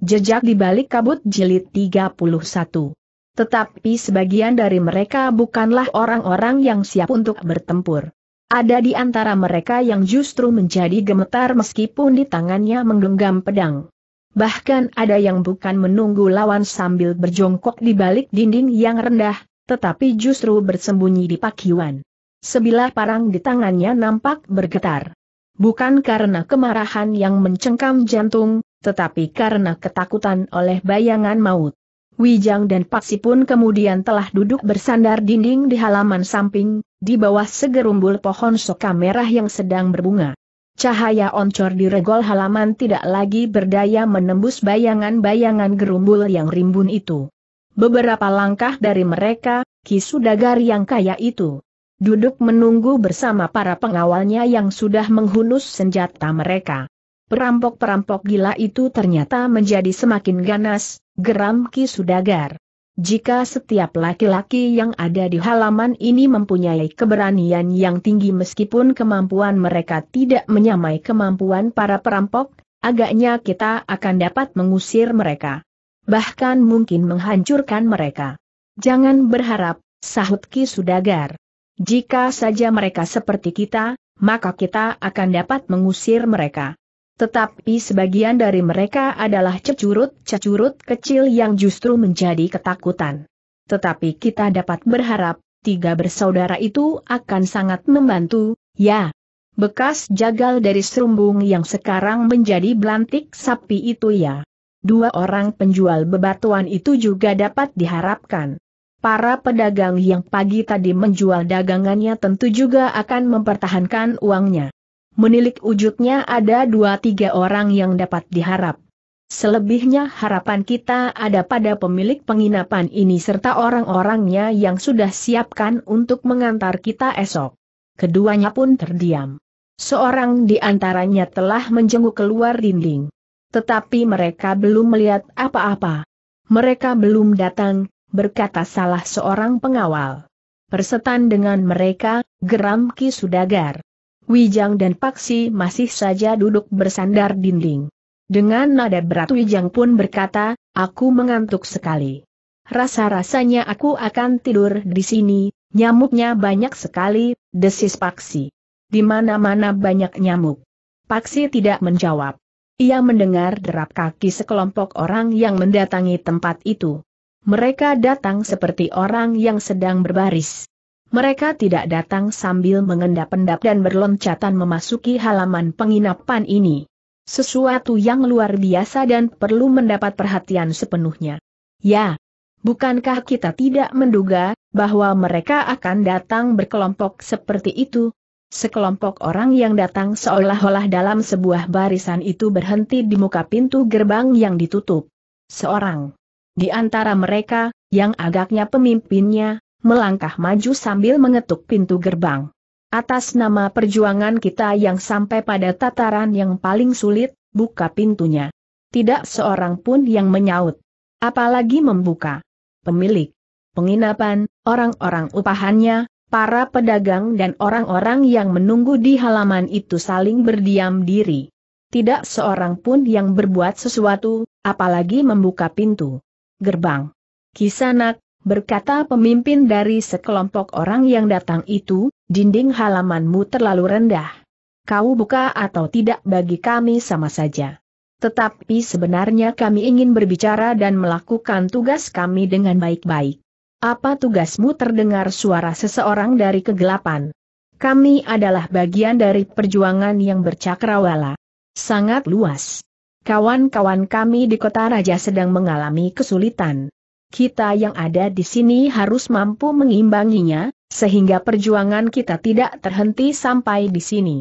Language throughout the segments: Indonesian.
Jejak di balik kabut jilid 31. Tetapi sebagian dari mereka bukanlah orang-orang yang siap untuk bertempur. Ada di antara mereka yang justru menjadi gemetar meskipun di tangannya menggenggam pedang. Bahkan ada yang bukan menunggu lawan sambil berjongkok di balik dinding yang rendah, tetapi justru bersembunyi di pakiwan. Sebilah parang di tangannya nampak bergetar. Bukan karena kemarahan yang mencengkam jantung, tetapi karena ketakutan oleh bayangan maut. Wijang dan Paksi pun kemudian telah duduk bersandar dinding di halaman samping, di bawah segerumbul pohon soka merah yang sedang berbunga. Cahaya oncor di regol halaman tidak lagi berdaya menembus bayangan-bayangan gerumbul yang rimbun itu. Beberapa langkah dari mereka, Kisudagar yang kaya itu duduk menunggu bersama para pengawalnya yang sudah menghunus senjata mereka. Perampok-perampok gila itu ternyata menjadi semakin ganas, geram Ki Sudagar. Jika setiap laki-laki yang ada di halaman ini mempunyai keberanian yang tinggi meskipun kemampuan mereka tidak menyamai kemampuan para perampok, agaknya kita akan dapat mengusir mereka. Bahkan mungkin menghancurkan mereka. Jangan berharap, sahut Ki Sudagar. Jika saja mereka seperti kita, maka kita akan dapat mengusir mereka. Tetapi sebagian dari mereka adalah cecurut-cecurut kecil yang justru menjadi ketakutan. Tetapi kita dapat berharap, tiga bersaudara itu akan sangat membantu, ya. Bekas jagal dari serumbung yang sekarang menjadi belantik sapi itu ya. Dua orang penjual bebatuan itu juga dapat diharapkan. Para pedagang yang pagi tadi menjual dagangannya tentu juga akan mempertahankan uangnya. Menilik wujudnya ada dua tiga orang yang dapat diharap. Selebihnya harapan kita ada pada pemilik penginapan ini serta orang-orangnya yang sudah siapkan untuk mengantar kita esok. Keduanya pun terdiam. Seorang di antaranya telah menjenguk keluar dinding. Tetapi mereka belum melihat apa-apa. Mereka belum datang, berkata salah seorang pengawal. Persetan dengan mereka, geram Ki Sudagar. Wijang dan Paksi masih saja duduk bersandar dinding. Dengan nada berat Wijang pun berkata, aku mengantuk sekali. Rasa-rasanya aku akan tidur di sini, nyamuknya banyak sekali, desis Paksi. Di mana-mana banyak nyamuk. Paksi tidak menjawab. Ia mendengar derap kaki sekelompok orang yang mendatangi tempat itu. Mereka datang seperti orang yang sedang berbaris. Mereka tidak datang sambil mengendap-endap dan berloncatan memasuki halaman penginapan ini. Sesuatu yang luar biasa dan perlu mendapat perhatian sepenuhnya. Ya, bukankah kita tidak menduga bahwa mereka akan datang berkelompok seperti itu? Sekelompok orang yang datang seolah-olah dalam sebuah barisan itu berhenti di muka pintu gerbang yang ditutup. Seorang di antara mereka, yang agaknya pemimpinnya, melangkah maju sambil mengetuk pintu gerbang. Atas nama perjuangan kita yang sampai pada tataran yang paling sulit, buka pintunya. Tidak seorang pun yang menyaut. Apalagi membuka. Pemilik, penginapan, orang-orang upahannya, para pedagang dan orang-orang yang menunggu di halaman itu saling berdiam diri. Tidak seorang pun yang berbuat sesuatu, apalagi membuka pintu gerbang. Kisanak, berkata pemimpin dari sekelompok orang yang datang itu, dinding halamanmu terlalu rendah. Kau buka atau tidak bagi kami sama saja. Tetapi sebenarnya kami ingin berbicara dan melakukan tugas kami dengan baik-baik. Apa tugasmu terdengar suara seseorang dari kegelapan? Kami adalah bagian dari perjuangan yang bercakrawala. Sangat luas. Kawan-kawan kami di kota raja sedang mengalami kesulitan kita yang ada di sini harus mampu mengimbanginya, sehingga perjuangan kita tidak terhenti sampai di sini.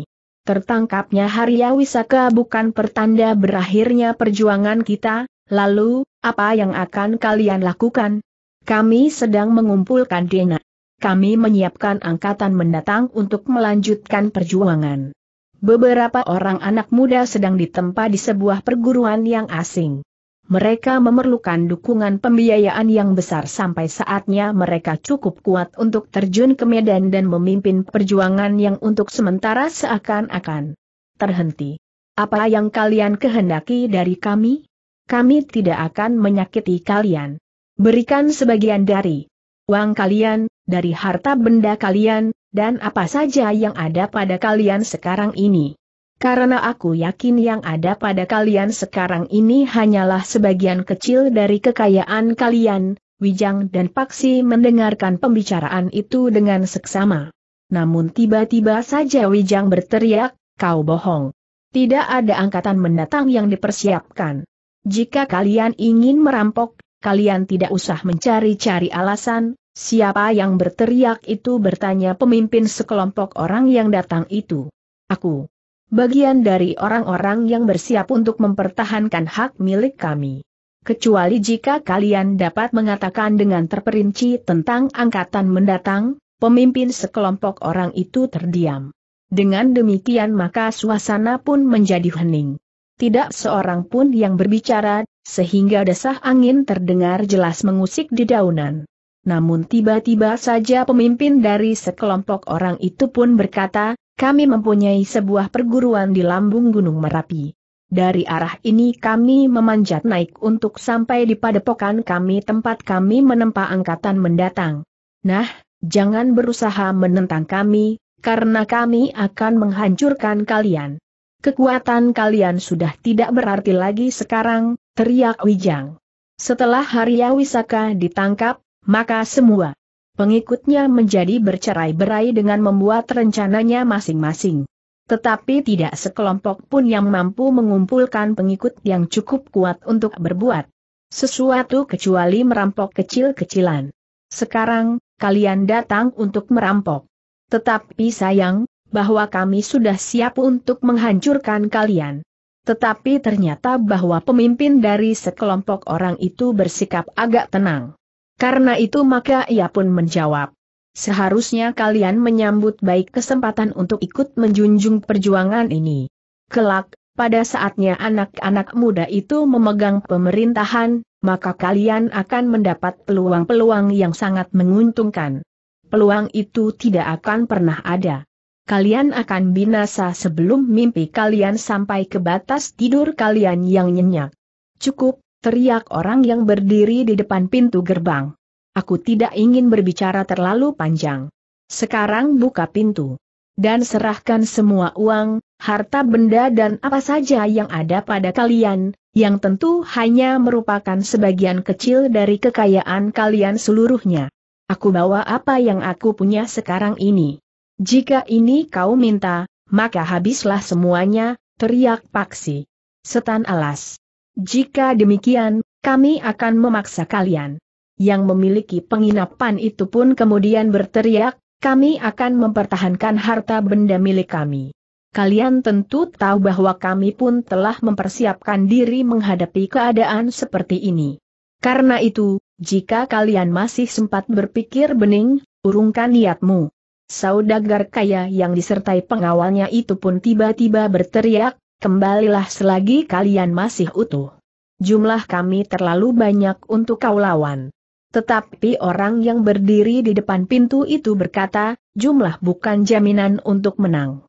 Tertangkapnya Harya Wisaka bukan pertanda berakhirnya perjuangan kita, lalu, apa yang akan kalian lakukan? Kami sedang mengumpulkan dana. Kami menyiapkan angkatan mendatang untuk melanjutkan perjuangan. Beberapa orang anak muda sedang ditempa di sebuah perguruan yang asing mereka memerlukan dukungan pembiayaan yang besar sampai saatnya mereka cukup kuat untuk terjun ke Medan dan memimpin perjuangan yang untuk sementara seakan-akan terhenti. Apa yang kalian kehendaki dari kami? Kami tidak akan menyakiti kalian. Berikan sebagian dari uang kalian, dari harta benda kalian, dan apa saja yang ada pada kalian sekarang ini. Karena aku yakin yang ada pada kalian sekarang ini hanyalah sebagian kecil dari kekayaan kalian, Wijang dan Paksi mendengarkan pembicaraan itu dengan seksama. Namun tiba-tiba saja Wijang berteriak, kau bohong. Tidak ada angkatan mendatang yang dipersiapkan. Jika kalian ingin merampok, kalian tidak usah mencari-cari alasan, Siapa yang berteriak itu bertanya pemimpin sekelompok orang yang datang itu. Aku bagian dari orang-orang yang bersiap untuk mempertahankan hak milik kami. Kecuali jika kalian dapat mengatakan dengan terperinci tentang angkatan mendatang, pemimpin sekelompok orang itu terdiam. Dengan demikian maka suasana pun menjadi hening. Tidak seorang pun yang berbicara, sehingga desah angin terdengar jelas mengusik di daunan. Namun tiba-tiba saja pemimpin dari sekelompok orang itu pun berkata, kami mempunyai sebuah perguruan di lambung Gunung Merapi. Dari arah ini kami memanjat naik untuk sampai di padepokan kami tempat kami menempa angkatan mendatang. Nah, jangan berusaha menentang kami, karena kami akan menghancurkan kalian. Kekuatan kalian sudah tidak berarti lagi sekarang, teriak Wijang. Setelah Haryawisaka ditangkap, maka semua Pengikutnya menjadi bercerai-berai dengan membuat rencananya masing-masing. Tetapi tidak sekelompok pun yang mampu mengumpulkan pengikut yang cukup kuat untuk berbuat sesuatu kecuali merampok kecil-kecilan. Sekarang, kalian datang untuk merampok. Tetapi sayang, bahwa kami sudah siap untuk menghancurkan kalian. Tetapi ternyata bahwa pemimpin dari sekelompok orang itu bersikap agak tenang. Karena itu maka ia pun menjawab. Seharusnya kalian menyambut baik kesempatan untuk ikut menjunjung perjuangan ini. Kelak, pada saatnya anak-anak muda itu memegang pemerintahan, maka kalian akan mendapat peluang-peluang yang sangat menguntungkan. Peluang itu tidak akan pernah ada. Kalian akan binasa sebelum mimpi kalian sampai ke batas tidur kalian yang nyenyak. Cukup, Teriak orang yang berdiri di depan pintu gerbang. Aku tidak ingin berbicara terlalu panjang. Sekarang buka pintu. Dan serahkan semua uang, harta benda dan apa saja yang ada pada kalian, yang tentu hanya merupakan sebagian kecil dari kekayaan kalian seluruhnya. Aku bawa apa yang aku punya sekarang ini. Jika ini kau minta, maka habislah semuanya, teriak Paksi. Setan alas. Jika demikian, kami akan memaksa kalian. Yang memiliki penginapan itu pun kemudian berteriak, kami akan mempertahankan harta benda milik kami. Kalian tentu tahu bahwa kami pun telah mempersiapkan diri menghadapi keadaan seperti ini. Karena itu, jika kalian masih sempat berpikir bening, urungkan niatmu. Saudagar kaya yang disertai pengawalnya itu pun tiba-tiba berteriak, kembalilah selagi kalian masih utuh. Jumlah kami terlalu banyak untuk kau lawan. Tetapi orang yang berdiri di depan pintu itu berkata, jumlah bukan jaminan untuk menang.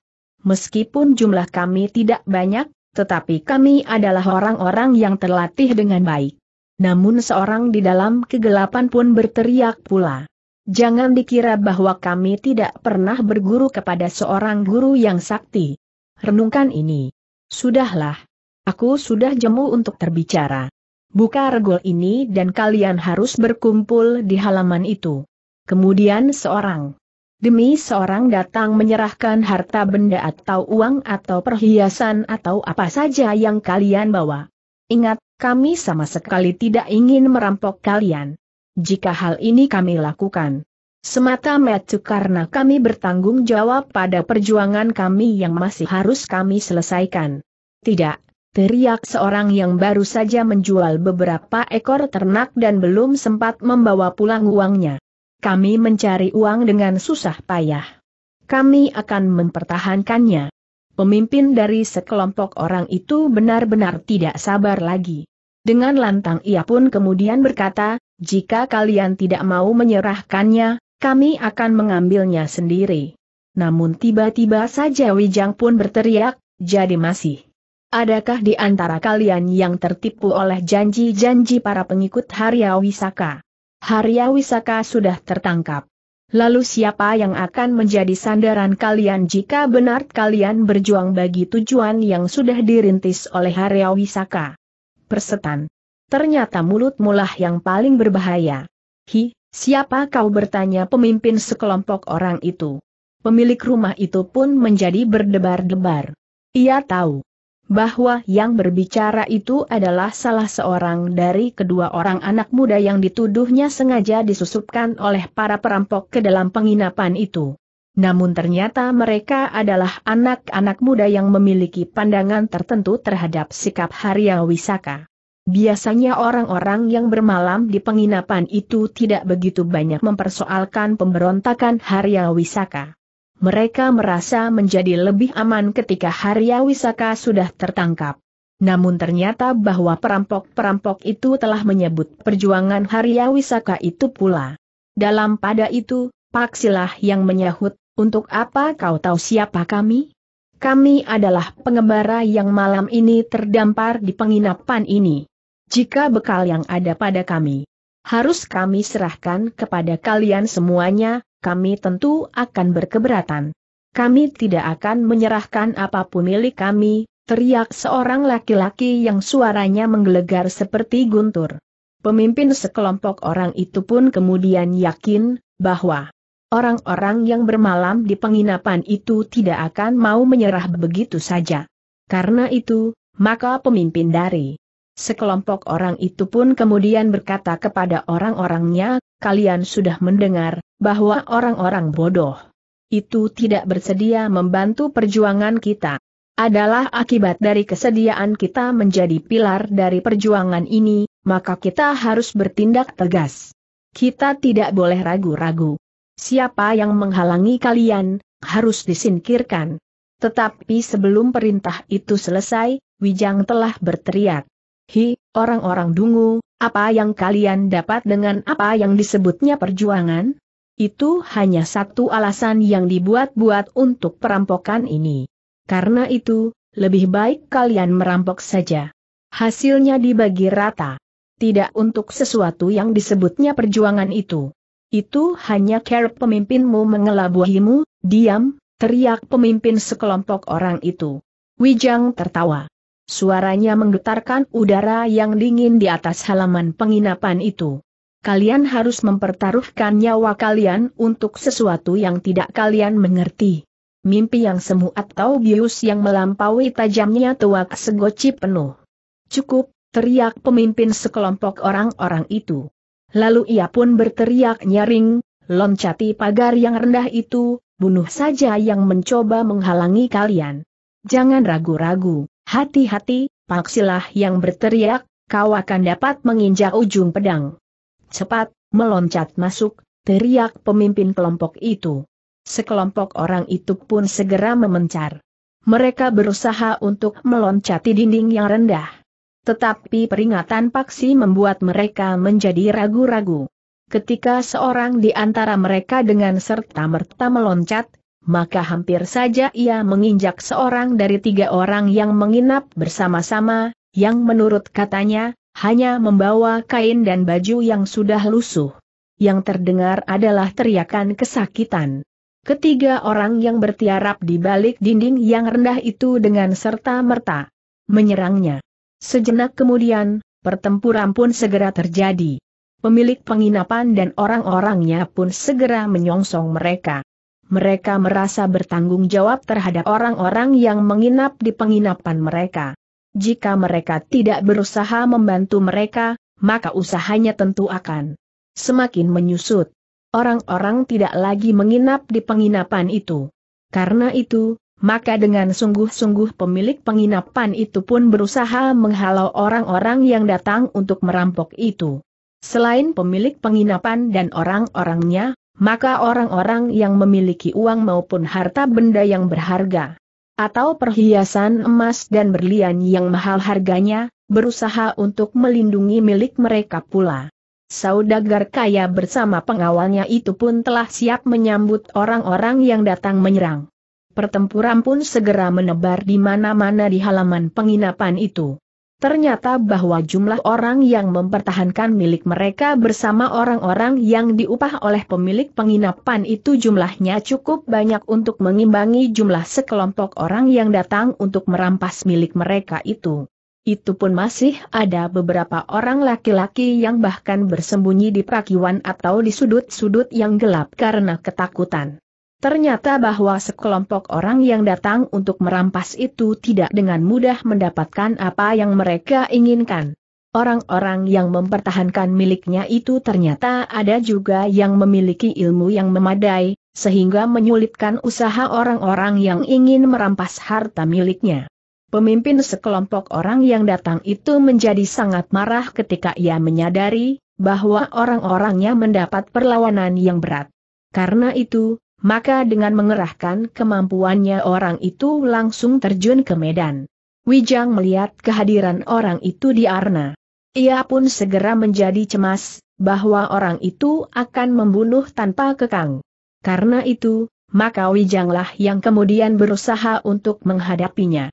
Meskipun jumlah kami tidak banyak, tetapi kami adalah orang-orang yang terlatih dengan baik. Namun seorang di dalam kegelapan pun berteriak pula. Jangan dikira bahwa kami tidak pernah berguru kepada seorang guru yang sakti. Renungkan ini. Sudahlah. Aku sudah jemu untuk terbicara. Buka regol ini dan kalian harus berkumpul di halaman itu. Kemudian seorang demi seorang datang menyerahkan harta benda atau uang atau perhiasan atau apa saja yang kalian bawa. Ingat, kami sama sekali tidak ingin merampok kalian. Jika hal ini kami lakukan, Semata-mata karena kami bertanggung jawab pada perjuangan kami yang masih harus kami selesaikan. Tidak, teriak seorang yang baru saja menjual beberapa ekor ternak dan belum sempat membawa pulang uangnya. Kami mencari uang dengan susah payah. Kami akan mempertahankannya. Pemimpin dari sekelompok orang itu benar-benar tidak sabar lagi. Dengan lantang ia pun kemudian berkata, jika kalian tidak mau menyerahkannya, kami akan mengambilnya sendiri. Namun tiba-tiba saja Wijang pun berteriak, jadi masih. Adakah di antara kalian yang tertipu oleh janji-janji para pengikut Harya Wisaka? Harya Wisaka sudah tertangkap. Lalu siapa yang akan menjadi sandaran kalian jika benar kalian berjuang bagi tujuan yang sudah dirintis oleh Harya Wisaka? Persetan. Ternyata mulut mulah yang paling berbahaya. Hi, Siapa kau bertanya pemimpin sekelompok orang itu? Pemilik rumah itu pun menjadi berdebar-debar. Ia tahu bahwa yang berbicara itu adalah salah seorang dari kedua orang anak muda yang dituduhnya sengaja disusupkan oleh para perampok ke dalam penginapan itu. Namun ternyata mereka adalah anak-anak muda yang memiliki pandangan tertentu terhadap sikap Haria Wisaka. Biasanya orang-orang yang bermalam di penginapan itu tidak begitu banyak mempersoalkan pemberontakan Harya Wisaka. Mereka merasa menjadi lebih aman ketika Harya Wisaka sudah tertangkap. Namun ternyata bahwa perampok-perampok itu telah menyebut perjuangan Harya Wisaka itu pula. Dalam pada itu, Paksilah yang menyahut, untuk apa kau tahu siapa kami? Kami adalah pengembara yang malam ini terdampar di penginapan ini jika bekal yang ada pada kami harus kami serahkan kepada kalian semuanya, kami tentu akan berkeberatan. Kami tidak akan menyerahkan apapun milik kami, teriak seorang laki-laki yang suaranya menggelegar seperti guntur. Pemimpin sekelompok orang itu pun kemudian yakin bahwa orang-orang yang bermalam di penginapan itu tidak akan mau menyerah begitu saja. Karena itu, maka pemimpin dari Sekelompok orang itu pun kemudian berkata kepada orang-orangnya, kalian sudah mendengar, bahwa orang-orang bodoh. Itu tidak bersedia membantu perjuangan kita. Adalah akibat dari kesediaan kita menjadi pilar dari perjuangan ini, maka kita harus bertindak tegas. Kita tidak boleh ragu-ragu. Siapa yang menghalangi kalian, harus disingkirkan. Tetapi sebelum perintah itu selesai, Wijang telah berteriak. Hi, orang-orang dungu, apa yang kalian dapat dengan apa yang disebutnya perjuangan? Itu hanya satu alasan yang dibuat-buat untuk perampokan ini. Karena itu, lebih baik kalian merampok saja. Hasilnya dibagi rata. Tidak untuk sesuatu yang disebutnya perjuangan itu. Itu hanya care pemimpinmu mengelabuhimu, diam, teriak pemimpin sekelompok orang itu. Wijang tertawa. Suaranya menggetarkan udara yang dingin di atas halaman penginapan itu. Kalian harus mempertaruhkan nyawa kalian untuk sesuatu yang tidak kalian mengerti. Mimpi yang semu atau bius yang melampaui tajamnya tuak segoci penuh. Cukup, teriak pemimpin sekelompok orang-orang itu. Lalu ia pun berteriak nyaring, loncati pagar yang rendah itu, bunuh saja yang mencoba menghalangi kalian. Jangan ragu-ragu, Hati-hati, Paksilah yang berteriak, kau akan dapat menginjak ujung pedang. Cepat, meloncat masuk, teriak pemimpin kelompok itu. Sekelompok orang itu pun segera memencar. Mereka berusaha untuk meloncati dinding yang rendah. Tetapi peringatan Paksi membuat mereka menjadi ragu-ragu. Ketika seorang di antara mereka dengan serta-merta meloncat, maka hampir saja ia menginjak seorang dari tiga orang yang menginap bersama-sama, yang menurut katanya, hanya membawa kain dan baju yang sudah lusuh. Yang terdengar adalah teriakan kesakitan. Ketiga orang yang bertiarap di balik dinding yang rendah itu dengan serta-merta menyerangnya. Sejenak kemudian, pertempuran pun segera terjadi. Pemilik penginapan dan orang-orangnya pun segera menyongsong mereka mereka merasa bertanggung jawab terhadap orang-orang yang menginap di penginapan mereka. Jika mereka tidak berusaha membantu mereka, maka usahanya tentu akan semakin menyusut. Orang-orang tidak lagi menginap di penginapan itu. Karena itu, maka dengan sungguh-sungguh pemilik penginapan itu pun berusaha menghalau orang-orang yang datang untuk merampok itu. Selain pemilik penginapan dan orang-orangnya, maka orang-orang yang memiliki uang maupun harta benda yang berharga atau perhiasan emas dan berlian yang mahal harganya, berusaha untuk melindungi milik mereka pula. Saudagar kaya bersama pengawalnya itu pun telah siap menyambut orang-orang yang datang menyerang. Pertempuran pun segera menebar di mana-mana di halaman penginapan itu. Ternyata bahwa jumlah orang yang mempertahankan milik mereka bersama orang-orang yang diupah oleh pemilik penginapan itu jumlahnya cukup banyak untuk mengimbangi jumlah sekelompok orang yang datang untuk merampas milik mereka itu. Itu pun masih ada beberapa orang laki-laki yang bahkan bersembunyi di perakiwan atau di sudut-sudut yang gelap karena ketakutan. Ternyata bahwa sekelompok orang yang datang untuk merampas itu tidak dengan mudah mendapatkan apa yang mereka inginkan. Orang-orang yang mempertahankan miliknya itu ternyata ada juga yang memiliki ilmu yang memadai, sehingga menyulitkan usaha orang-orang yang ingin merampas harta miliknya. Pemimpin sekelompok orang yang datang itu menjadi sangat marah ketika ia menyadari bahwa orang-orangnya mendapat perlawanan yang berat. Karena itu, maka dengan mengerahkan kemampuannya orang itu langsung terjun ke medan. Wijang melihat kehadiran orang itu di Arna. Ia pun segera menjadi cemas, bahwa orang itu akan membunuh tanpa kekang. Karena itu, maka Wijanglah yang kemudian berusaha untuk menghadapinya.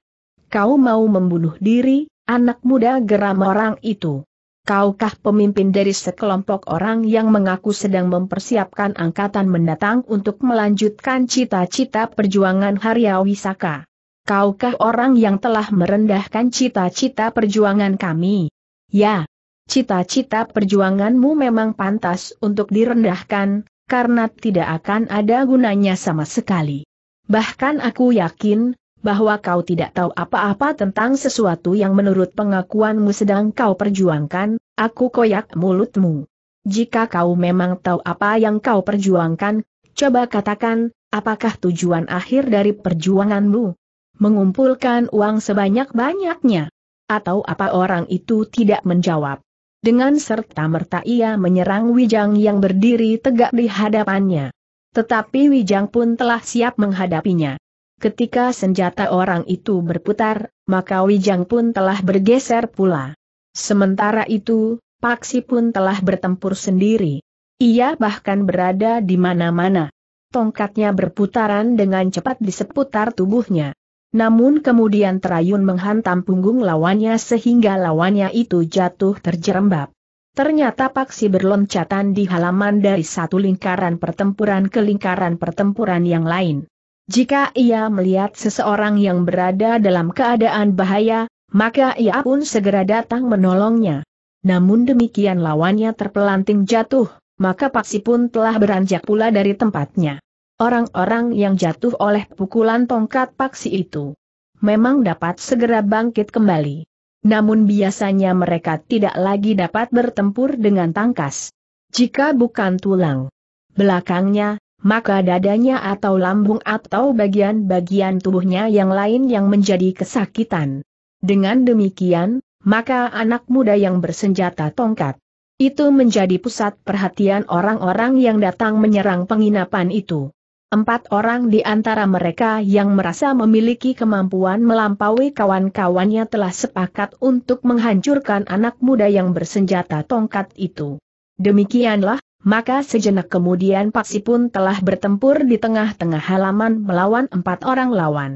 Kau mau membunuh diri, anak muda geram orang itu. Kaukah pemimpin dari sekelompok orang yang mengaku sedang mempersiapkan angkatan mendatang untuk melanjutkan cita-cita perjuangan Harya Wisaka? Kaukah orang yang telah merendahkan cita-cita perjuangan kami? Ya, cita-cita perjuanganmu memang pantas untuk direndahkan, karena tidak akan ada gunanya sama sekali. Bahkan aku yakin, bahwa kau tidak tahu apa-apa tentang sesuatu yang menurut pengakuanmu sedang kau perjuangkan, aku koyak mulutmu. Jika kau memang tahu apa yang kau perjuangkan, coba katakan, apakah tujuan akhir dari perjuanganmu? Mengumpulkan uang sebanyak-banyaknya? Atau apa orang itu tidak menjawab? Dengan serta-merta ia menyerang Wijang yang berdiri tegak di hadapannya. Tetapi Wijang pun telah siap menghadapinya. Ketika senjata orang itu berputar, maka Wijang pun telah bergeser pula. Sementara itu, Paksi pun telah bertempur sendiri. Ia bahkan berada di mana-mana. Tongkatnya berputaran dengan cepat di seputar tubuhnya. Namun kemudian terayun menghantam punggung lawannya sehingga lawannya itu jatuh terjerembab. Ternyata Paksi berloncatan di halaman dari satu lingkaran pertempuran ke lingkaran pertempuran yang lain. Jika ia melihat seseorang yang berada dalam keadaan bahaya, maka ia pun segera datang menolongnya. Namun demikian lawannya terpelanting jatuh, maka Paksi pun telah beranjak pula dari tempatnya. Orang-orang yang jatuh oleh pukulan tongkat Paksi itu memang dapat segera bangkit kembali. Namun biasanya mereka tidak lagi dapat bertempur dengan tangkas. Jika bukan tulang belakangnya, maka dadanya atau lambung atau bagian-bagian tubuhnya yang lain yang menjadi kesakitan. Dengan demikian, maka anak muda yang bersenjata tongkat itu menjadi pusat perhatian orang-orang yang datang menyerang penginapan itu. Empat orang di antara mereka yang merasa memiliki kemampuan melampaui kawan-kawannya telah sepakat untuk menghancurkan anak muda yang bersenjata tongkat itu. Demikianlah, maka sejenak kemudian Paksi pun telah bertempur di tengah-tengah halaman melawan empat orang lawan.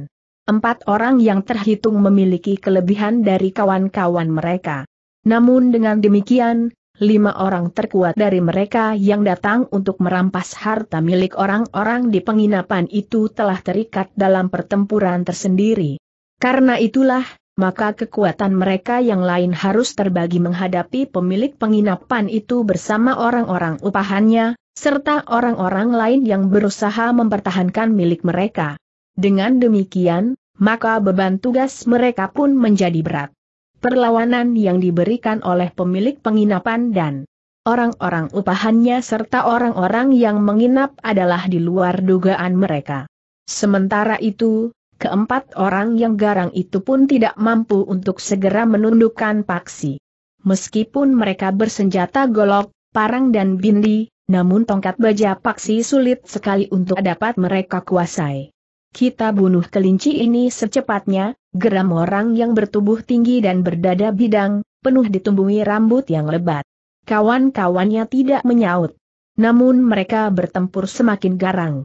Empat orang yang terhitung memiliki kelebihan dari kawan-kawan mereka. Namun dengan demikian, lima orang terkuat dari mereka yang datang untuk merampas harta milik orang-orang di penginapan itu telah terikat dalam pertempuran tersendiri. Karena itulah, maka kekuatan mereka yang lain harus terbagi menghadapi pemilik penginapan itu bersama orang-orang upahannya, serta orang-orang lain yang berusaha mempertahankan milik mereka. Dengan demikian, maka beban tugas mereka pun menjadi berat. Perlawanan yang diberikan oleh pemilik penginapan dan orang-orang upahannya serta orang-orang yang menginap adalah di luar dugaan mereka. Sementara itu, keempat orang yang garang itu pun tidak mampu untuk segera menundukkan paksi. Meskipun mereka bersenjata golok, parang dan bindi, namun tongkat baja paksi sulit sekali untuk dapat mereka kuasai. Kita bunuh kelinci ini secepatnya, geram orang yang bertubuh tinggi dan berdada bidang, penuh ditumbuhi rambut yang lebat. Kawan-kawannya tidak menyaut. Namun mereka bertempur semakin garang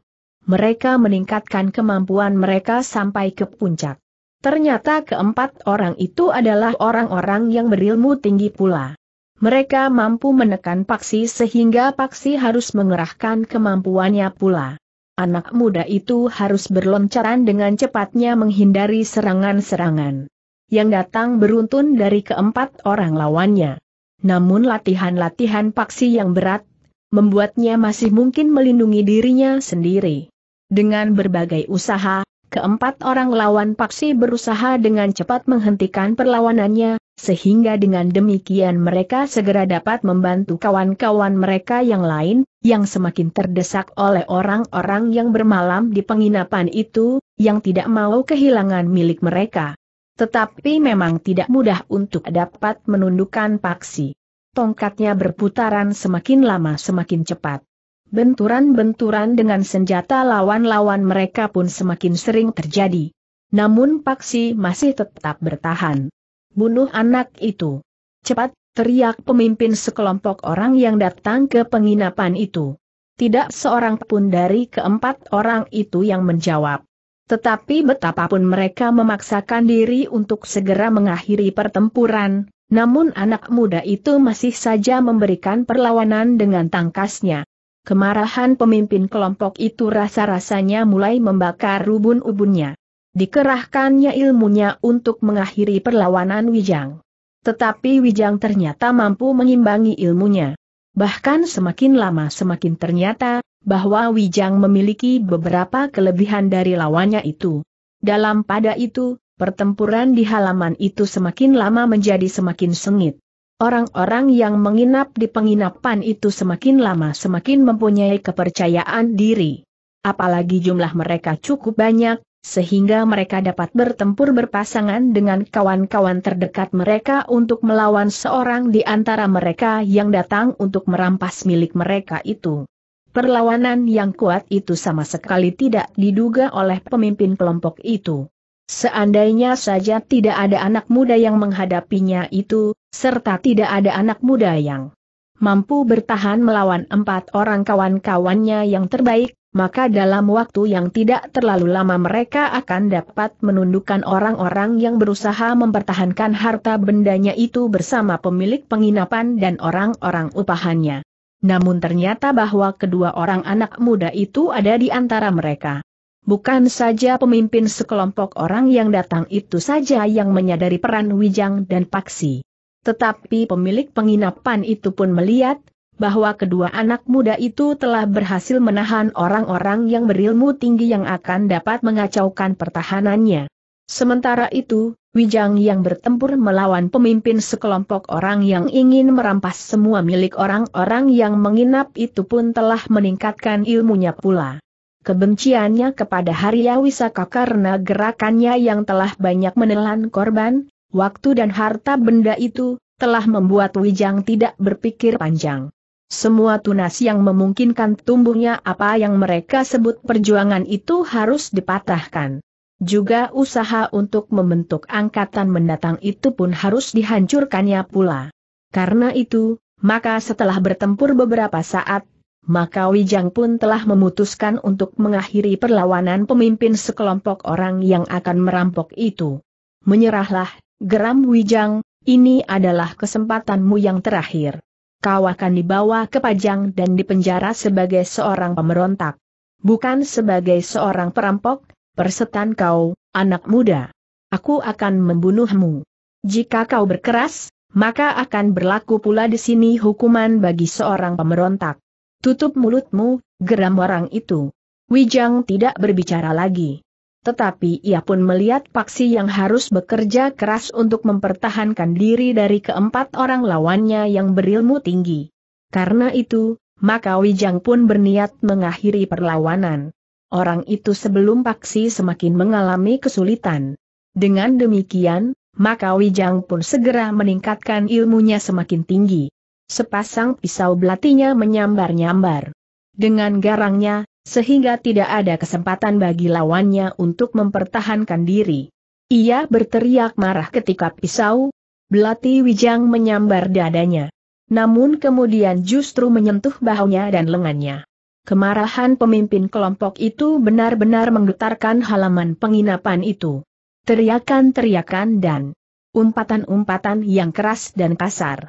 mereka meningkatkan kemampuan mereka sampai ke puncak. Ternyata keempat orang itu adalah orang-orang yang berilmu tinggi pula. Mereka mampu menekan Paksi sehingga Paksi harus mengerahkan kemampuannya pula. Anak muda itu harus berloncaran dengan cepatnya menghindari serangan-serangan yang datang beruntun dari keempat orang lawannya. Namun latihan-latihan Paksi yang berat membuatnya masih mungkin melindungi dirinya sendiri. Dengan berbagai usaha, keempat orang lawan paksi berusaha dengan cepat menghentikan perlawanannya, sehingga dengan demikian mereka segera dapat membantu kawan-kawan mereka yang lain, yang semakin terdesak oleh orang-orang yang bermalam di penginapan itu, yang tidak mau kehilangan milik mereka. Tetapi memang tidak mudah untuk dapat menundukkan paksi. Tongkatnya berputaran semakin lama semakin cepat. Benturan-benturan dengan senjata lawan-lawan mereka pun semakin sering terjadi. Namun Paksi masih tetap bertahan. Bunuh anak itu. Cepat, teriak pemimpin sekelompok orang yang datang ke penginapan itu. Tidak seorang pun dari keempat orang itu yang menjawab. Tetapi betapapun mereka memaksakan diri untuk segera mengakhiri pertempuran, namun anak muda itu masih saja memberikan perlawanan dengan tangkasnya. Kemarahan pemimpin kelompok itu rasa-rasanya mulai membakar rubun ubunnya. Dikerahkannya ilmunya untuk mengakhiri perlawanan Wijang. Tetapi Wijang ternyata mampu mengimbangi ilmunya. Bahkan semakin lama semakin ternyata, bahwa Wijang memiliki beberapa kelebihan dari lawannya itu. Dalam pada itu, pertempuran di halaman itu semakin lama menjadi semakin sengit. Orang-orang yang menginap di penginapan itu semakin lama semakin mempunyai kepercayaan diri. Apalagi jumlah mereka cukup banyak, sehingga mereka dapat bertempur berpasangan dengan kawan-kawan terdekat mereka untuk melawan seorang di antara mereka yang datang untuk merampas milik mereka itu. Perlawanan yang kuat itu sama sekali tidak diduga oleh pemimpin kelompok itu. Seandainya saja tidak ada anak muda yang menghadapinya itu, serta tidak ada anak muda yang mampu bertahan melawan empat orang kawan-kawannya yang terbaik, maka dalam waktu yang tidak terlalu lama mereka akan dapat menundukkan orang-orang yang berusaha mempertahankan harta bendanya itu bersama pemilik penginapan dan orang-orang upahannya. Namun ternyata bahwa kedua orang anak muda itu ada di antara mereka. Bukan saja pemimpin sekelompok orang yang datang itu saja yang menyadari peran Wijang dan Paksi. Tetapi pemilik penginapan itu pun melihat, bahwa kedua anak muda itu telah berhasil menahan orang-orang yang berilmu tinggi yang akan dapat mengacaukan pertahanannya. Sementara itu, Wijang yang bertempur melawan pemimpin sekelompok orang yang ingin merampas semua milik orang-orang yang menginap itu pun telah meningkatkan ilmunya pula. Kebenciannya kepada Harya Wisaka karena gerakannya yang telah banyak menelan korban, waktu dan harta benda itu, telah membuat Wijang tidak berpikir panjang. Semua tunas yang memungkinkan tumbuhnya apa yang mereka sebut perjuangan itu harus dipatahkan. Juga usaha untuk membentuk angkatan mendatang itu pun harus dihancurkannya pula. Karena itu, maka setelah bertempur beberapa saat, maka Wijang pun telah memutuskan untuk mengakhiri perlawanan pemimpin sekelompok orang yang akan merampok itu. Menyerahlah, geram Wijang, ini adalah kesempatanmu yang terakhir. Kau akan dibawa ke Pajang dan dipenjara sebagai seorang pemberontak. Bukan sebagai seorang perampok, persetan kau, anak muda. Aku akan membunuhmu. Jika kau berkeras, maka akan berlaku pula di sini hukuman bagi seorang pemberontak. Tutup mulutmu, geram orang itu. Wijang tidak berbicara lagi. Tetapi ia pun melihat Paksi yang harus bekerja keras untuk mempertahankan diri dari keempat orang lawannya yang berilmu tinggi. Karena itu, maka Wijang pun berniat mengakhiri perlawanan. Orang itu sebelum Paksi semakin mengalami kesulitan. Dengan demikian, maka Wijang pun segera meningkatkan ilmunya semakin tinggi. Sepasang pisau belatinya menyambar-nyambar. Dengan garangnya, sehingga tidak ada kesempatan bagi lawannya untuk mempertahankan diri. Ia berteriak marah ketika pisau, belati Wijang menyambar dadanya. Namun kemudian justru menyentuh bahunya dan lengannya. Kemarahan pemimpin kelompok itu benar-benar menggetarkan halaman penginapan itu. Teriakan-teriakan dan umpatan-umpatan yang keras dan kasar.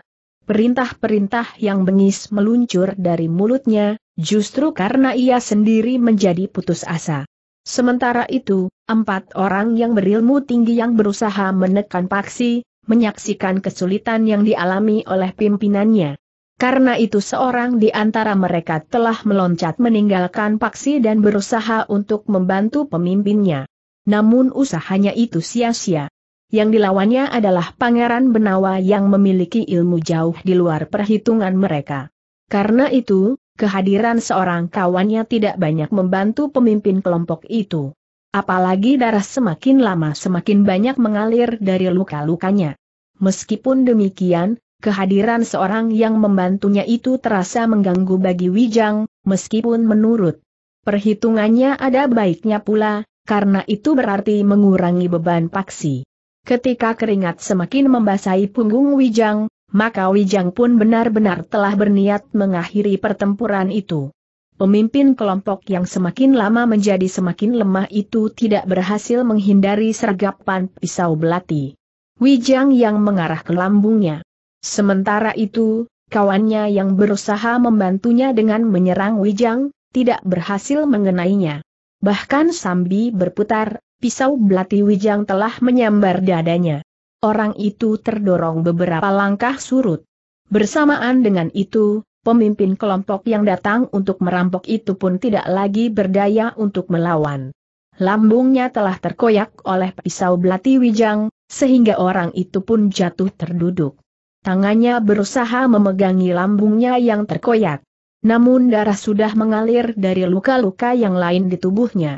Perintah-perintah yang bengis meluncur dari mulutnya, justru karena ia sendiri menjadi putus asa. Sementara itu, empat orang yang berilmu tinggi yang berusaha menekan paksi, menyaksikan kesulitan yang dialami oleh pimpinannya. Karena itu seorang di antara mereka telah meloncat meninggalkan paksi dan berusaha untuk membantu pemimpinnya. Namun usahanya itu sia-sia yang dilawannya adalah Pangeran Benawa yang memiliki ilmu jauh di luar perhitungan mereka. Karena itu, kehadiran seorang kawannya tidak banyak membantu pemimpin kelompok itu. Apalagi darah semakin lama semakin banyak mengalir dari luka-lukanya. Meskipun demikian, kehadiran seorang yang membantunya itu terasa mengganggu bagi Wijang, meskipun menurut perhitungannya ada baiknya pula, karena itu berarti mengurangi beban paksi. Ketika keringat semakin membasahi punggung Wijang, maka Wijang pun benar-benar telah berniat mengakhiri pertempuran itu. Pemimpin kelompok yang semakin lama menjadi semakin lemah itu tidak berhasil menghindari sergapan pisau belati. Wijang yang mengarah ke lambungnya. Sementara itu, kawannya yang berusaha membantunya dengan menyerang Wijang, tidak berhasil mengenainya. Bahkan sambil berputar, pisau belati Wijang telah menyambar dadanya. Orang itu terdorong beberapa langkah surut. Bersamaan dengan itu, pemimpin kelompok yang datang untuk merampok itu pun tidak lagi berdaya untuk melawan. Lambungnya telah terkoyak oleh pisau belati Wijang, sehingga orang itu pun jatuh terduduk. Tangannya berusaha memegangi lambungnya yang terkoyak. Namun darah sudah mengalir dari luka-luka yang lain di tubuhnya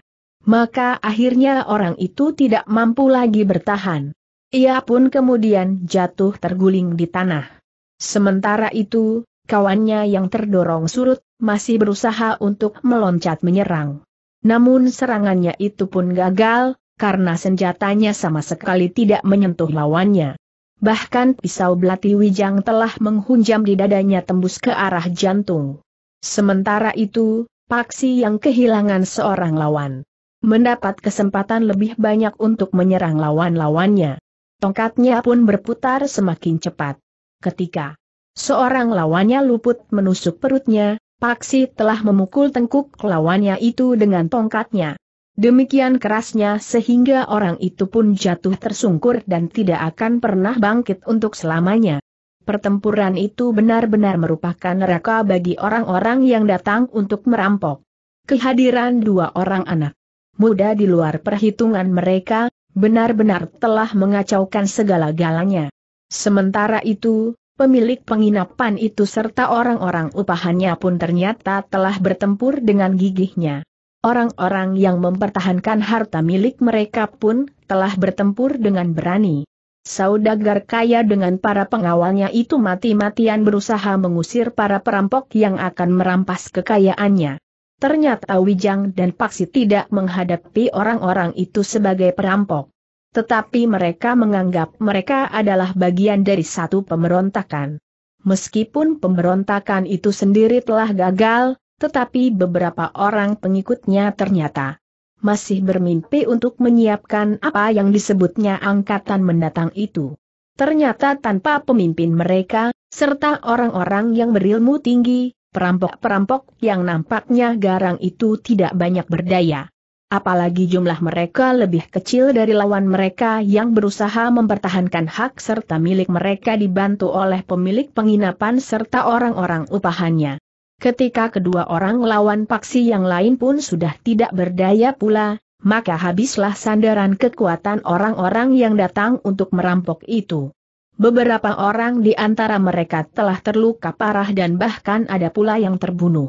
maka akhirnya orang itu tidak mampu lagi bertahan. Ia pun kemudian jatuh terguling di tanah. Sementara itu, kawannya yang terdorong surut, masih berusaha untuk meloncat menyerang. Namun serangannya itu pun gagal, karena senjatanya sama sekali tidak menyentuh lawannya. Bahkan pisau belati Wijang telah menghunjam di dadanya tembus ke arah jantung. Sementara itu, Paksi yang kehilangan seorang lawan mendapat kesempatan lebih banyak untuk menyerang lawan-lawannya. Tongkatnya pun berputar semakin cepat. Ketika seorang lawannya luput menusuk perutnya, Paksi telah memukul tengkuk lawannya itu dengan tongkatnya. Demikian kerasnya sehingga orang itu pun jatuh tersungkur dan tidak akan pernah bangkit untuk selamanya. Pertempuran itu benar-benar merupakan neraka bagi orang-orang yang datang untuk merampok. Kehadiran dua orang anak muda di luar perhitungan mereka, benar-benar telah mengacaukan segala galanya. Sementara itu, pemilik penginapan itu serta orang-orang upahannya pun ternyata telah bertempur dengan gigihnya. Orang-orang yang mempertahankan harta milik mereka pun telah bertempur dengan berani. Saudagar kaya dengan para pengawalnya itu mati-matian berusaha mengusir para perampok yang akan merampas kekayaannya. Ternyata Wijang dan Paksi tidak menghadapi orang-orang itu sebagai perampok. Tetapi mereka menganggap mereka adalah bagian dari satu pemberontakan. Meskipun pemberontakan itu sendiri telah gagal, tetapi beberapa orang pengikutnya ternyata masih bermimpi untuk menyiapkan apa yang disebutnya angkatan mendatang itu. Ternyata tanpa pemimpin mereka, serta orang-orang yang berilmu tinggi, Perampok-perampok yang nampaknya garang itu tidak banyak berdaya. Apalagi jumlah mereka lebih kecil dari lawan mereka yang berusaha mempertahankan hak serta milik mereka dibantu oleh pemilik penginapan serta orang-orang upahannya. Ketika kedua orang lawan paksi yang lain pun sudah tidak berdaya pula, maka habislah sandaran kekuatan orang-orang yang datang untuk merampok itu. Beberapa orang di antara mereka telah terluka parah dan bahkan ada pula yang terbunuh.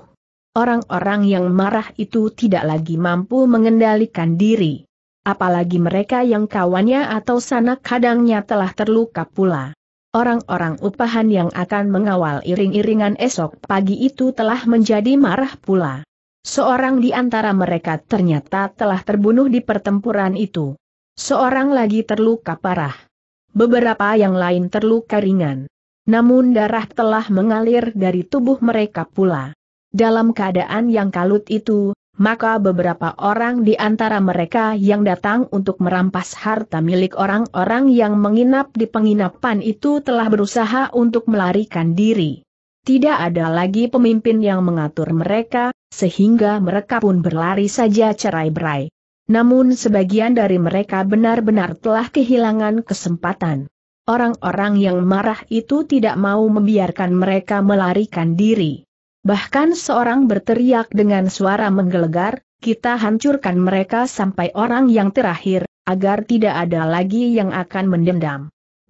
Orang-orang yang marah itu tidak lagi mampu mengendalikan diri. Apalagi mereka yang kawannya atau sanak kadangnya telah terluka pula. Orang-orang upahan yang akan mengawal iring-iringan esok pagi itu telah menjadi marah pula. Seorang di antara mereka ternyata telah terbunuh di pertempuran itu. Seorang lagi terluka parah beberapa yang lain terluka ringan. Namun darah telah mengalir dari tubuh mereka pula. Dalam keadaan yang kalut itu, maka beberapa orang di antara mereka yang datang untuk merampas harta milik orang-orang yang menginap di penginapan itu telah berusaha untuk melarikan diri. Tidak ada lagi pemimpin yang mengatur mereka, sehingga mereka pun berlari saja cerai-berai. Namun sebagian dari mereka benar-benar telah kehilangan kesempatan. Orang-orang yang marah itu tidak mau membiarkan mereka melarikan diri. Bahkan seorang berteriak dengan suara menggelegar, kita hancurkan mereka sampai orang yang terakhir, agar tidak ada lagi yang akan mendendam.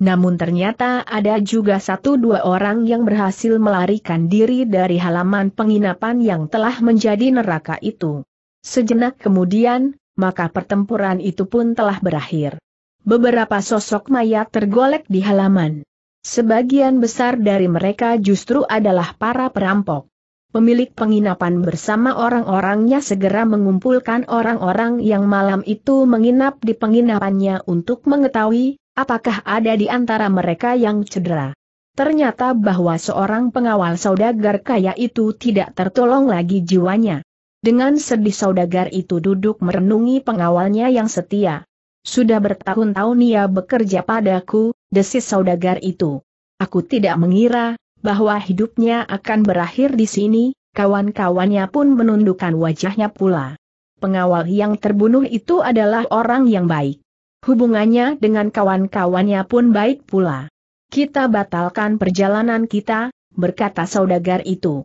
Namun ternyata ada juga satu dua orang yang berhasil melarikan diri dari halaman penginapan yang telah menjadi neraka itu. Sejenak kemudian, maka pertempuran itu pun telah berakhir. Beberapa sosok mayat tergolek di halaman. Sebagian besar dari mereka justru adalah para perampok. Pemilik penginapan bersama orang-orangnya segera mengumpulkan orang-orang yang malam itu menginap di penginapannya untuk mengetahui apakah ada di antara mereka yang cedera. Ternyata bahwa seorang pengawal saudagar kaya itu tidak tertolong lagi jiwanya. Dengan sedih saudagar itu duduk merenungi pengawalnya yang setia. Sudah bertahun-tahun ia bekerja padaku, desis saudagar itu. Aku tidak mengira, bahwa hidupnya akan berakhir di sini, kawan-kawannya pun menundukkan wajahnya pula. Pengawal yang terbunuh itu adalah orang yang baik. Hubungannya dengan kawan-kawannya pun baik pula. Kita batalkan perjalanan kita, berkata saudagar itu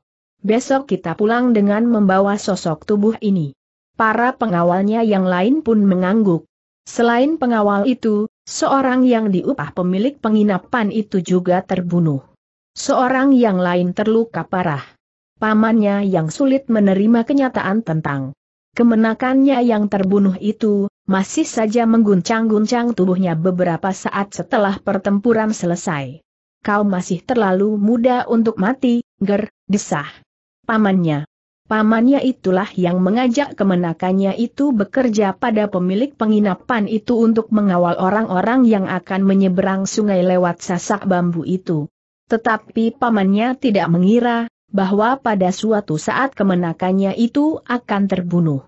besok kita pulang dengan membawa sosok tubuh ini. Para pengawalnya yang lain pun mengangguk. Selain pengawal itu, seorang yang diupah pemilik penginapan itu juga terbunuh. Seorang yang lain terluka parah. Pamannya yang sulit menerima kenyataan tentang kemenakannya yang terbunuh itu, masih saja mengguncang-guncang tubuhnya beberapa saat setelah pertempuran selesai. Kau masih terlalu muda untuk mati, Ger, desah pamannya. Pamannya itulah yang mengajak kemenakannya itu bekerja pada pemilik penginapan itu untuk mengawal orang-orang yang akan menyeberang sungai lewat sasak bambu itu. Tetapi pamannya tidak mengira bahwa pada suatu saat kemenakannya itu akan terbunuh.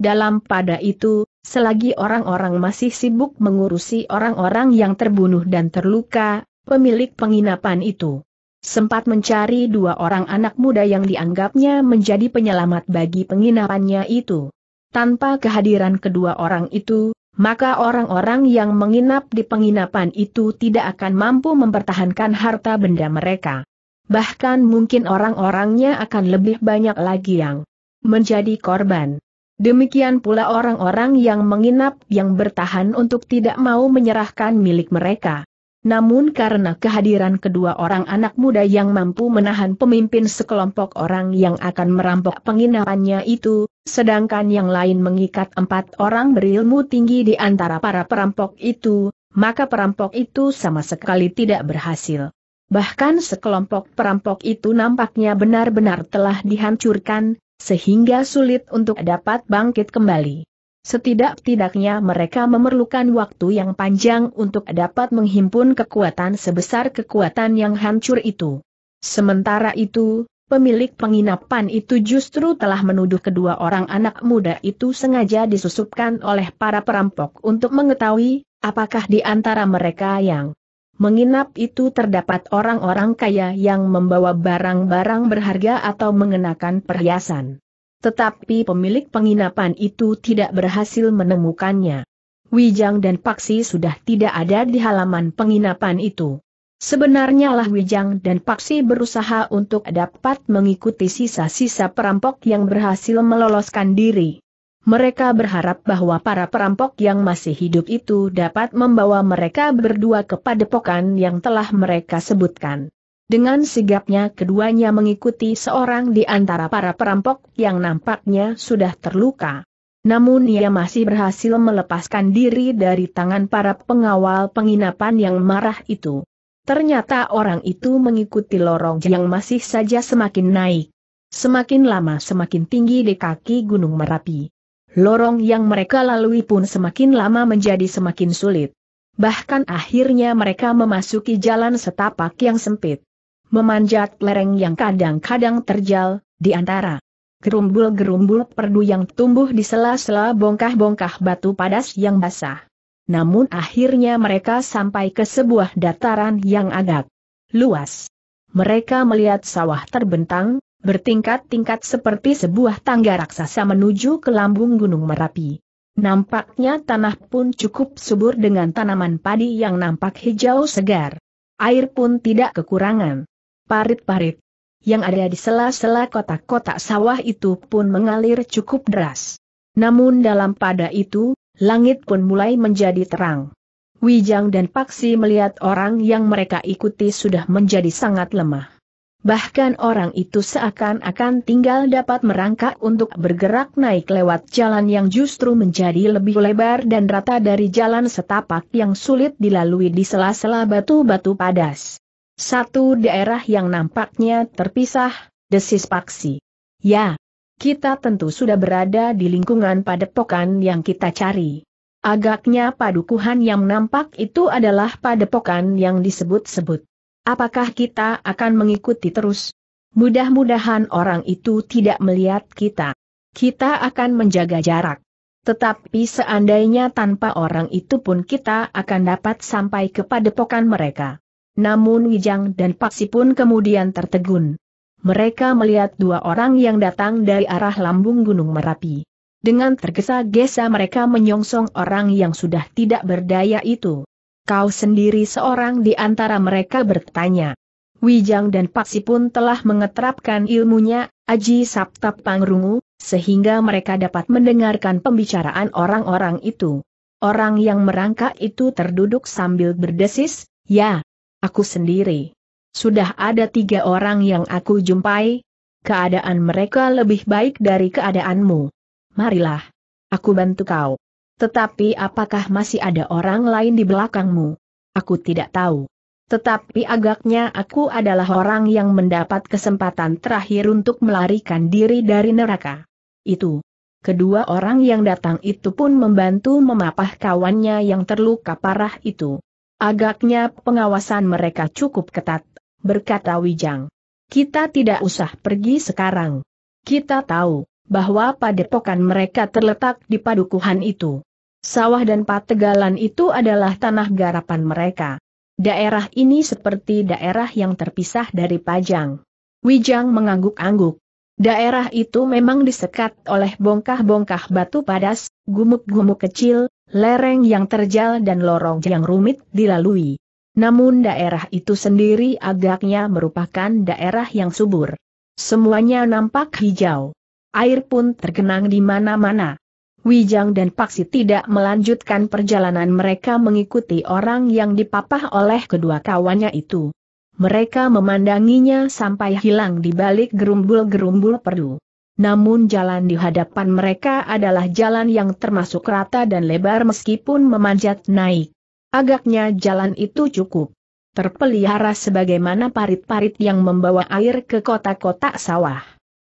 Dalam pada itu, selagi orang-orang masih sibuk mengurusi orang-orang yang terbunuh dan terluka, pemilik penginapan itu Sempat mencari dua orang anak muda yang dianggapnya menjadi penyelamat bagi penginapannya itu. Tanpa kehadiran kedua orang itu, maka orang-orang yang menginap di penginapan itu tidak akan mampu mempertahankan harta benda mereka. Bahkan mungkin orang-orangnya akan lebih banyak lagi yang menjadi korban. Demikian pula orang-orang yang menginap yang bertahan untuk tidak mau menyerahkan milik mereka. Namun karena kehadiran kedua orang anak muda yang mampu menahan pemimpin sekelompok orang yang akan merampok penginapannya itu, sedangkan yang lain mengikat empat orang berilmu tinggi di antara para perampok itu, maka perampok itu sama sekali tidak berhasil. Bahkan sekelompok perampok itu nampaknya benar-benar telah dihancurkan, sehingga sulit untuk dapat bangkit kembali. Setidak-tidaknya mereka memerlukan waktu yang panjang untuk dapat menghimpun kekuatan sebesar kekuatan yang hancur itu. Sementara itu, pemilik penginapan itu justru telah menuduh kedua orang anak muda itu sengaja disusupkan oleh para perampok untuk mengetahui apakah di antara mereka yang menginap itu terdapat orang-orang kaya yang membawa barang-barang berharga atau mengenakan perhiasan. Tetapi pemilik penginapan itu tidak berhasil menemukannya. Wijang dan Paksi sudah tidak ada di halaman penginapan itu. Sebenarnya lah Wijang dan Paksi berusaha untuk dapat mengikuti sisa-sisa perampok yang berhasil meloloskan diri. Mereka berharap bahwa para perampok yang masih hidup itu dapat membawa mereka berdua kepada pokan yang telah mereka sebutkan. Dengan sigapnya keduanya mengikuti seorang di antara para perampok yang nampaknya sudah terluka. Namun ia masih berhasil melepaskan diri dari tangan para pengawal penginapan yang marah itu. Ternyata orang itu mengikuti lorong yang masih saja semakin naik. Semakin lama semakin tinggi di kaki Gunung Merapi. Lorong yang mereka lalui pun semakin lama menjadi semakin sulit. Bahkan akhirnya mereka memasuki jalan setapak yang sempit memanjat lereng yang kadang-kadang terjal, di antara gerumbul-gerumbul perdu yang tumbuh di sela-sela bongkah-bongkah batu padas yang basah. Namun akhirnya mereka sampai ke sebuah dataran yang agak luas. Mereka melihat sawah terbentang, bertingkat-tingkat seperti sebuah tangga raksasa menuju ke lambung Gunung Merapi. Nampaknya tanah pun cukup subur dengan tanaman padi yang nampak hijau segar. Air pun tidak kekurangan parit-parit. Yang ada di sela-sela kotak-kotak sawah itu pun mengalir cukup deras. Namun dalam pada itu, langit pun mulai menjadi terang. Wijang dan Paksi melihat orang yang mereka ikuti sudah menjadi sangat lemah. Bahkan orang itu seakan-akan tinggal dapat merangkak untuk bergerak naik lewat jalan yang justru menjadi lebih lebar dan rata dari jalan setapak yang sulit dilalui di sela-sela batu-batu padas. Satu daerah yang nampaknya terpisah, desis Paksi. Ya, kita tentu sudah berada di lingkungan padepokan yang kita cari. Agaknya padukuhan yang nampak itu adalah padepokan yang disebut-sebut. Apakah kita akan mengikuti terus? Mudah-mudahan orang itu tidak melihat kita. Kita akan menjaga jarak. Tetapi seandainya tanpa orang itu pun kita akan dapat sampai ke padepokan mereka namun Wijang dan Paksi pun kemudian tertegun. Mereka melihat dua orang yang datang dari arah lambung Gunung Merapi. Dengan tergesa-gesa mereka menyongsong orang yang sudah tidak berdaya itu. Kau sendiri seorang di antara mereka bertanya. Wijang dan Paksi pun telah mengeterapkan ilmunya, Aji Sabta Pangrungu, sehingga mereka dapat mendengarkan pembicaraan orang-orang itu. Orang yang merangkak itu terduduk sambil berdesis, ya, Aku sendiri. Sudah ada tiga orang yang aku jumpai. Keadaan mereka lebih baik dari keadaanmu. Marilah. Aku bantu kau. Tetapi apakah masih ada orang lain di belakangmu? Aku tidak tahu. Tetapi agaknya aku adalah orang yang mendapat kesempatan terakhir untuk melarikan diri dari neraka. Itu. Kedua orang yang datang itu pun membantu memapah kawannya yang terluka parah itu. Agaknya pengawasan mereka cukup ketat, berkata Wijang. Kita tidak usah pergi sekarang. Kita tahu bahwa padepokan mereka terletak di padukuhan itu. Sawah dan pategalan itu adalah tanah garapan mereka. Daerah ini seperti daerah yang terpisah dari Pajang. Wijang mengangguk-angguk. Daerah itu memang disekat oleh bongkah-bongkah batu padas, gumuk-gumuk kecil, lereng yang terjal dan lorong yang rumit dilalui. Namun daerah itu sendiri agaknya merupakan daerah yang subur. Semuanya nampak hijau. Air pun tergenang di mana-mana. Wijang dan Paksi tidak melanjutkan perjalanan mereka mengikuti orang yang dipapah oleh kedua kawannya itu. Mereka memandanginya sampai hilang di balik gerumbul-gerumbul perdu. Namun jalan di hadapan mereka adalah jalan yang termasuk rata dan lebar meskipun memanjat naik. Agaknya jalan itu cukup terpelihara sebagaimana parit-parit yang membawa air ke kota-kota sawah.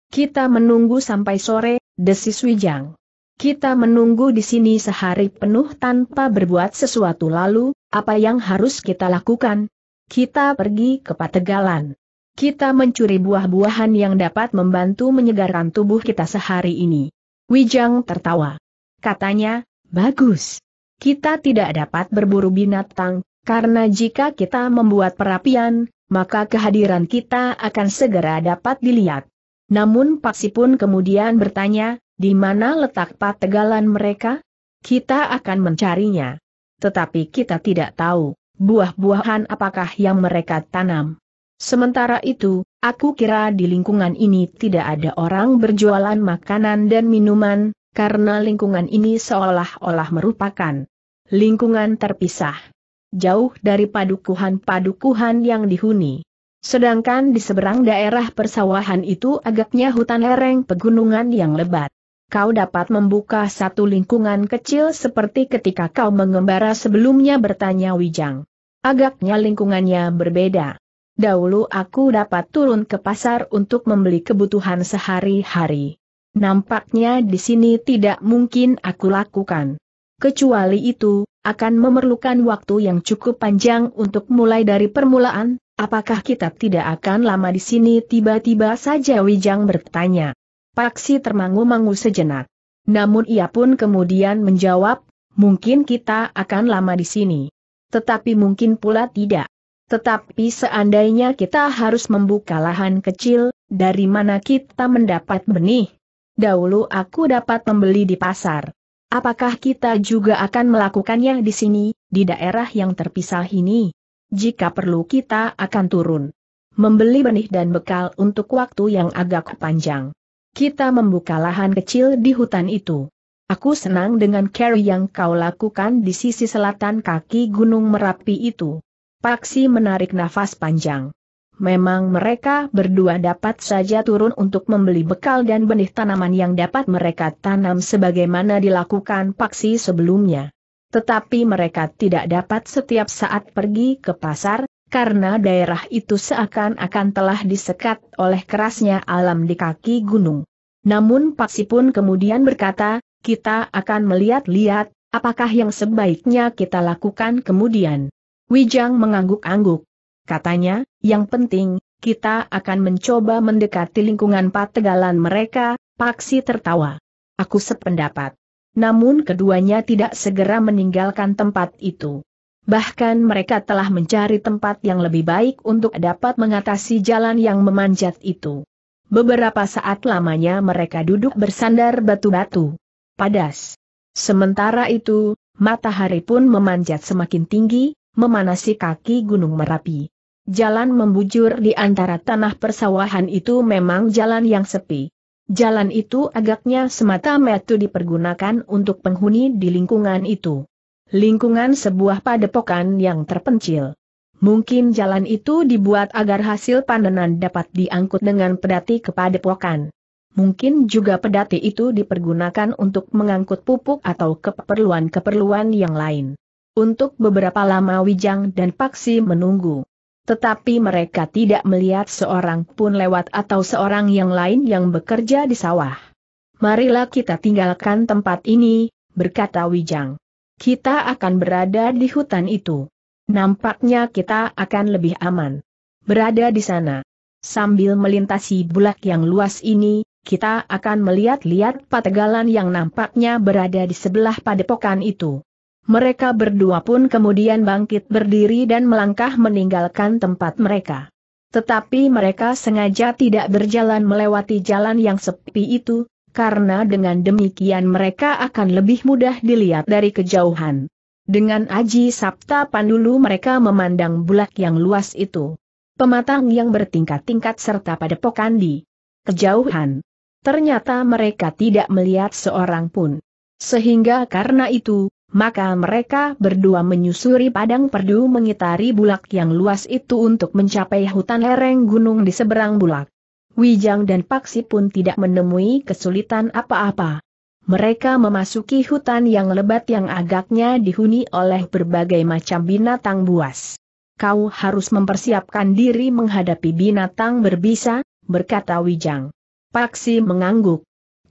Kita menunggu sampai sore, desis Wijang. Kita menunggu di sini sehari penuh tanpa berbuat sesuatu lalu, apa yang harus kita lakukan? Kita pergi ke Pategalan kita mencuri buah-buahan yang dapat membantu menyegarkan tubuh kita sehari ini. Wijang tertawa. Katanya, bagus. Kita tidak dapat berburu binatang, karena jika kita membuat perapian, maka kehadiran kita akan segera dapat dilihat. Namun Paksi pun kemudian bertanya, di mana letak pategalan mereka? Kita akan mencarinya. Tetapi kita tidak tahu, buah-buahan apakah yang mereka tanam. Sementara itu, aku kira di lingkungan ini tidak ada orang berjualan makanan dan minuman, karena lingkungan ini seolah-olah merupakan lingkungan terpisah. Jauh dari padukuhan-padukuhan yang dihuni. Sedangkan di seberang daerah persawahan itu agaknya hutan lereng pegunungan yang lebat. Kau dapat membuka satu lingkungan kecil seperti ketika kau mengembara sebelumnya bertanya Wijang. Agaknya lingkungannya berbeda dahulu aku dapat turun ke pasar untuk membeli kebutuhan sehari-hari. Nampaknya di sini tidak mungkin aku lakukan. Kecuali itu, akan memerlukan waktu yang cukup panjang untuk mulai dari permulaan, apakah kita tidak akan lama di sini tiba-tiba saja Wijang bertanya. Paksi termangu-mangu sejenak. Namun ia pun kemudian menjawab, mungkin kita akan lama di sini. Tetapi mungkin pula tidak. Tetapi seandainya kita harus membuka lahan kecil, dari mana kita mendapat benih? Dahulu aku dapat membeli di pasar. Apakah kita juga akan melakukannya di sini, di daerah yang terpisah ini? Jika perlu kita akan turun. Membeli benih dan bekal untuk waktu yang agak panjang. Kita membuka lahan kecil di hutan itu. Aku senang dengan carry yang kau lakukan di sisi selatan kaki Gunung Merapi itu. Paksi menarik nafas panjang. Memang mereka berdua dapat saja turun untuk membeli bekal dan benih tanaman yang dapat mereka tanam sebagaimana dilakukan Paksi sebelumnya. Tetapi mereka tidak dapat setiap saat pergi ke pasar, karena daerah itu seakan-akan telah disekat oleh kerasnya alam di kaki gunung. Namun Paksi pun kemudian berkata, kita akan melihat-lihat, apakah yang sebaiknya kita lakukan kemudian. Wijang mengangguk-angguk. Katanya, yang penting, kita akan mencoba mendekati lingkungan pategalan mereka, Paksi tertawa. Aku sependapat. Namun keduanya tidak segera meninggalkan tempat itu. Bahkan mereka telah mencari tempat yang lebih baik untuk dapat mengatasi jalan yang memanjat itu. Beberapa saat lamanya mereka duduk bersandar batu-batu. Padas. Sementara itu, matahari pun memanjat semakin tinggi, memanasi kaki Gunung Merapi. Jalan membujur di antara tanah persawahan itu memang jalan yang sepi. Jalan itu agaknya semata-mata dipergunakan untuk penghuni di lingkungan itu. Lingkungan sebuah padepokan yang terpencil. Mungkin jalan itu dibuat agar hasil panenan dapat diangkut dengan pedati ke padepokan. Mungkin juga pedati itu dipergunakan untuk mengangkut pupuk atau keperluan-keperluan yang lain. Untuk beberapa lama Wijang dan Paksi menunggu. Tetapi mereka tidak melihat seorang pun lewat atau seorang yang lain yang bekerja di sawah. Marilah kita tinggalkan tempat ini, berkata Wijang. Kita akan berada di hutan itu. Nampaknya kita akan lebih aman. Berada di sana. Sambil melintasi bulak yang luas ini, kita akan melihat-lihat pategalan yang nampaknya berada di sebelah padepokan itu. Mereka berdua pun kemudian bangkit berdiri dan melangkah meninggalkan tempat mereka. Tetapi mereka sengaja tidak berjalan melewati jalan yang sepi itu, karena dengan demikian mereka akan lebih mudah dilihat dari kejauhan. Dengan Aji Sabta Pandulu mereka memandang bulak yang luas itu. Pematang yang bertingkat-tingkat serta pada di kejauhan. Ternyata mereka tidak melihat seorang pun. Sehingga karena itu, maka mereka berdua menyusuri padang perdu mengitari bulak yang luas itu untuk mencapai hutan lereng gunung di seberang bulak. Wijang dan Paksi pun tidak menemui kesulitan apa-apa. Mereka memasuki hutan yang lebat yang agaknya dihuni oleh berbagai macam binatang buas. Kau harus mempersiapkan diri menghadapi binatang berbisa, berkata Wijang. Paksi mengangguk.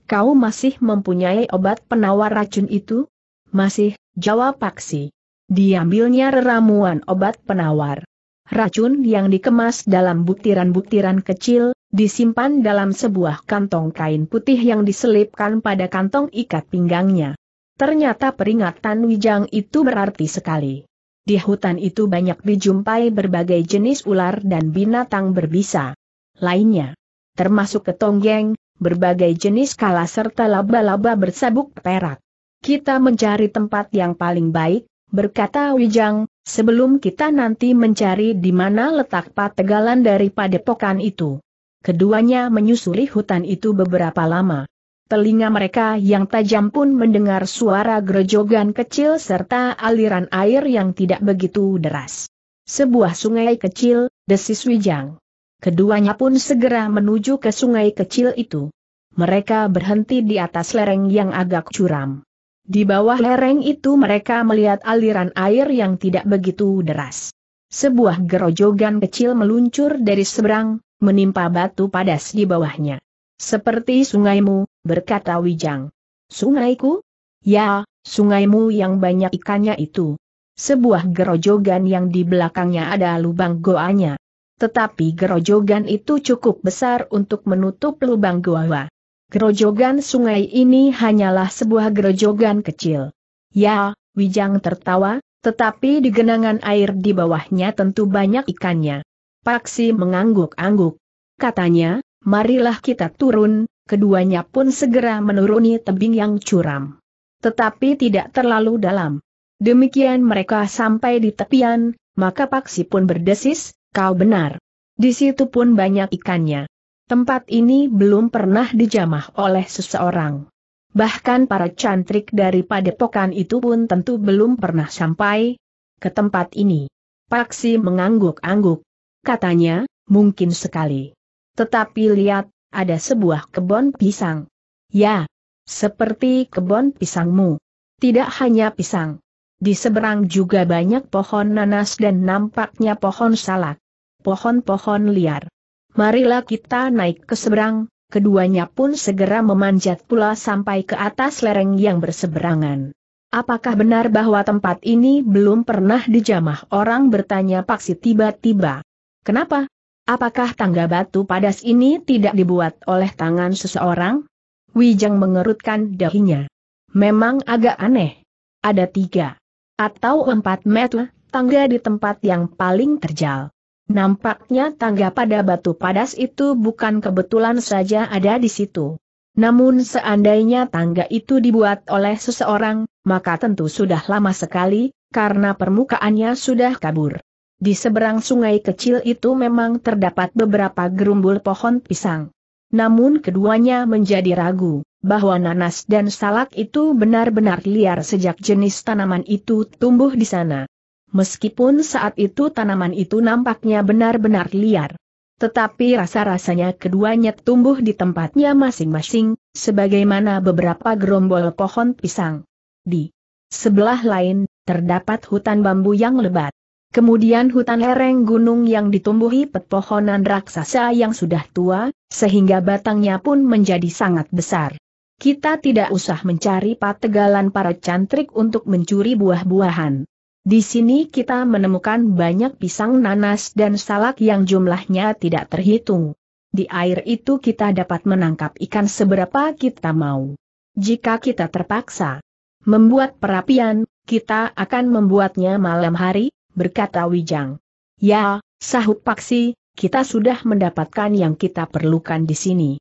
Kau masih mempunyai obat penawar racun itu? Masih, jawab Paksi. Diambilnya ramuan obat penawar. Racun yang dikemas dalam butiran-butiran kecil, disimpan dalam sebuah kantong kain putih yang diselipkan pada kantong ikat pinggangnya. Ternyata peringatan Wijang itu berarti sekali. Di hutan itu banyak dijumpai berbagai jenis ular dan binatang berbisa. Lainnya, termasuk ketonggeng, berbagai jenis kala serta laba-laba bersabuk perak. Kita mencari tempat yang paling baik, berkata Wijang, sebelum kita nanti mencari di mana letak pategalan dari padepokan itu. Keduanya menyusuri hutan itu beberapa lama. Telinga mereka yang tajam pun mendengar suara gerojogan kecil serta aliran air yang tidak begitu deras. Sebuah sungai kecil, desis Wijang. Keduanya pun segera menuju ke sungai kecil itu. Mereka berhenti di atas lereng yang agak curam. Di bawah lereng itu mereka melihat aliran air yang tidak begitu deras. Sebuah gerojogan kecil meluncur dari seberang, menimpa batu padas di bawahnya. Seperti sungaimu, berkata Wijang. Sungaiku? Ya, sungaimu yang banyak ikannya itu. Sebuah gerojogan yang di belakangnya ada lubang goanya. Tetapi gerojogan itu cukup besar untuk menutup lubang goa. Gerojogan sungai ini hanyalah sebuah gerojogan kecil. Ya, Wijang tertawa, tetapi di genangan air di bawahnya tentu banyak ikannya. Paksi mengangguk-angguk. Katanya, marilah kita turun, keduanya pun segera menuruni tebing yang curam. Tetapi tidak terlalu dalam. Demikian mereka sampai di tepian, maka Paksi pun berdesis, kau benar. Di situ pun banyak ikannya tempat ini belum pernah dijamah oleh seseorang. Bahkan para cantrik dari padepokan itu pun tentu belum pernah sampai ke tempat ini. Paksi mengangguk-angguk. Katanya, mungkin sekali. Tetapi lihat, ada sebuah kebon pisang. Ya, seperti kebon pisangmu. Tidak hanya pisang. Di seberang juga banyak pohon nanas dan nampaknya pohon salak. Pohon-pohon liar marilah kita naik ke seberang, keduanya pun segera memanjat pula sampai ke atas lereng yang berseberangan. Apakah benar bahwa tempat ini belum pernah dijamah orang bertanya Paksi tiba-tiba? Kenapa? Apakah tangga batu padas ini tidak dibuat oleh tangan seseorang? Wijang mengerutkan dahinya. Memang agak aneh. Ada tiga atau empat meter tangga di tempat yang paling terjal. Nampaknya tangga pada batu padas itu bukan kebetulan saja ada di situ. Namun seandainya tangga itu dibuat oleh seseorang, maka tentu sudah lama sekali, karena permukaannya sudah kabur. Di seberang sungai kecil itu memang terdapat beberapa gerumbul pohon pisang. Namun keduanya menjadi ragu, bahwa nanas dan salak itu benar-benar liar sejak jenis tanaman itu tumbuh di sana. Meskipun saat itu tanaman itu nampaknya benar-benar liar. Tetapi rasa-rasanya keduanya tumbuh di tempatnya masing-masing, sebagaimana beberapa gerombol pohon pisang. Di sebelah lain, terdapat hutan bambu yang lebat. Kemudian hutan lereng gunung yang ditumbuhi pepohonan raksasa yang sudah tua, sehingga batangnya pun menjadi sangat besar. Kita tidak usah mencari pategalan para cantrik untuk mencuri buah-buahan. Di sini kita menemukan banyak pisang nanas dan salak yang jumlahnya tidak terhitung. Di air itu kita dapat menangkap ikan seberapa kita mau. Jika kita terpaksa membuat perapian, kita akan membuatnya malam hari, berkata Wijang. Ya, sahut Paksi, kita sudah mendapatkan yang kita perlukan di sini.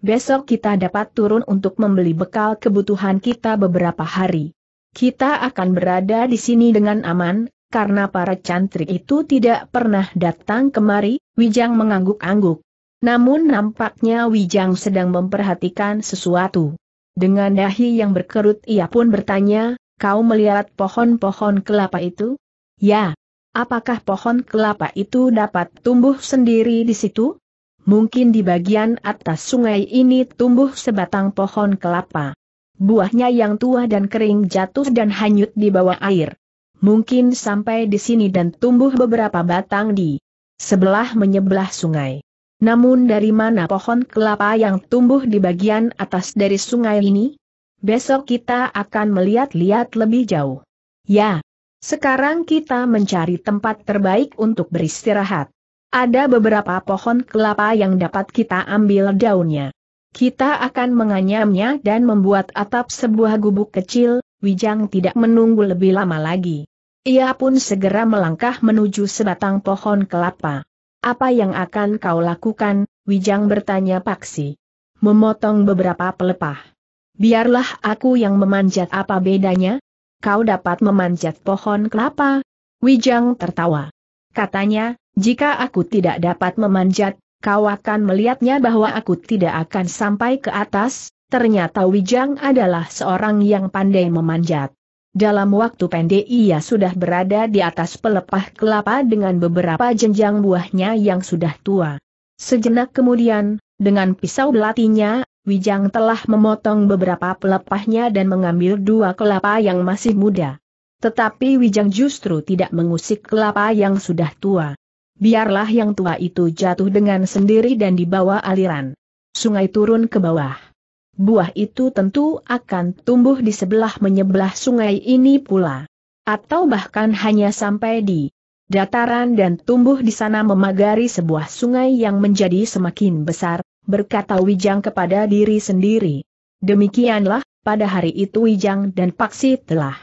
Besok kita dapat turun untuk membeli bekal kebutuhan kita beberapa hari. Kita akan berada di sini dengan aman, karena para cantrik itu tidak pernah datang kemari, Wijang mengangguk-angguk. Namun nampaknya Wijang sedang memperhatikan sesuatu. Dengan dahi yang berkerut ia pun bertanya, kau melihat pohon-pohon kelapa itu? Ya. Apakah pohon kelapa itu dapat tumbuh sendiri di situ? Mungkin di bagian atas sungai ini tumbuh sebatang pohon kelapa buahnya yang tua dan kering jatuh dan hanyut di bawah air. Mungkin sampai di sini dan tumbuh beberapa batang di sebelah menyebelah sungai. Namun dari mana pohon kelapa yang tumbuh di bagian atas dari sungai ini? Besok kita akan melihat-lihat lebih jauh. Ya, sekarang kita mencari tempat terbaik untuk beristirahat. Ada beberapa pohon kelapa yang dapat kita ambil daunnya. Kita akan menganyamnya dan membuat atap sebuah gubuk kecil, Wijang tidak menunggu lebih lama lagi. Ia pun segera melangkah menuju sebatang pohon kelapa. Apa yang akan kau lakukan, Wijang bertanya Paksi. Memotong beberapa pelepah. Biarlah aku yang memanjat apa bedanya? Kau dapat memanjat pohon kelapa? Wijang tertawa. Katanya, jika aku tidak dapat memanjat, kau akan melihatnya bahwa aku tidak akan sampai ke atas, ternyata Wijang adalah seorang yang pandai memanjat. Dalam waktu pendek ia sudah berada di atas pelepah kelapa dengan beberapa jenjang buahnya yang sudah tua. Sejenak kemudian, dengan pisau belatinya, Wijang telah memotong beberapa pelepahnya dan mengambil dua kelapa yang masih muda. Tetapi Wijang justru tidak mengusik kelapa yang sudah tua biarlah yang tua itu jatuh dengan sendiri dan dibawa aliran. Sungai turun ke bawah. Buah itu tentu akan tumbuh di sebelah menyebelah sungai ini pula. Atau bahkan hanya sampai di dataran dan tumbuh di sana memagari sebuah sungai yang menjadi semakin besar, berkata Wijang kepada diri sendiri. Demikianlah, pada hari itu Wijang dan Paksi telah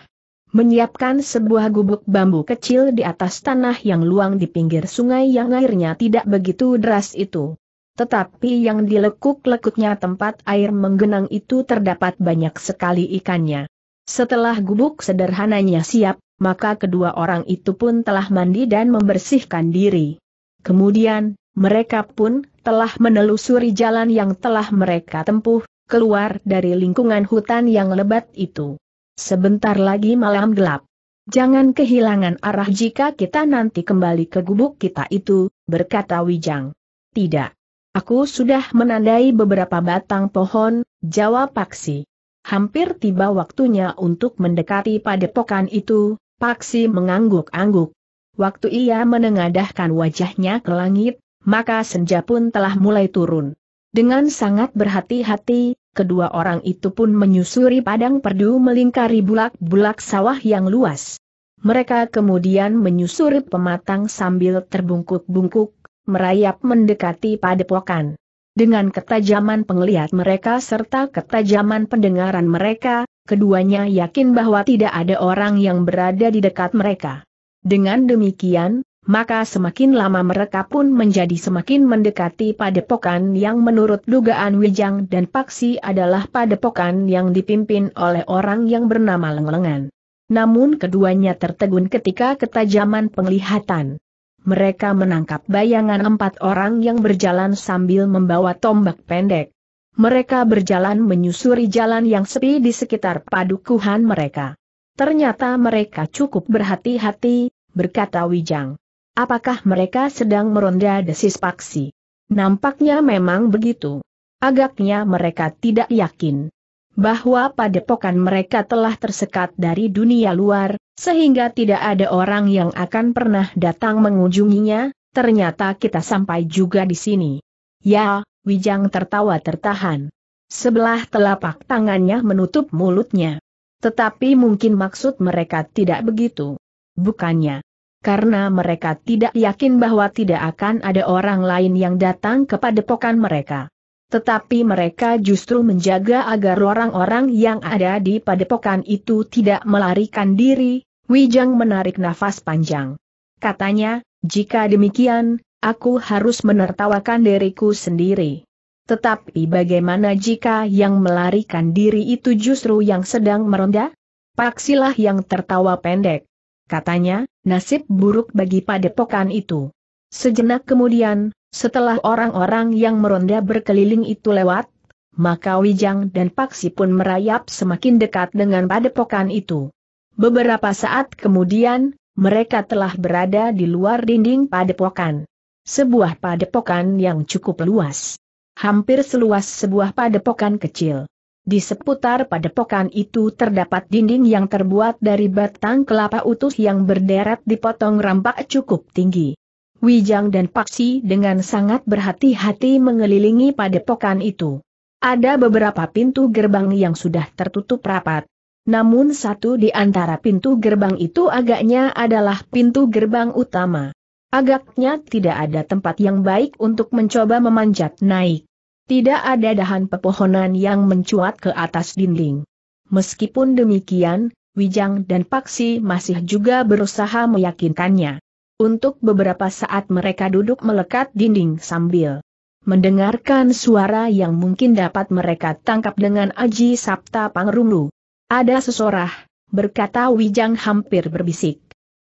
menyiapkan sebuah gubuk bambu kecil di atas tanah yang luang di pinggir sungai yang airnya tidak begitu deras itu. Tetapi yang dilekuk-lekuknya tempat air menggenang itu terdapat banyak sekali ikannya. Setelah gubuk sederhananya siap, maka kedua orang itu pun telah mandi dan membersihkan diri. Kemudian, mereka pun telah menelusuri jalan yang telah mereka tempuh, keluar dari lingkungan hutan yang lebat itu. Sebentar lagi malam gelap. Jangan kehilangan arah jika kita nanti kembali ke gubuk kita itu, berkata Wijang. Tidak. Aku sudah menandai beberapa batang pohon, jawab Paksi. Hampir tiba waktunya untuk mendekati padepokan itu, Paksi mengangguk-angguk. Waktu ia menengadahkan wajahnya ke langit, maka senja pun telah mulai turun. Dengan sangat berhati-hati, kedua orang itu pun menyusuri padang perdu melingkari bulak-bulak sawah yang luas. Mereka kemudian menyusuri pematang sambil terbungkuk-bungkuk, merayap mendekati padepokan. Dengan ketajaman penglihat mereka serta ketajaman pendengaran mereka, keduanya yakin bahwa tidak ada orang yang berada di dekat mereka. Dengan demikian, maka semakin lama mereka pun menjadi semakin mendekati padepokan yang menurut dugaan Wijang dan Paksi adalah padepokan yang dipimpin oleh orang yang bernama Lenglengan. Namun keduanya tertegun ketika ketajaman penglihatan. Mereka menangkap bayangan empat orang yang berjalan sambil membawa tombak pendek. Mereka berjalan menyusuri jalan yang sepi di sekitar padukuhan mereka. Ternyata mereka cukup berhati-hati, berkata Wijang. Apakah mereka sedang meronda desis paksi? Nampaknya memang begitu. Agaknya mereka tidak yakin bahwa padepokan mereka telah tersekat dari dunia luar, sehingga tidak ada orang yang akan pernah datang mengunjunginya, ternyata kita sampai juga di sini. Ya, Wijang tertawa tertahan. Sebelah telapak tangannya menutup mulutnya. Tetapi mungkin maksud mereka tidak begitu. Bukannya karena mereka tidak yakin bahwa tidak akan ada orang lain yang datang ke padepokan mereka. Tetapi mereka justru menjaga agar orang-orang yang ada di padepokan itu tidak melarikan diri, Wijang menarik nafas panjang. Katanya, jika demikian, aku harus menertawakan diriku sendiri. Tetapi bagaimana jika yang melarikan diri itu justru yang sedang meronda? Paksilah yang tertawa pendek katanya, nasib buruk bagi padepokan itu. Sejenak kemudian, setelah orang-orang yang meronda berkeliling itu lewat, maka Wijang dan Paksi pun merayap semakin dekat dengan padepokan itu. Beberapa saat kemudian, mereka telah berada di luar dinding padepokan. Sebuah padepokan yang cukup luas. Hampir seluas sebuah padepokan kecil. Di seputar padepokan itu terdapat dinding yang terbuat dari batang kelapa utuh yang berderet dipotong rampak cukup tinggi. Wijang dan Paksi dengan sangat berhati-hati mengelilingi padepokan itu. Ada beberapa pintu gerbang yang sudah tertutup rapat. Namun satu di antara pintu gerbang itu agaknya adalah pintu gerbang utama. Agaknya tidak ada tempat yang baik untuk mencoba memanjat naik. Tidak ada dahan pepohonan yang mencuat ke atas dinding. Meskipun demikian, Wijang dan Paksi masih juga berusaha meyakinkannya. Untuk beberapa saat mereka duduk melekat dinding sambil mendengarkan suara yang mungkin dapat mereka tangkap dengan Aji Sapta Pangrungu. Ada sesorah, berkata Wijang hampir berbisik.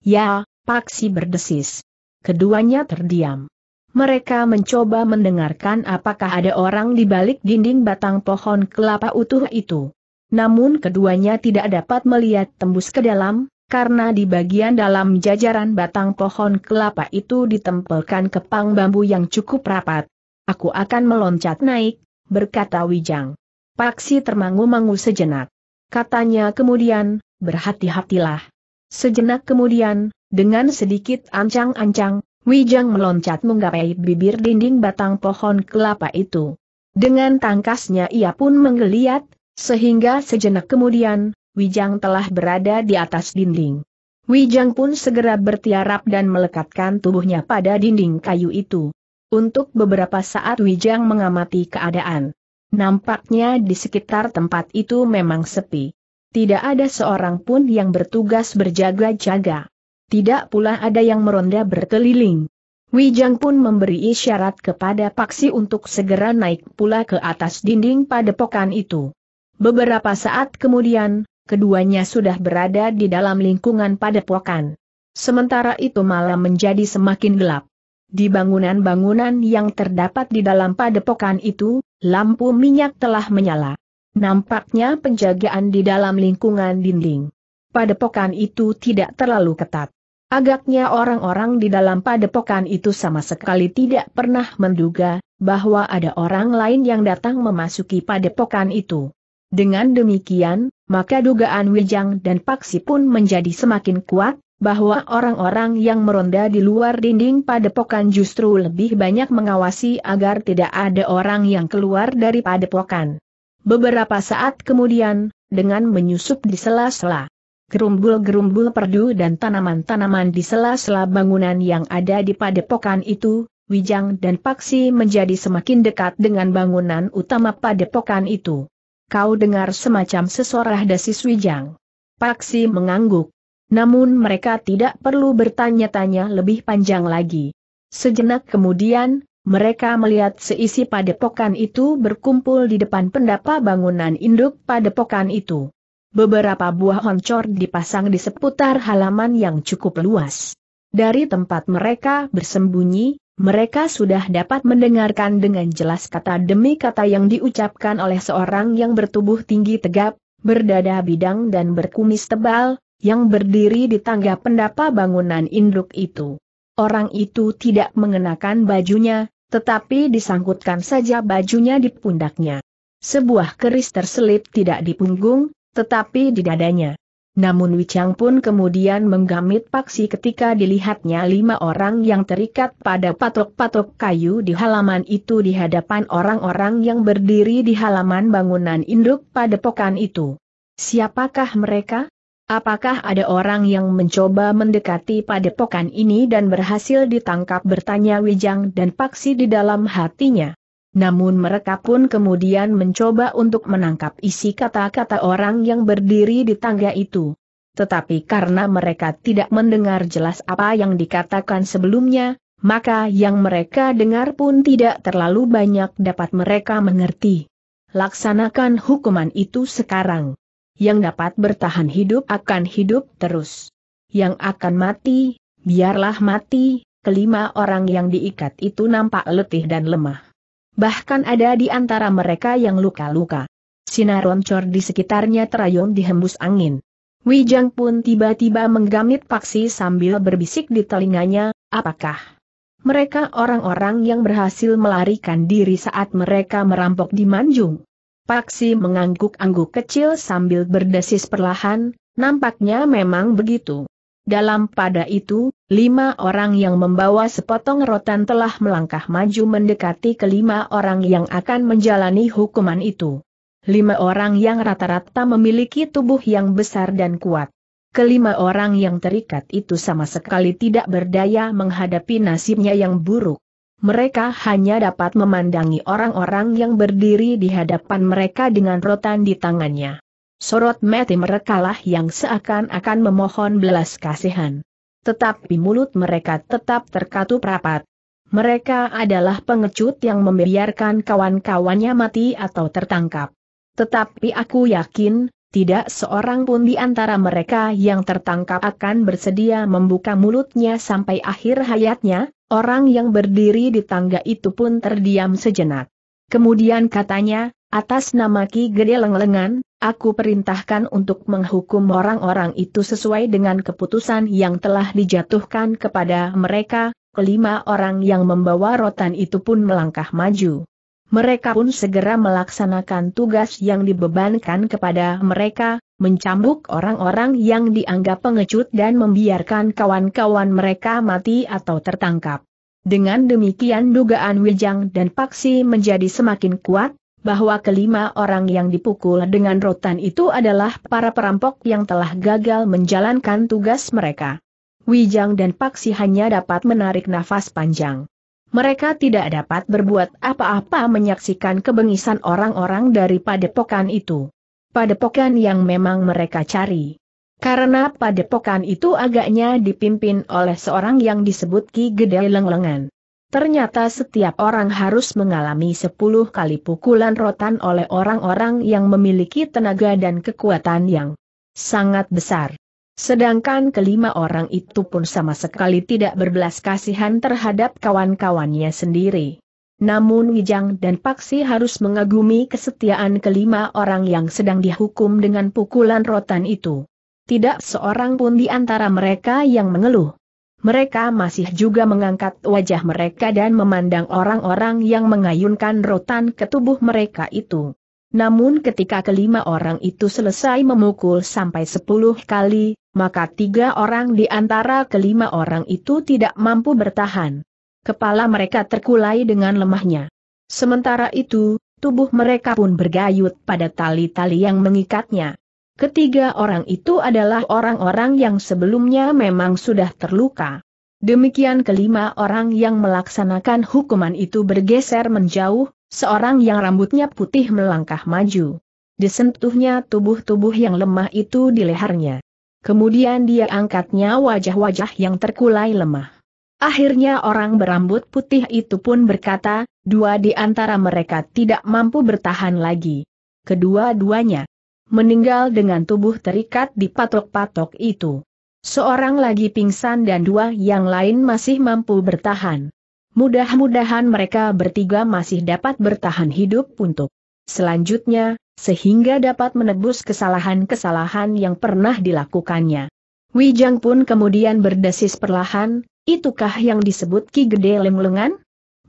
Ya, Paksi berdesis. Keduanya terdiam mereka mencoba mendengarkan apakah ada orang di balik dinding batang pohon kelapa utuh itu. Namun keduanya tidak dapat melihat tembus ke dalam, karena di bagian dalam jajaran batang pohon kelapa itu ditempelkan kepang bambu yang cukup rapat. Aku akan meloncat naik, berkata Wijang. Paksi termangu-mangu sejenak. Katanya kemudian, berhati-hatilah. Sejenak kemudian, dengan sedikit ancang-ancang, Wijang meloncat menggapai bibir dinding batang pohon kelapa itu. Dengan tangkasnya ia pun menggeliat, sehingga sejenak kemudian, Wijang telah berada di atas dinding. Wijang pun segera bertiarap dan melekatkan tubuhnya pada dinding kayu itu. Untuk beberapa saat Wijang mengamati keadaan. Nampaknya di sekitar tempat itu memang sepi. Tidak ada seorang pun yang bertugas berjaga-jaga tidak pula ada yang meronda berkeliling. Wijang pun memberi isyarat kepada Paksi untuk segera naik pula ke atas dinding pada padepokan itu. Beberapa saat kemudian, keduanya sudah berada di dalam lingkungan pada padepokan. Sementara itu malam menjadi semakin gelap. Di bangunan-bangunan yang terdapat di dalam padepokan itu, lampu minyak telah menyala. Nampaknya penjagaan di dalam lingkungan dinding padepokan itu tidak terlalu ketat. Agaknya orang-orang di dalam padepokan itu sama sekali tidak pernah menduga bahwa ada orang lain yang datang memasuki padepokan itu. Dengan demikian, maka dugaan Wijang dan Paksi pun menjadi semakin kuat, bahwa orang-orang yang meronda di luar dinding padepokan justru lebih banyak mengawasi agar tidak ada orang yang keluar dari padepokan. Beberapa saat kemudian, dengan menyusup di sela-sela gerumbul-gerumbul perdu dan tanaman-tanaman di sela-sela bangunan yang ada di padepokan itu, Wijang dan Paksi menjadi semakin dekat dengan bangunan utama padepokan itu. Kau dengar semacam sesorah dasis Wijang. Paksi mengangguk. Namun mereka tidak perlu bertanya-tanya lebih panjang lagi. Sejenak kemudian, mereka melihat seisi padepokan itu berkumpul di depan pendapa bangunan induk padepokan itu. Beberapa buah oncor dipasang di seputar halaman yang cukup luas. Dari tempat mereka bersembunyi, mereka sudah dapat mendengarkan dengan jelas kata demi kata yang diucapkan oleh seorang yang bertubuh tinggi tegap, berdada bidang dan berkumis tebal, yang berdiri di tangga pendapa bangunan induk itu. Orang itu tidak mengenakan bajunya, tetapi disangkutkan saja bajunya di pundaknya. Sebuah keris terselip tidak di punggung, tetapi di dadanya. Namun Wicang pun kemudian menggamit paksi ketika dilihatnya lima orang yang terikat pada patok-patok kayu di halaman itu di hadapan orang-orang yang berdiri di halaman bangunan induk pada padepokan itu. Siapakah mereka? Apakah ada orang yang mencoba mendekati padepokan ini dan berhasil ditangkap bertanya Wijang dan Paksi di dalam hatinya? namun mereka pun kemudian mencoba untuk menangkap isi kata-kata orang yang berdiri di tangga itu. Tetapi karena mereka tidak mendengar jelas apa yang dikatakan sebelumnya, maka yang mereka dengar pun tidak terlalu banyak dapat mereka mengerti. Laksanakan hukuman itu sekarang. Yang dapat bertahan hidup akan hidup terus. Yang akan mati, biarlah mati, kelima orang yang diikat itu nampak letih dan lemah. Bahkan ada di antara mereka yang luka-luka. Sinar roncor di sekitarnya terayun dihembus angin. Wijang pun tiba-tiba menggamit paksi sambil berbisik di telinganya, apakah mereka orang-orang yang berhasil melarikan diri saat mereka merampok di Manjung? Paksi mengangguk-angguk kecil sambil berdesis perlahan, nampaknya memang begitu. Dalam pada itu, lima orang yang membawa sepotong rotan telah melangkah maju mendekati kelima orang yang akan menjalani hukuman itu. Lima orang yang rata-rata memiliki tubuh yang besar dan kuat. Kelima orang yang terikat itu sama sekali tidak berdaya menghadapi nasibnya yang buruk. Mereka hanya dapat memandangi orang-orang yang berdiri di hadapan mereka dengan rotan di tangannya. Sorot mati merekalah yang seakan-akan memohon belas kasihan. Tetapi mulut mereka tetap terkatup rapat. Mereka adalah pengecut yang membiarkan kawan-kawannya mati atau tertangkap. Tetapi aku yakin, tidak seorang pun di antara mereka yang tertangkap akan bersedia membuka mulutnya sampai akhir hayatnya, orang yang berdiri di tangga itu pun terdiam sejenak. Kemudian katanya, Atas nama Ki Gede Lenglengan, aku perintahkan untuk menghukum orang-orang itu sesuai dengan keputusan yang telah dijatuhkan kepada mereka, kelima orang yang membawa rotan itu pun melangkah maju. Mereka pun segera melaksanakan tugas yang dibebankan kepada mereka, mencambuk orang-orang yang dianggap pengecut dan membiarkan kawan-kawan mereka mati atau tertangkap. Dengan demikian dugaan Wijang dan Paksi menjadi semakin kuat, bahwa kelima orang yang dipukul dengan rotan itu adalah para perampok yang telah gagal menjalankan tugas mereka. Wijang dan Paksi hanya dapat menarik nafas panjang. Mereka tidak dapat berbuat apa-apa menyaksikan kebengisan orang-orang dari padepokan itu. Padepokan yang memang mereka cari. Karena padepokan itu agaknya dipimpin oleh seorang yang disebut Ki Gede Lenglengan. Ternyata setiap orang harus mengalami sepuluh kali pukulan rotan oleh orang-orang yang memiliki tenaga dan kekuatan yang sangat besar. Sedangkan kelima orang itu pun sama sekali tidak berbelas kasihan terhadap kawan-kawannya sendiri. Namun Wijang dan Paksi harus mengagumi kesetiaan kelima orang yang sedang dihukum dengan pukulan rotan itu. Tidak seorang pun di antara mereka yang mengeluh. Mereka masih juga mengangkat wajah mereka dan memandang orang-orang yang mengayunkan rotan ke tubuh mereka itu. Namun ketika kelima orang itu selesai memukul sampai sepuluh kali, maka tiga orang di antara kelima orang itu tidak mampu bertahan. Kepala mereka terkulai dengan lemahnya. Sementara itu, tubuh mereka pun bergayut pada tali-tali yang mengikatnya. Ketiga orang itu adalah orang-orang yang sebelumnya memang sudah terluka. Demikian kelima orang yang melaksanakan hukuman itu bergeser menjauh, seorang yang rambutnya putih melangkah maju. Disentuhnya tubuh-tubuh yang lemah itu di lehernya. Kemudian dia angkatnya wajah-wajah yang terkulai lemah. Akhirnya orang berambut putih itu pun berkata, dua di antara mereka tidak mampu bertahan lagi. Kedua-duanya meninggal dengan tubuh terikat di patok-patok itu. Seorang lagi pingsan dan dua yang lain masih mampu bertahan. Mudah-mudahan mereka bertiga masih dapat bertahan hidup untuk selanjutnya, sehingga dapat menebus kesalahan-kesalahan yang pernah dilakukannya. Wijang pun kemudian berdesis perlahan, itukah yang disebut Ki Gede lenglengan?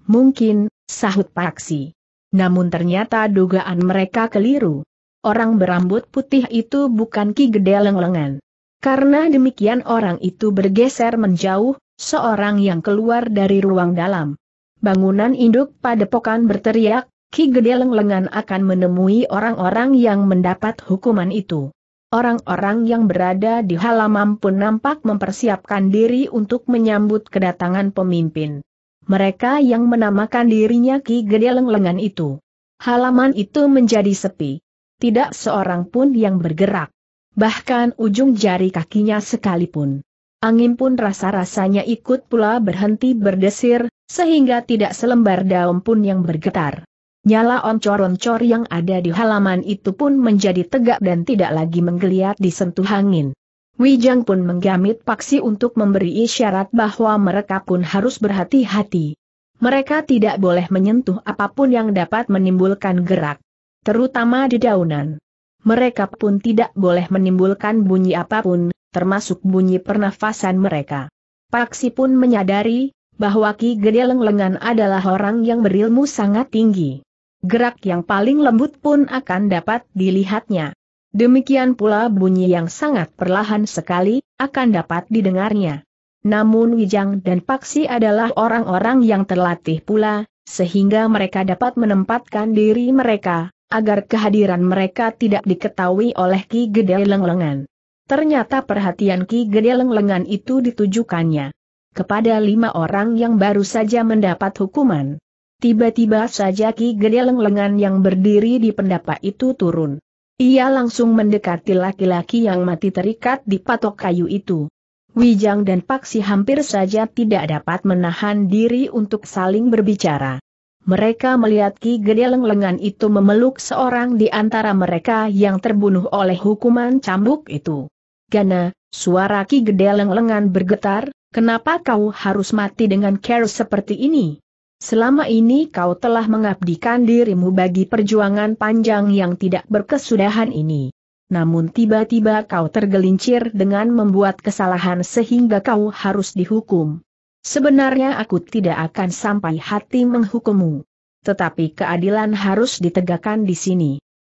Mungkin, sahut Paksi. Namun ternyata dugaan mereka keliru orang berambut putih itu bukan Ki Gede Lenglengan. Karena demikian orang itu bergeser menjauh, seorang yang keluar dari ruang dalam. Bangunan induk padepokan berteriak, Ki Gede Lenglengan akan menemui orang-orang yang mendapat hukuman itu. Orang-orang yang berada di halaman pun nampak mempersiapkan diri untuk menyambut kedatangan pemimpin. Mereka yang menamakan dirinya Ki Gede Lenglengan itu. Halaman itu menjadi sepi tidak seorang pun yang bergerak. Bahkan ujung jari kakinya sekalipun. Angin pun rasa-rasanya ikut pula berhenti berdesir, sehingga tidak selembar daun pun yang bergetar. Nyala oncor-oncor yang ada di halaman itu pun menjadi tegak dan tidak lagi menggeliat disentuh angin. Wijang pun menggamit paksi untuk memberi isyarat bahwa mereka pun harus berhati-hati. Mereka tidak boleh menyentuh apapun yang dapat menimbulkan gerak terutama di daunan. Mereka pun tidak boleh menimbulkan bunyi apapun, termasuk bunyi pernafasan mereka. Paksi pun menyadari, bahwa Ki Gede Lenglengan adalah orang yang berilmu sangat tinggi. Gerak yang paling lembut pun akan dapat dilihatnya. Demikian pula bunyi yang sangat perlahan sekali, akan dapat didengarnya. Namun Wijang dan Paksi adalah orang-orang yang terlatih pula, sehingga mereka dapat menempatkan diri mereka, agar kehadiran mereka tidak diketahui oleh Ki Gede Lenglengan. Ternyata perhatian Ki Gede Lenglengan itu ditujukannya kepada lima orang yang baru saja mendapat hukuman. Tiba-tiba saja Ki Gede Lenglengan yang berdiri di pendapa itu turun. Ia langsung mendekati laki-laki yang mati terikat di patok kayu itu. Wijang dan Paksi hampir saja tidak dapat menahan diri untuk saling berbicara. Mereka melihat Ki gedeleng lengan itu memeluk seorang di antara mereka yang terbunuh oleh hukuman cambuk itu. Gana, suara Ki gedeleng lengan bergetar, kenapa kau harus mati dengan care seperti ini? Selama ini kau telah mengabdikan dirimu bagi perjuangan panjang yang tidak berkesudahan ini. Namun tiba-tiba kau tergelincir dengan membuat kesalahan sehingga kau harus dihukum. Sebenarnya aku tidak akan sampai hati menghukummu. Tetapi keadilan harus ditegakkan di sini.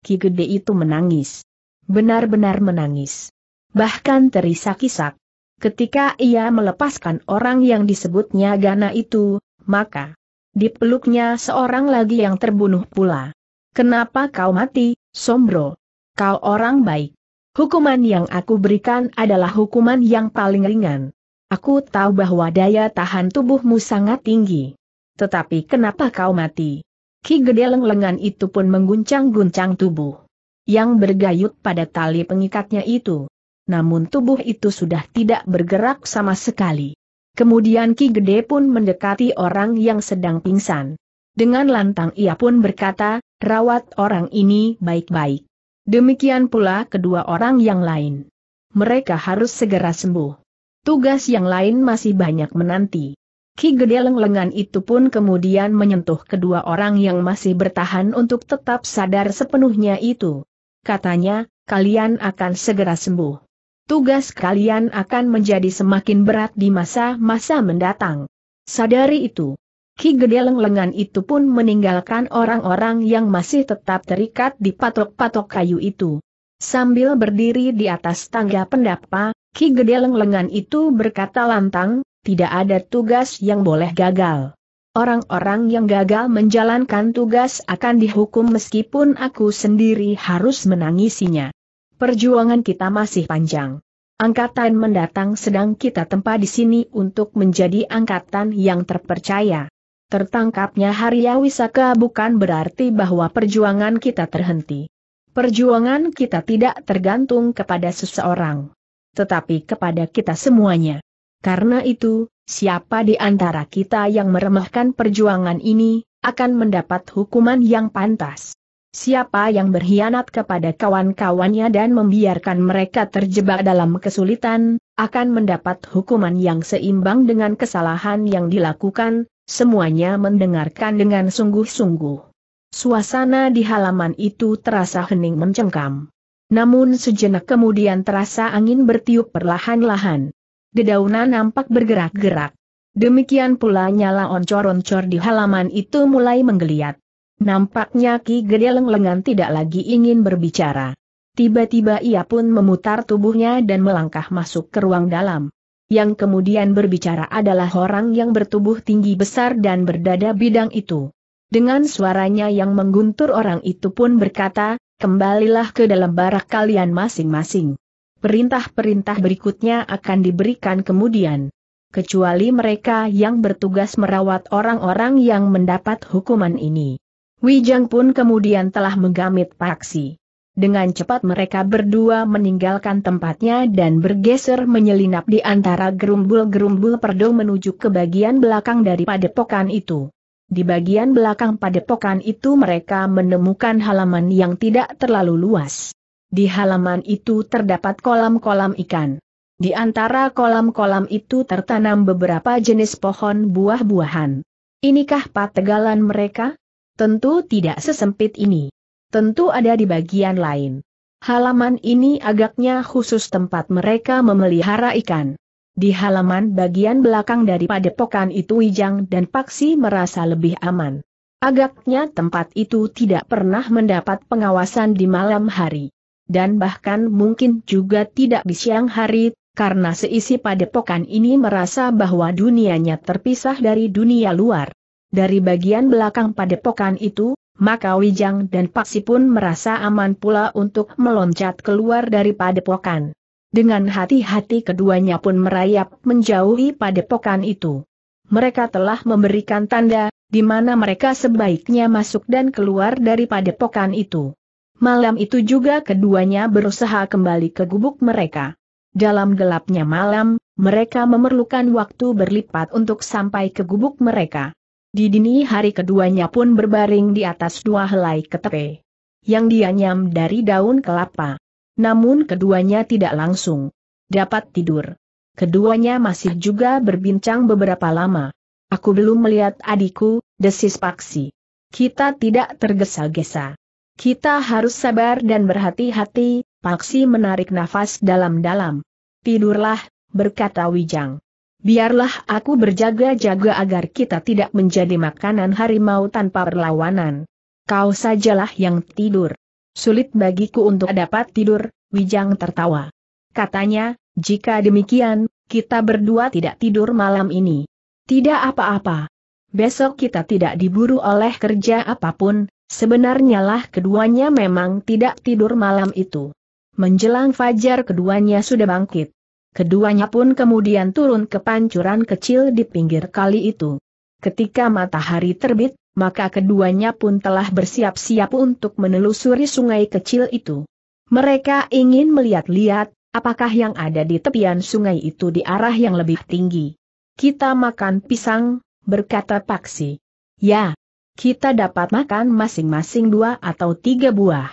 Ki Gede itu menangis. Benar-benar menangis. Bahkan terisak-isak. Ketika ia melepaskan orang yang disebutnya Gana itu, maka dipeluknya seorang lagi yang terbunuh pula. Kenapa kau mati, Sombro? Kau orang baik. Hukuman yang aku berikan adalah hukuman yang paling ringan. Aku tahu bahwa daya tahan tubuhmu sangat tinggi. Tetapi kenapa kau mati? Ki gede lengan itu pun mengguncang-guncang tubuh. Yang bergayut pada tali pengikatnya itu. Namun tubuh itu sudah tidak bergerak sama sekali. Kemudian Ki Gede pun mendekati orang yang sedang pingsan. Dengan lantang ia pun berkata, rawat orang ini baik-baik. Demikian pula kedua orang yang lain. Mereka harus segera sembuh. Tugas yang lain masih banyak menanti. Ki Gede lengan itu pun kemudian menyentuh kedua orang yang masih bertahan untuk tetap sadar sepenuhnya itu. Katanya, kalian akan segera sembuh. Tugas kalian akan menjadi semakin berat di masa-masa mendatang. Sadari itu. Ki Gede lengan itu pun meninggalkan orang-orang yang masih tetap terikat di patok-patok kayu itu. Sambil berdiri di atas tangga pendapa, Ki Gede Lenglengan itu berkata lantang, tidak ada tugas yang boleh gagal. Orang-orang yang gagal menjalankan tugas akan dihukum meskipun aku sendiri harus menangisinya. Perjuangan kita masih panjang. Angkatan mendatang sedang kita tempa di sini untuk menjadi angkatan yang terpercaya. Tertangkapnya Harya Wisaka bukan berarti bahwa perjuangan kita terhenti. Perjuangan kita tidak tergantung kepada seseorang tetapi kepada kita semuanya. Karena itu, siapa di antara kita yang meremehkan perjuangan ini, akan mendapat hukuman yang pantas. Siapa yang berkhianat kepada kawan-kawannya dan membiarkan mereka terjebak dalam kesulitan, akan mendapat hukuman yang seimbang dengan kesalahan yang dilakukan, semuanya mendengarkan dengan sungguh-sungguh. Suasana di halaman itu terasa hening mencengkam. Namun sejenak kemudian terasa angin bertiup perlahan-lahan. Dedaunan nampak bergerak-gerak. Demikian pula nyala oncor-oncor di halaman itu mulai menggeliat. Nampaknya Ki Gede Lengan tidak lagi ingin berbicara. Tiba-tiba ia pun memutar tubuhnya dan melangkah masuk ke ruang dalam. Yang kemudian berbicara adalah orang yang bertubuh tinggi besar dan berdada bidang itu. Dengan suaranya yang mengguntur orang itu pun berkata, kembalilah ke dalam barak kalian masing-masing. Perintah-perintah berikutnya akan diberikan kemudian. Kecuali mereka yang bertugas merawat orang-orang yang mendapat hukuman ini. Wijang pun kemudian telah menggamit paksi. Dengan cepat mereka berdua meninggalkan tempatnya dan bergeser menyelinap di antara gerumbul-gerumbul perdo menuju ke bagian belakang dari padepokan itu. Di bagian belakang padepokan itu mereka menemukan halaman yang tidak terlalu luas. Di halaman itu terdapat kolam-kolam ikan. Di antara kolam-kolam itu tertanam beberapa jenis pohon buah-buahan. Inikah pategalan mereka? Tentu tidak sesempit ini. Tentu ada di bagian lain. Halaman ini agaknya khusus tempat mereka memelihara ikan. Di halaman bagian belakang dari padepokan itu Wijang dan Paksi merasa lebih aman. Agaknya tempat itu tidak pernah mendapat pengawasan di malam hari. Dan bahkan mungkin juga tidak di siang hari, karena seisi padepokan ini merasa bahwa dunianya terpisah dari dunia luar. Dari bagian belakang padepokan itu, maka Wijang dan Paksi pun merasa aman pula untuk meloncat keluar dari padepokan. Dengan hati-hati keduanya pun merayap menjauhi padepokan itu. Mereka telah memberikan tanda, di mana mereka sebaiknya masuk dan keluar dari padepokan itu. Malam itu juga keduanya berusaha kembali ke gubuk mereka. Dalam gelapnya malam, mereka memerlukan waktu berlipat untuk sampai ke gubuk mereka. Di dini hari keduanya pun berbaring di atas dua helai ketepe. Yang dianyam dari daun kelapa namun keduanya tidak langsung dapat tidur. Keduanya masih juga berbincang beberapa lama. Aku belum melihat adikku, desis Paksi. Kita tidak tergesa-gesa. Kita harus sabar dan berhati-hati, Paksi menarik nafas dalam-dalam. Tidurlah, berkata Wijang. Biarlah aku berjaga-jaga agar kita tidak menjadi makanan harimau tanpa perlawanan. Kau sajalah yang tidur sulit bagiku untuk dapat tidur, Wijang tertawa. Katanya, jika demikian, kita berdua tidak tidur malam ini. Tidak apa-apa. Besok kita tidak diburu oleh kerja apapun, sebenarnya lah keduanya memang tidak tidur malam itu. Menjelang fajar keduanya sudah bangkit. Keduanya pun kemudian turun ke pancuran kecil di pinggir kali itu. Ketika matahari terbit, maka keduanya pun telah bersiap-siap untuk menelusuri sungai kecil itu. Mereka ingin melihat-lihat, apakah yang ada di tepian sungai itu di arah yang lebih tinggi. Kita makan pisang, berkata Paksi. Ya, kita dapat makan masing-masing dua atau tiga buah.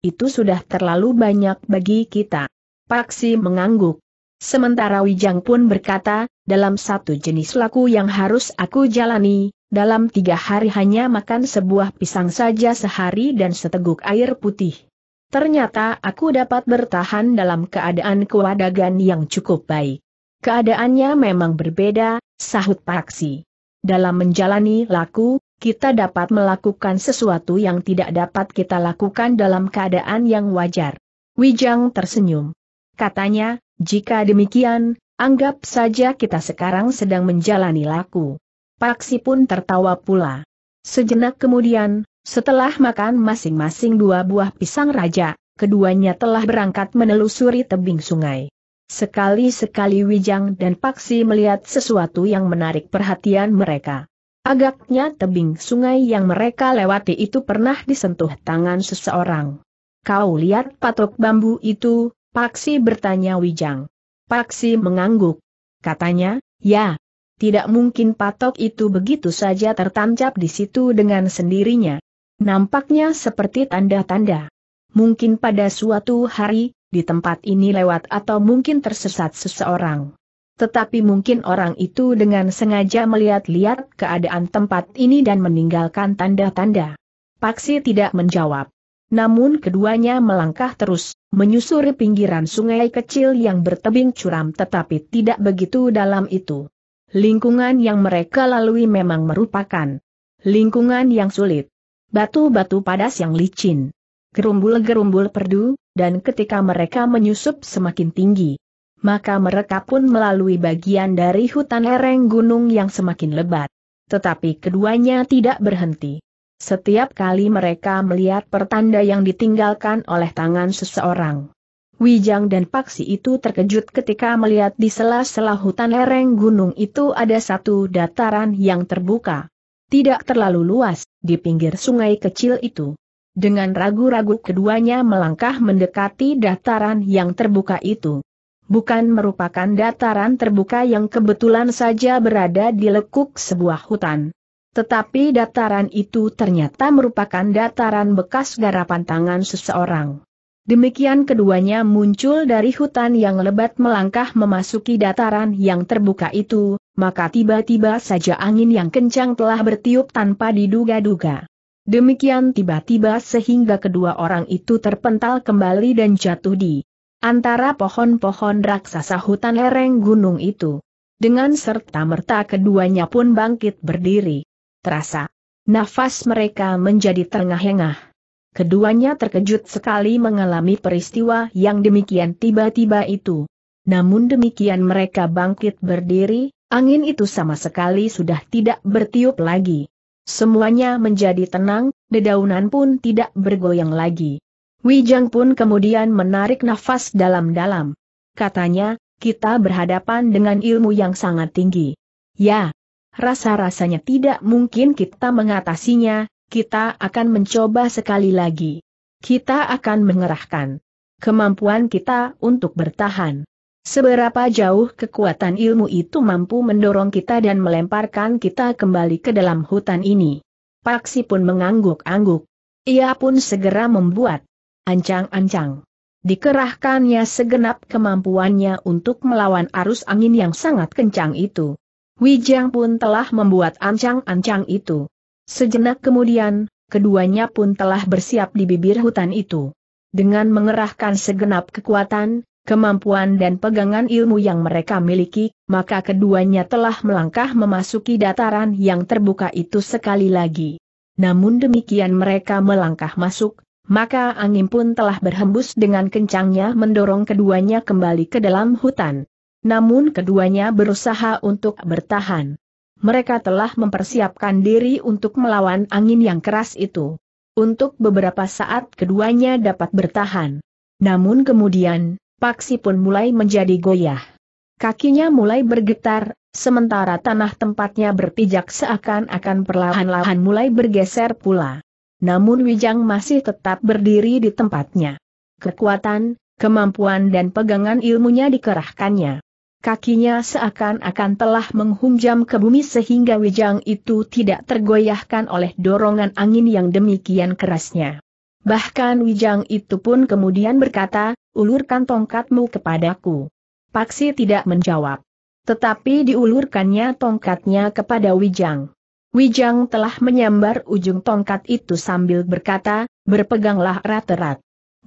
Itu sudah terlalu banyak bagi kita. Paksi mengangguk. Sementara Wijang pun berkata, dalam satu jenis laku yang harus aku jalani, dalam tiga hari hanya makan sebuah pisang saja sehari dan seteguk air putih. Ternyata aku dapat bertahan dalam keadaan kewadagan yang cukup baik. Keadaannya memang berbeda, sahut Paksi. Dalam menjalani laku, kita dapat melakukan sesuatu yang tidak dapat kita lakukan dalam keadaan yang wajar. Wijang tersenyum. Katanya, jika demikian, anggap saja kita sekarang sedang menjalani laku. Paksi pun tertawa pula. Sejenak kemudian, setelah makan masing-masing dua buah pisang raja, keduanya telah berangkat menelusuri tebing sungai. Sekali-sekali Wijang dan Paksi melihat sesuatu yang menarik perhatian mereka. Agaknya tebing sungai yang mereka lewati itu pernah disentuh tangan seseorang. Kau lihat patok bambu itu, Paksi bertanya Wijang. Paksi mengangguk. Katanya, ya, tidak mungkin patok itu begitu saja tertancap di situ dengan sendirinya. Nampaknya seperti tanda-tanda. Mungkin pada suatu hari, di tempat ini lewat atau mungkin tersesat seseorang. Tetapi mungkin orang itu dengan sengaja melihat-lihat keadaan tempat ini dan meninggalkan tanda-tanda. Paksi tidak menjawab. Namun keduanya melangkah terus, menyusuri pinggiran sungai kecil yang bertebing curam tetapi tidak begitu dalam itu lingkungan yang mereka lalui memang merupakan lingkungan yang sulit. Batu-batu padas yang licin, gerumbul-gerumbul perdu, dan ketika mereka menyusup semakin tinggi, maka mereka pun melalui bagian dari hutan ereng gunung yang semakin lebat. Tetapi keduanya tidak berhenti. Setiap kali mereka melihat pertanda yang ditinggalkan oleh tangan seseorang, Wijang dan Paksi itu terkejut ketika melihat di sela-sela hutan lereng gunung itu ada satu dataran yang terbuka. Tidak terlalu luas, di pinggir sungai kecil itu. Dengan ragu-ragu keduanya melangkah mendekati dataran yang terbuka itu. Bukan merupakan dataran terbuka yang kebetulan saja berada di lekuk sebuah hutan. Tetapi dataran itu ternyata merupakan dataran bekas garapan tangan seseorang. Demikian keduanya muncul dari hutan yang lebat melangkah memasuki dataran yang terbuka itu, maka tiba-tiba saja angin yang kencang telah bertiup tanpa diduga-duga. Demikian tiba-tiba sehingga kedua orang itu terpental kembali dan jatuh di antara pohon-pohon raksasa hutan lereng gunung itu. Dengan serta-merta keduanya pun bangkit berdiri. Terasa, nafas mereka menjadi terengah-engah. Keduanya terkejut sekali mengalami peristiwa yang demikian tiba-tiba itu. Namun demikian mereka bangkit berdiri, angin itu sama sekali sudah tidak bertiup lagi. Semuanya menjadi tenang, dedaunan pun tidak bergoyang lagi. Wijang pun kemudian menarik nafas dalam-dalam. Katanya, kita berhadapan dengan ilmu yang sangat tinggi. Ya, rasa-rasanya tidak mungkin kita mengatasinya, kita akan mencoba sekali lagi. Kita akan mengerahkan kemampuan kita untuk bertahan. Seberapa jauh kekuatan ilmu itu mampu mendorong kita dan melemparkan kita kembali ke dalam hutan ini. Paksi pun mengangguk-angguk. Ia pun segera membuat ancang-ancang. Dikerahkannya segenap kemampuannya untuk melawan arus angin yang sangat kencang itu. Wijang pun telah membuat ancang-ancang itu. Sejenak kemudian, keduanya pun telah bersiap di bibir hutan itu. Dengan mengerahkan segenap kekuatan, kemampuan dan pegangan ilmu yang mereka miliki, maka keduanya telah melangkah memasuki dataran yang terbuka itu sekali lagi. Namun demikian mereka melangkah masuk, maka angin pun telah berhembus dengan kencangnya mendorong keduanya kembali ke dalam hutan. Namun keduanya berusaha untuk bertahan mereka telah mempersiapkan diri untuk melawan angin yang keras itu. Untuk beberapa saat keduanya dapat bertahan. Namun kemudian, Paksi pun mulai menjadi goyah. Kakinya mulai bergetar, sementara tanah tempatnya berpijak seakan-akan perlahan-lahan mulai bergeser pula. Namun Wijang masih tetap berdiri di tempatnya. Kekuatan, kemampuan dan pegangan ilmunya dikerahkannya kakinya seakan-akan telah menghunjam ke bumi sehingga wijang itu tidak tergoyahkan oleh dorongan angin yang demikian kerasnya. Bahkan wijang itu pun kemudian berkata, ulurkan tongkatmu kepadaku. Paksi tidak menjawab. Tetapi diulurkannya tongkatnya kepada Wijang. Wijang telah menyambar ujung tongkat itu sambil berkata, berpeganglah erat-erat.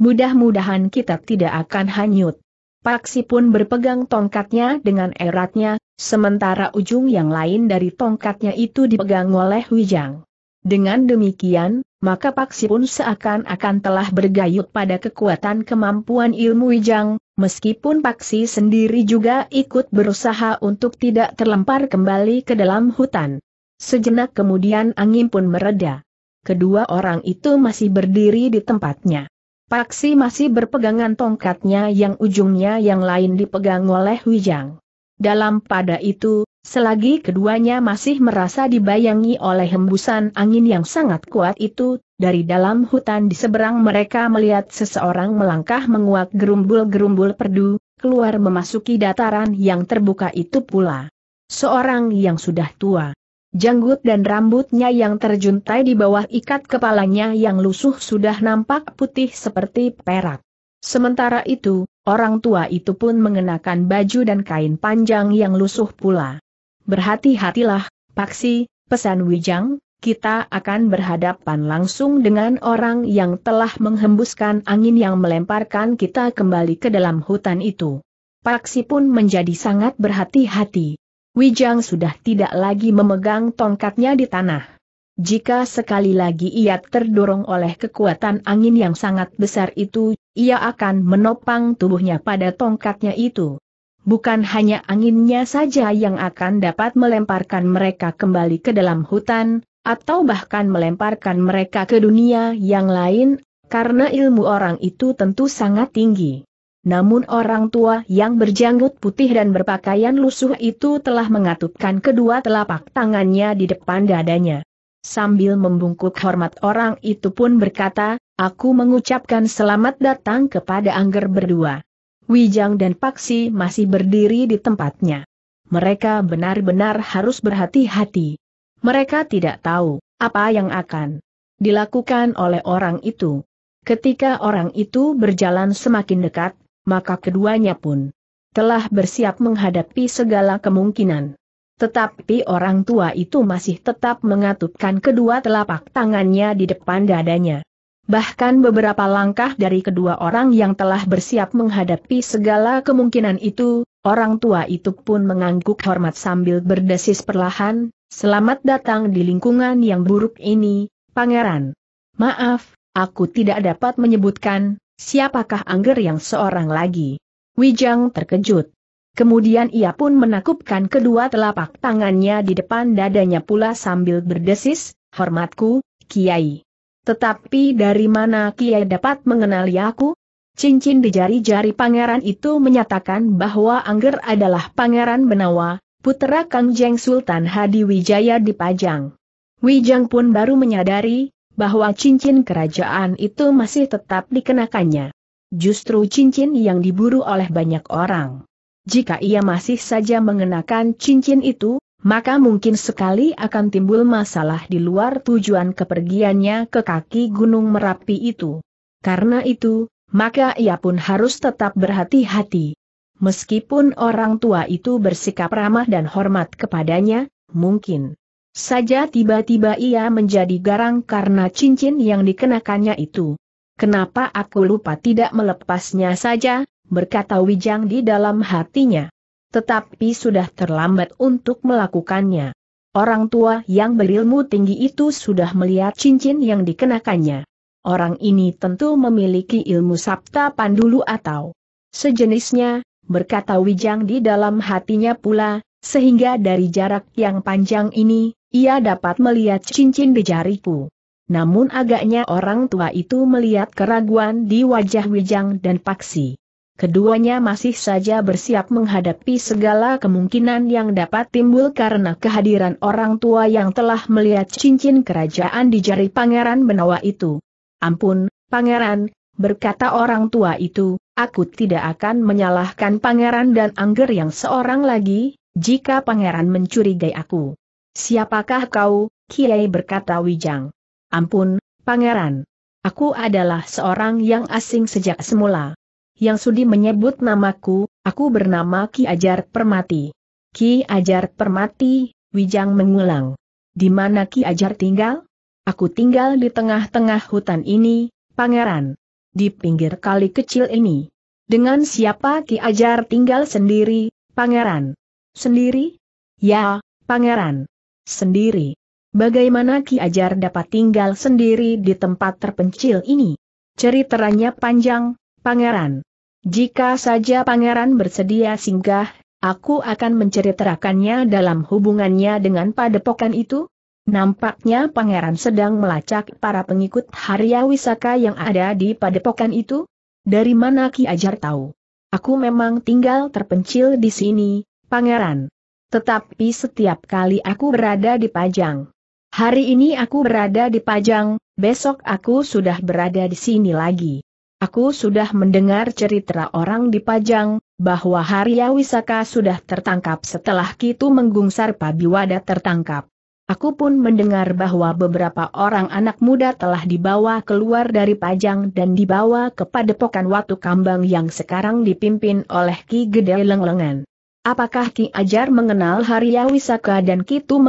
Mudah-mudahan kita tidak akan hanyut. Paksi pun berpegang tongkatnya dengan eratnya, sementara ujung yang lain dari tongkatnya itu dipegang oleh Wijang. Dengan demikian, maka Paksi pun seakan-akan telah bergayut pada kekuatan kemampuan ilmu Wijang, meskipun Paksi sendiri juga ikut berusaha untuk tidak terlempar kembali ke dalam hutan. Sejenak kemudian angin pun mereda. Kedua orang itu masih berdiri di tempatnya. Paksi masih berpegangan tongkatnya yang ujungnya yang lain dipegang oleh Wijang. Dalam pada itu, selagi keduanya masih merasa dibayangi oleh hembusan angin yang sangat kuat itu, dari dalam hutan di seberang mereka melihat seseorang melangkah menguak gerumbul-gerumbul perdu, keluar memasuki dataran yang terbuka itu pula. Seorang yang sudah tua, Janggut dan rambutnya yang terjuntai di bawah ikat kepalanya yang lusuh sudah nampak putih seperti perak. Sementara itu, orang tua itu pun mengenakan baju dan kain panjang yang lusuh pula. Berhati-hatilah, Paksi, pesan Wijang, kita akan berhadapan langsung dengan orang yang telah menghembuskan angin yang melemparkan kita kembali ke dalam hutan itu. Paksi pun menjadi sangat berhati-hati. Wijang sudah tidak lagi memegang tongkatnya di tanah. Jika sekali lagi ia terdorong oleh kekuatan angin yang sangat besar itu, ia akan menopang tubuhnya pada tongkatnya itu. Bukan hanya anginnya saja yang akan dapat melemparkan mereka kembali ke dalam hutan, atau bahkan melemparkan mereka ke dunia yang lain, karena ilmu orang itu tentu sangat tinggi. Namun orang tua yang berjanggut putih dan berpakaian lusuh itu telah mengatupkan kedua telapak tangannya di depan dadanya. Sambil membungkuk hormat orang itu pun berkata, aku mengucapkan selamat datang kepada Angger berdua. Wijang dan Paksi masih berdiri di tempatnya. Mereka benar-benar harus berhati-hati. Mereka tidak tahu apa yang akan dilakukan oleh orang itu. Ketika orang itu berjalan semakin dekat, maka keduanya pun telah bersiap menghadapi segala kemungkinan. Tetapi orang tua itu masih tetap mengatupkan kedua telapak tangannya di depan dadanya. Bahkan beberapa langkah dari kedua orang yang telah bersiap menghadapi segala kemungkinan itu, orang tua itu pun mengangguk hormat sambil berdesis perlahan, selamat datang di lingkungan yang buruk ini, pangeran. Maaf, aku tidak dapat menyebutkan, Siapakah Angger yang seorang lagi? Wijang terkejut. Kemudian ia pun menakupkan kedua telapak tangannya di depan dadanya pula sambil berdesis, hormatku, Kiai. Tetapi dari mana Kiai dapat mengenali aku? Cincin di jari-jari pangeran itu menyatakan bahwa Angger adalah pangeran Benawa, putera Kang Jeng Sultan Hadi Wijaya di Pajang. Wijang pun baru menyadari bahwa cincin kerajaan itu masih tetap dikenakannya. Justru cincin yang diburu oleh banyak orang. Jika ia masih saja mengenakan cincin itu, maka mungkin sekali akan timbul masalah di luar tujuan kepergiannya ke kaki Gunung Merapi itu. Karena itu, maka ia pun harus tetap berhati-hati. Meskipun orang tua itu bersikap ramah dan hormat kepadanya, mungkin saja tiba-tiba ia menjadi garang karena cincin yang dikenakannya itu. Kenapa aku lupa tidak melepasnya saja, berkata Wijang di dalam hatinya. Tetapi sudah terlambat untuk melakukannya. Orang tua yang berilmu tinggi itu sudah melihat cincin yang dikenakannya. Orang ini tentu memiliki ilmu sabta pandulu atau sejenisnya, berkata Wijang di dalam hatinya pula, sehingga dari jarak yang panjang ini, ia dapat melihat cincin di jariku. Namun agaknya orang tua itu melihat keraguan di wajah Wijang dan Paksi. Keduanya masih saja bersiap menghadapi segala kemungkinan yang dapat timbul karena kehadiran orang tua yang telah melihat cincin kerajaan di jari Pangeran Benawa itu. Ampun, Pangeran, berkata orang tua itu, aku tidak akan menyalahkan Pangeran dan Angger yang seorang lagi, jika Pangeran mencurigai aku. Siapakah kau, Kiai berkata Wijang. Ampun, pangeran. Aku adalah seorang yang asing sejak semula. Yang sudi menyebut namaku, aku bernama Ki Ajar Permati. Ki Ajar Permati, Wijang mengulang. Di mana Ki Ajar tinggal? Aku tinggal di tengah-tengah hutan ini, pangeran. Di pinggir kali kecil ini. Dengan siapa Ki Ajar tinggal sendiri, pangeran? Sendiri? Ya, pangeran sendiri. Bagaimana Ki Ajar dapat tinggal sendiri di tempat terpencil ini? Ceritanya panjang, Pangeran. Jika saja Pangeran bersedia singgah, aku akan menceritakannya dalam hubungannya dengan padepokan itu. Nampaknya Pangeran sedang melacak para pengikut Harya Wisaka yang ada di padepokan itu. Dari mana Ki Ajar tahu? Aku memang tinggal terpencil di sini, Pangeran. Tetapi setiap kali aku berada di Pajang. Hari ini aku berada di Pajang, besok aku sudah berada di sini lagi. Aku sudah mendengar cerita orang di Pajang, bahwa Harya Wisaka sudah tertangkap setelah Kitu Menggungsar Pabiwada tertangkap. Aku pun mendengar bahwa beberapa orang anak muda telah dibawa keluar dari Pajang dan dibawa kepada padepokan Watu Kambang yang sekarang dipimpin oleh Ki Gede Lenglengan. Apakah Ki Ajar mengenal Harya Wisaka dan Kitu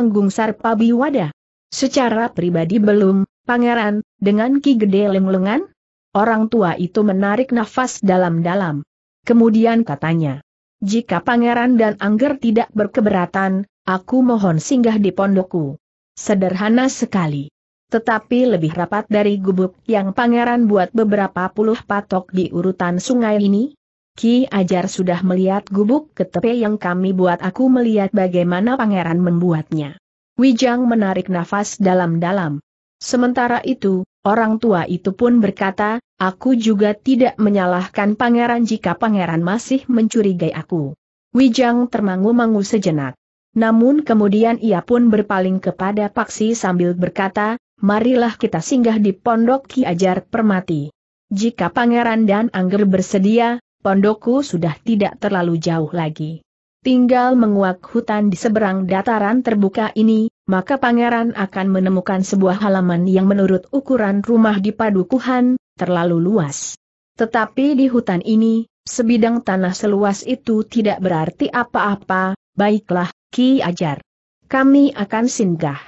Pabi Wada? Secara pribadi belum, pangeran, dengan Ki Gede Lenglengan? Orang tua itu menarik nafas dalam-dalam. Kemudian katanya, jika pangeran dan Angger tidak berkeberatan, aku mohon singgah di pondokku. Sederhana sekali. Tetapi lebih rapat dari gubuk yang pangeran buat beberapa puluh patok di urutan sungai ini, Ki Ajar sudah melihat gubuk ketepe yang kami buat aku melihat bagaimana pangeran membuatnya. Wijang menarik nafas dalam-dalam. Sementara itu, orang tua itu pun berkata, aku juga tidak menyalahkan pangeran jika pangeran masih mencurigai aku. Wijang termangu-mangu sejenak. Namun kemudian ia pun berpaling kepada Paksi sambil berkata, marilah kita singgah di pondok Ki Ajar Permati. Jika pangeran dan Angger bersedia, pondokku sudah tidak terlalu jauh lagi. Tinggal menguak hutan di seberang dataran terbuka ini, maka pangeran akan menemukan sebuah halaman yang menurut ukuran rumah di padukuhan, terlalu luas. Tetapi di hutan ini, sebidang tanah seluas itu tidak berarti apa-apa, baiklah, Ki Ajar. Kami akan singgah.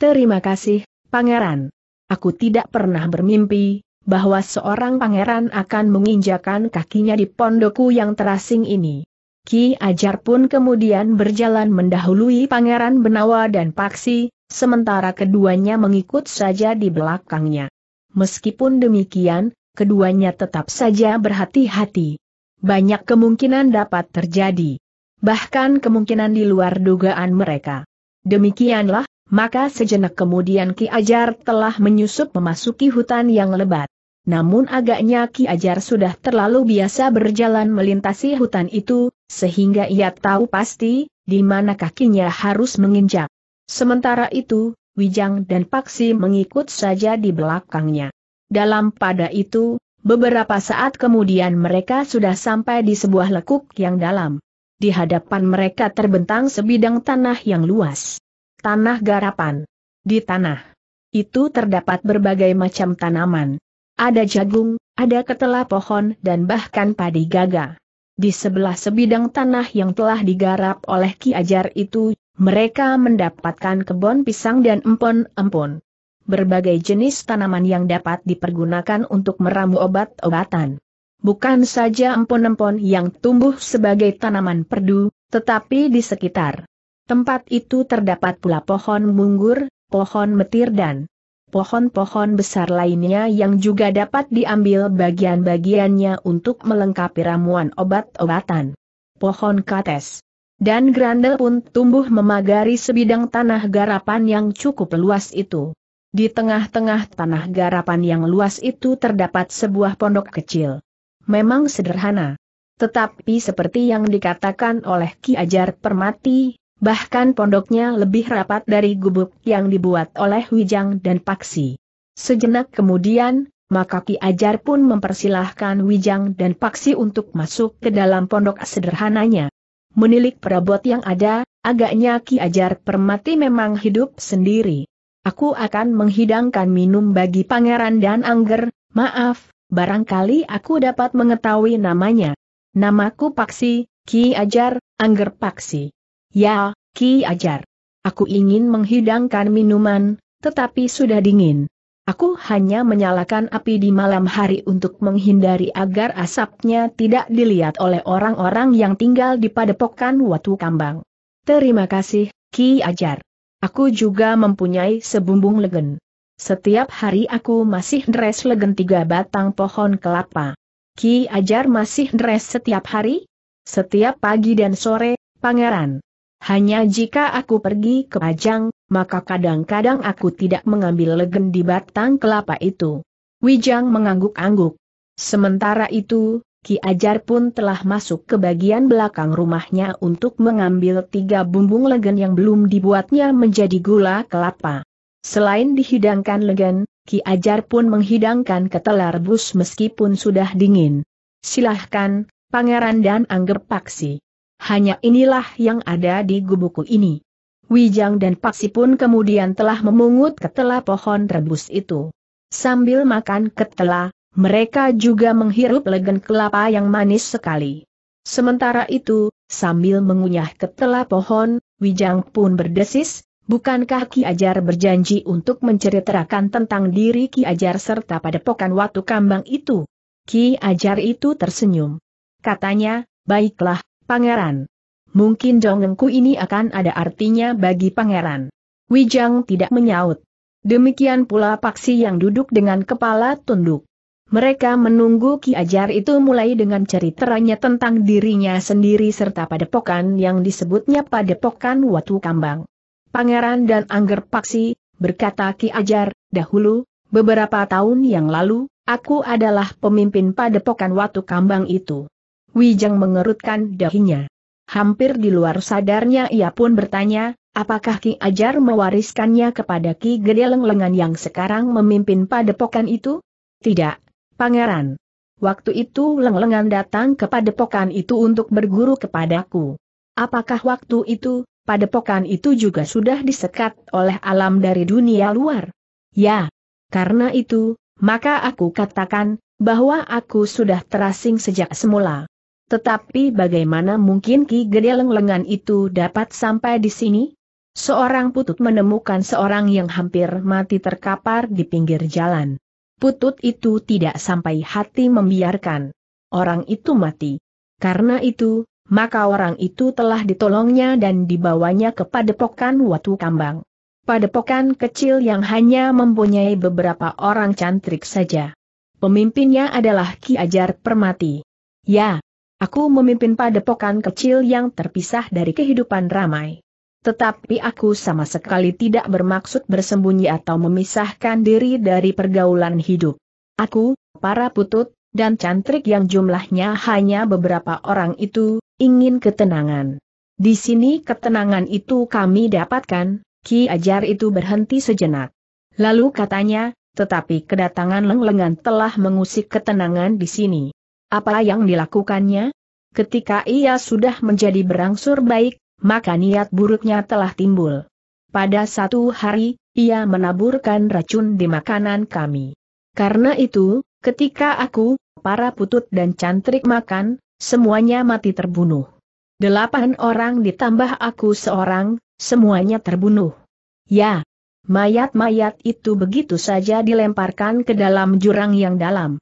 Terima kasih, Pangeran. Aku tidak pernah bermimpi, bahwa seorang pangeran akan menginjakan kakinya di pondokku yang terasing ini. Ki Ajar pun kemudian berjalan mendahului Pangeran Benawa dan Paksi, sementara keduanya mengikut saja di belakangnya. Meskipun demikian, keduanya tetap saja berhati-hati. Banyak kemungkinan dapat terjadi. Bahkan kemungkinan di luar dugaan mereka. Demikianlah, maka sejenak kemudian Ki Ajar telah menyusup memasuki hutan yang lebat. Namun agaknya Ki Ajar sudah terlalu biasa berjalan melintasi hutan itu, sehingga ia tahu pasti, di mana kakinya harus menginjak. Sementara itu, Wijang dan Paksi mengikut saja di belakangnya. Dalam pada itu, beberapa saat kemudian mereka sudah sampai di sebuah lekuk yang dalam. Di hadapan mereka terbentang sebidang tanah yang luas. Tanah garapan. Di tanah itu terdapat berbagai macam tanaman. Ada jagung, ada ketela pohon dan bahkan padi gaga. Di sebelah sebidang tanah yang telah digarap oleh Ki Ajar itu, mereka mendapatkan kebun pisang dan empon-empon. Berbagai jenis tanaman yang dapat dipergunakan untuk meramu obat-obatan. Bukan saja empon-empon yang tumbuh sebagai tanaman perdu, tetapi di sekitar Tempat itu terdapat pula pohon munggur, pohon metir dan pohon-pohon besar lainnya yang juga dapat diambil bagian-bagiannya untuk melengkapi ramuan obat-obatan. Pohon kates dan grandel pun tumbuh memagari sebidang tanah garapan yang cukup luas itu. Di tengah-tengah tanah garapan yang luas itu terdapat sebuah pondok kecil. Memang sederhana. Tetapi seperti yang dikatakan oleh Ki Ajar Permati, bahkan pondoknya lebih rapat dari gubuk yang dibuat oleh Wijang dan Paksi. Sejenak kemudian, maka Ki Ajar pun mempersilahkan Wijang dan Paksi untuk masuk ke dalam pondok sederhananya. Menilik perabot yang ada, agaknya Ki Ajar Permati memang hidup sendiri. Aku akan menghidangkan minum bagi pangeran dan angger, maaf, barangkali aku dapat mengetahui namanya. Namaku Paksi, Ki Ajar, Angger Paksi. Ya, Ki Ajar. Aku ingin menghidangkan minuman, tetapi sudah dingin. Aku hanya menyalakan api di malam hari untuk menghindari agar asapnya tidak dilihat oleh orang-orang yang tinggal di padepokan Watu Kambang. Terima kasih, Ki Ajar. Aku juga mempunyai sebumbung legen. Setiap hari aku masih dress legen tiga batang pohon kelapa. Ki Ajar masih dress setiap hari? Setiap pagi dan sore, pangeran. Hanya jika aku pergi ke Ajang, maka kadang-kadang aku tidak mengambil legen di batang kelapa itu. Wijang mengangguk-angguk. Sementara itu, Ki Ajar pun telah masuk ke bagian belakang rumahnya untuk mengambil tiga bumbung legen yang belum dibuatnya menjadi gula kelapa. Selain dihidangkan legen, Ki Ajar pun menghidangkan ketelar bus meskipun sudah dingin. Silahkan, Pangeran dan Angger Paksi hanya inilah yang ada di gubuku ini. Wijang dan Paksi pun kemudian telah memungut ketela pohon rebus itu. Sambil makan ketela, mereka juga menghirup legen kelapa yang manis sekali. Sementara itu, sambil mengunyah ketela pohon, Wijang pun berdesis, bukankah Ki Ajar berjanji untuk menceritakan tentang diri Ki Ajar serta padepokan Watu Kambang itu? Ki Ajar itu tersenyum. Katanya, baiklah, Pangeran. Mungkin dongengku ini akan ada artinya bagi pangeran. Wijang tidak menyaut. Demikian pula Paksi yang duduk dengan kepala tunduk. Mereka menunggu Ki Ajar itu mulai dengan ceritanya tentang dirinya sendiri serta padepokan yang disebutnya padepokan Watu Kambang. Pangeran dan Angger Paksi, berkata Ki Ajar, dahulu, beberapa tahun yang lalu, aku adalah pemimpin padepokan Watu Kambang itu. Wijang mengerutkan dahinya. Hampir di luar sadarnya ia pun bertanya, apakah Ki Ajar mewariskannya kepada Ki Gede Lenglengan yang sekarang memimpin padepokan itu? Tidak, Pangeran. Waktu itu Lenglengan datang ke padepokan itu untuk berguru kepadaku. Apakah waktu itu, padepokan itu juga sudah disekat oleh alam dari dunia luar? Ya. Karena itu, maka aku katakan, bahwa aku sudah terasing sejak semula. Tetapi bagaimana mungkin Ki Gede Lenglengan itu dapat sampai di sini? Seorang putut menemukan seorang yang hampir mati terkapar di pinggir jalan. Putut itu tidak sampai hati membiarkan. Orang itu mati. Karena itu, maka orang itu telah ditolongnya dan dibawanya ke padepokan Watu Kambang. Padepokan kecil yang hanya mempunyai beberapa orang cantrik saja. Pemimpinnya adalah Ki Ajar Permati. Ya, Aku memimpin padepokan kecil yang terpisah dari kehidupan ramai. Tetapi aku sama sekali tidak bermaksud bersembunyi atau memisahkan diri dari pergaulan hidup. Aku, para putut, dan cantrik yang jumlahnya hanya beberapa orang itu, ingin ketenangan. Di sini ketenangan itu kami dapatkan, Ki Ajar itu berhenti sejenak. Lalu katanya, tetapi kedatangan leng-lengan telah mengusik ketenangan di sini. Apa yang dilakukannya? Ketika ia sudah menjadi berangsur baik, maka niat buruknya telah timbul. Pada satu hari, ia menaburkan racun di makanan kami. Karena itu, ketika aku, para putut dan cantrik makan, semuanya mati terbunuh. Delapan orang ditambah aku seorang, semuanya terbunuh. Ya, mayat-mayat itu begitu saja dilemparkan ke dalam jurang yang dalam.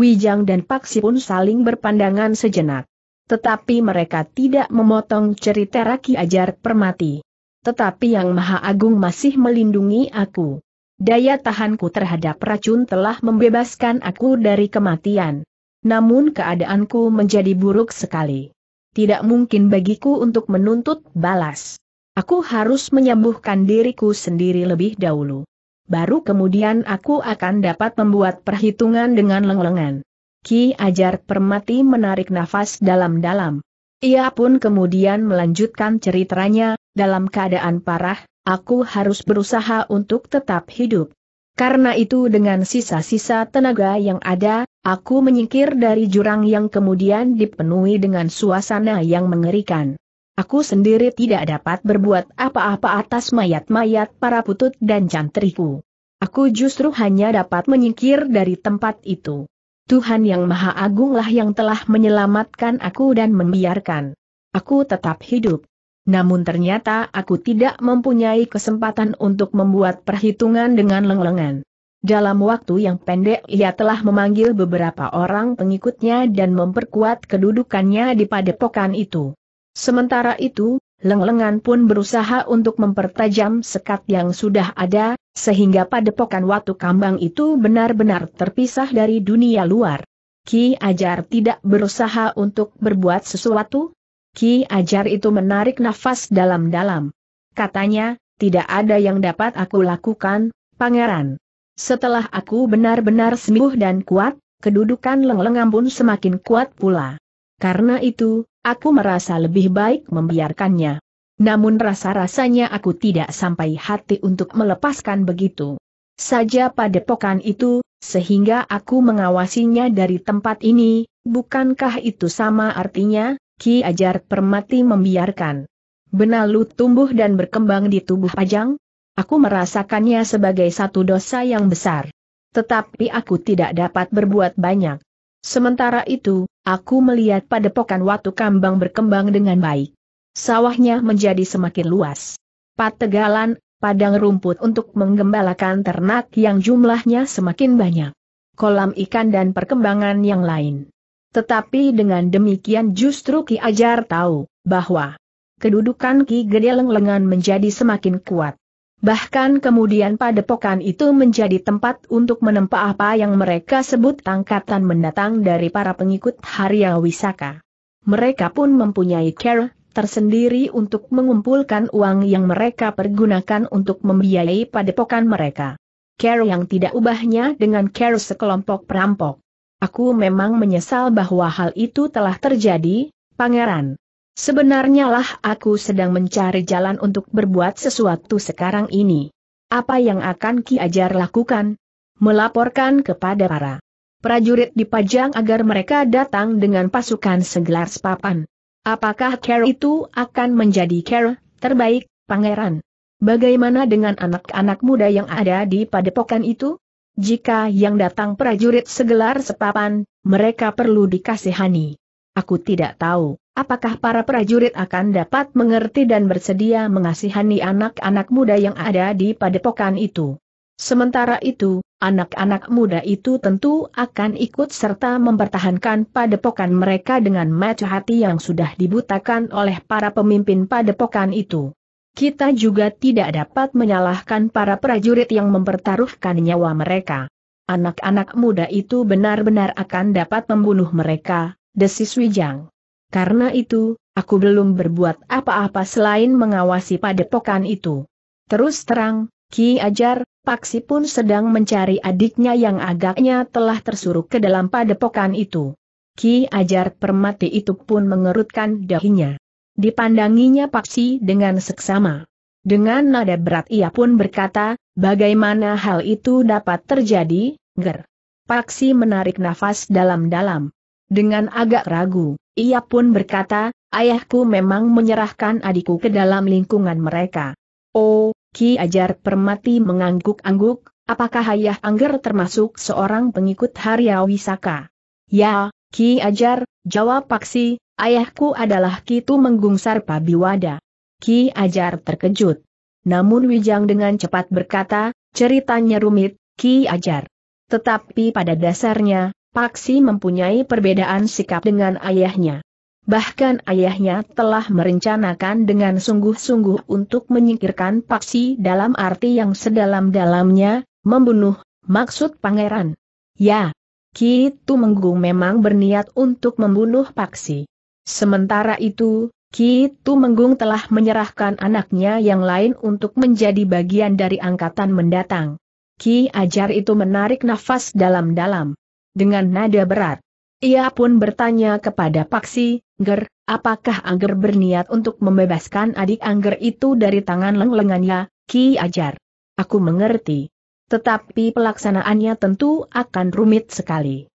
Wijang dan Paksi pun saling berpandangan sejenak. Tetapi mereka tidak memotong cerita Raki Ajar Permati. Tetapi Yang Maha Agung masih melindungi aku. Daya tahanku terhadap racun telah membebaskan aku dari kematian. Namun keadaanku menjadi buruk sekali. Tidak mungkin bagiku untuk menuntut balas. Aku harus menyembuhkan diriku sendiri lebih dahulu baru kemudian aku akan dapat membuat perhitungan dengan leng Ki Ajar Permati menarik nafas dalam-dalam. Ia pun kemudian melanjutkan ceritanya, dalam keadaan parah, aku harus berusaha untuk tetap hidup. Karena itu dengan sisa-sisa tenaga yang ada, aku menyingkir dari jurang yang kemudian dipenuhi dengan suasana yang mengerikan. Aku sendiri tidak dapat berbuat apa-apa atas mayat-mayat para putut dan cantriku. Aku justru hanya dapat menyingkir dari tempat itu. Tuhan Yang Maha Agunglah yang telah menyelamatkan aku dan membiarkan. Aku tetap hidup. Namun ternyata aku tidak mempunyai kesempatan untuk membuat perhitungan dengan lenglengan. Dalam waktu yang pendek ia telah memanggil beberapa orang pengikutnya dan memperkuat kedudukannya di padepokan itu. Sementara itu, Leng-lengan pun berusaha untuk mempertajam sekat yang sudah ada, sehingga padepokan Watu Kambang itu benar-benar terpisah dari dunia luar. Ki Ajar tidak berusaha untuk berbuat sesuatu. Ki Ajar itu menarik nafas dalam-dalam. Katanya, tidak ada yang dapat aku lakukan, pangeran. Setelah aku benar-benar sembuh dan kuat, kedudukan leng-lengan pun semakin kuat pula. Karena itu, Aku merasa lebih baik membiarkannya. Namun rasa-rasanya aku tidak sampai hati untuk melepaskan begitu saja pada pokan itu, sehingga aku mengawasinya dari tempat ini, bukankah itu sama artinya, Ki Ajar Permati membiarkan. Benalu tumbuh dan berkembang di tubuh Pajang? Aku merasakannya sebagai satu dosa yang besar. Tetapi aku tidak dapat berbuat banyak. Sementara itu, aku melihat padepokan Watu Kambang berkembang dengan baik. Sawahnya menjadi semakin luas. Pategalan, padang rumput untuk menggembalakan ternak yang jumlahnya semakin banyak. Kolam ikan dan perkembangan yang lain. Tetapi dengan demikian justru Ki Ajar tahu, bahwa kedudukan Ki Gede Lenglengan menjadi semakin kuat. Bahkan kemudian padepokan itu menjadi tempat untuk menempa apa yang mereka sebut angkatan mendatang dari para pengikut Harya Wisaka. Mereka pun mempunyai care tersendiri untuk mengumpulkan uang yang mereka pergunakan untuk membiayai padepokan mereka. Care yang tidak ubahnya dengan care sekelompok perampok. Aku memang menyesal bahwa hal itu telah terjadi, pangeran. Sebenarnya lah aku sedang mencari jalan untuk berbuat sesuatu sekarang ini. Apa yang akan Ki Ajar lakukan? Melaporkan kepada para prajurit di Pajang agar mereka datang dengan pasukan segelar sepapan. Apakah care itu akan menjadi care terbaik, pangeran? Bagaimana dengan anak-anak muda yang ada di padepokan itu? Jika yang datang prajurit segelar sepapan, mereka perlu dikasihani. Aku tidak tahu. Apakah para prajurit akan dapat mengerti dan bersedia mengasihani anak-anak muda yang ada di padepokan itu? Sementara itu, anak-anak muda itu tentu akan ikut serta mempertahankan padepokan mereka dengan mata hati yang sudah dibutakan oleh para pemimpin padepokan itu. Kita juga tidak dapat menyalahkan para prajurit yang mempertaruhkan nyawa mereka. Anak-anak muda itu benar-benar akan dapat membunuh mereka, desis Wijang. Karena itu, aku belum berbuat apa-apa selain mengawasi padepokan itu. Terus terang, Ki Ajar, Paksi pun sedang mencari adiknya yang agaknya telah tersuruh ke dalam padepokan itu. Ki Ajar Permati itu pun mengerutkan dahinya. Dipandanginya Paksi dengan seksama. Dengan nada berat ia pun berkata, bagaimana hal itu dapat terjadi, Ger? Paksi menarik nafas dalam-dalam. Dengan agak ragu, ia pun berkata, ayahku memang menyerahkan adikku ke dalam lingkungan mereka. Oh, Ki Ajar Permati mengangguk-angguk, apakah ayah Angger termasuk seorang pengikut Harya Wisaka? Ya, Ki Ajar, jawab Paksi, ayahku adalah Kitu Menggungsar Pabiwada. Ki Ajar terkejut. Namun Wijang dengan cepat berkata, ceritanya rumit, Ki Ajar. Tetapi pada dasarnya, Paksi mempunyai perbedaan sikap dengan ayahnya. Bahkan ayahnya telah merencanakan dengan sungguh-sungguh untuk menyingkirkan Paksi dalam arti yang sedalam-dalamnya, membunuh, maksud pangeran. Ya, Ki Tu Menggung memang berniat untuk membunuh Paksi. Sementara itu, Ki Tu Menggung telah menyerahkan anaknya yang lain untuk menjadi bagian dari angkatan mendatang. Ki Ajar itu menarik nafas dalam-dalam dengan nada berat. Ia pun bertanya kepada Paksi, Ger, apakah Angger berniat untuk membebaskan adik Angger itu dari tangan leng-lengannya, Ki Ajar? Aku mengerti. Tetapi pelaksanaannya tentu akan rumit sekali.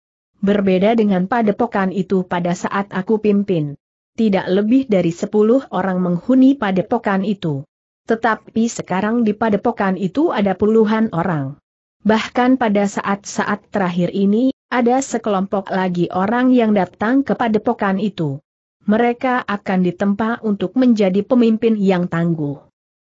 Berbeda dengan padepokan itu pada saat aku pimpin. Tidak lebih dari sepuluh orang menghuni padepokan itu. Tetapi sekarang di padepokan itu ada puluhan orang. Bahkan pada saat-saat terakhir ini ada sekelompok lagi orang yang datang ke padepokan itu. Mereka akan ditempa untuk menjadi pemimpin yang tangguh.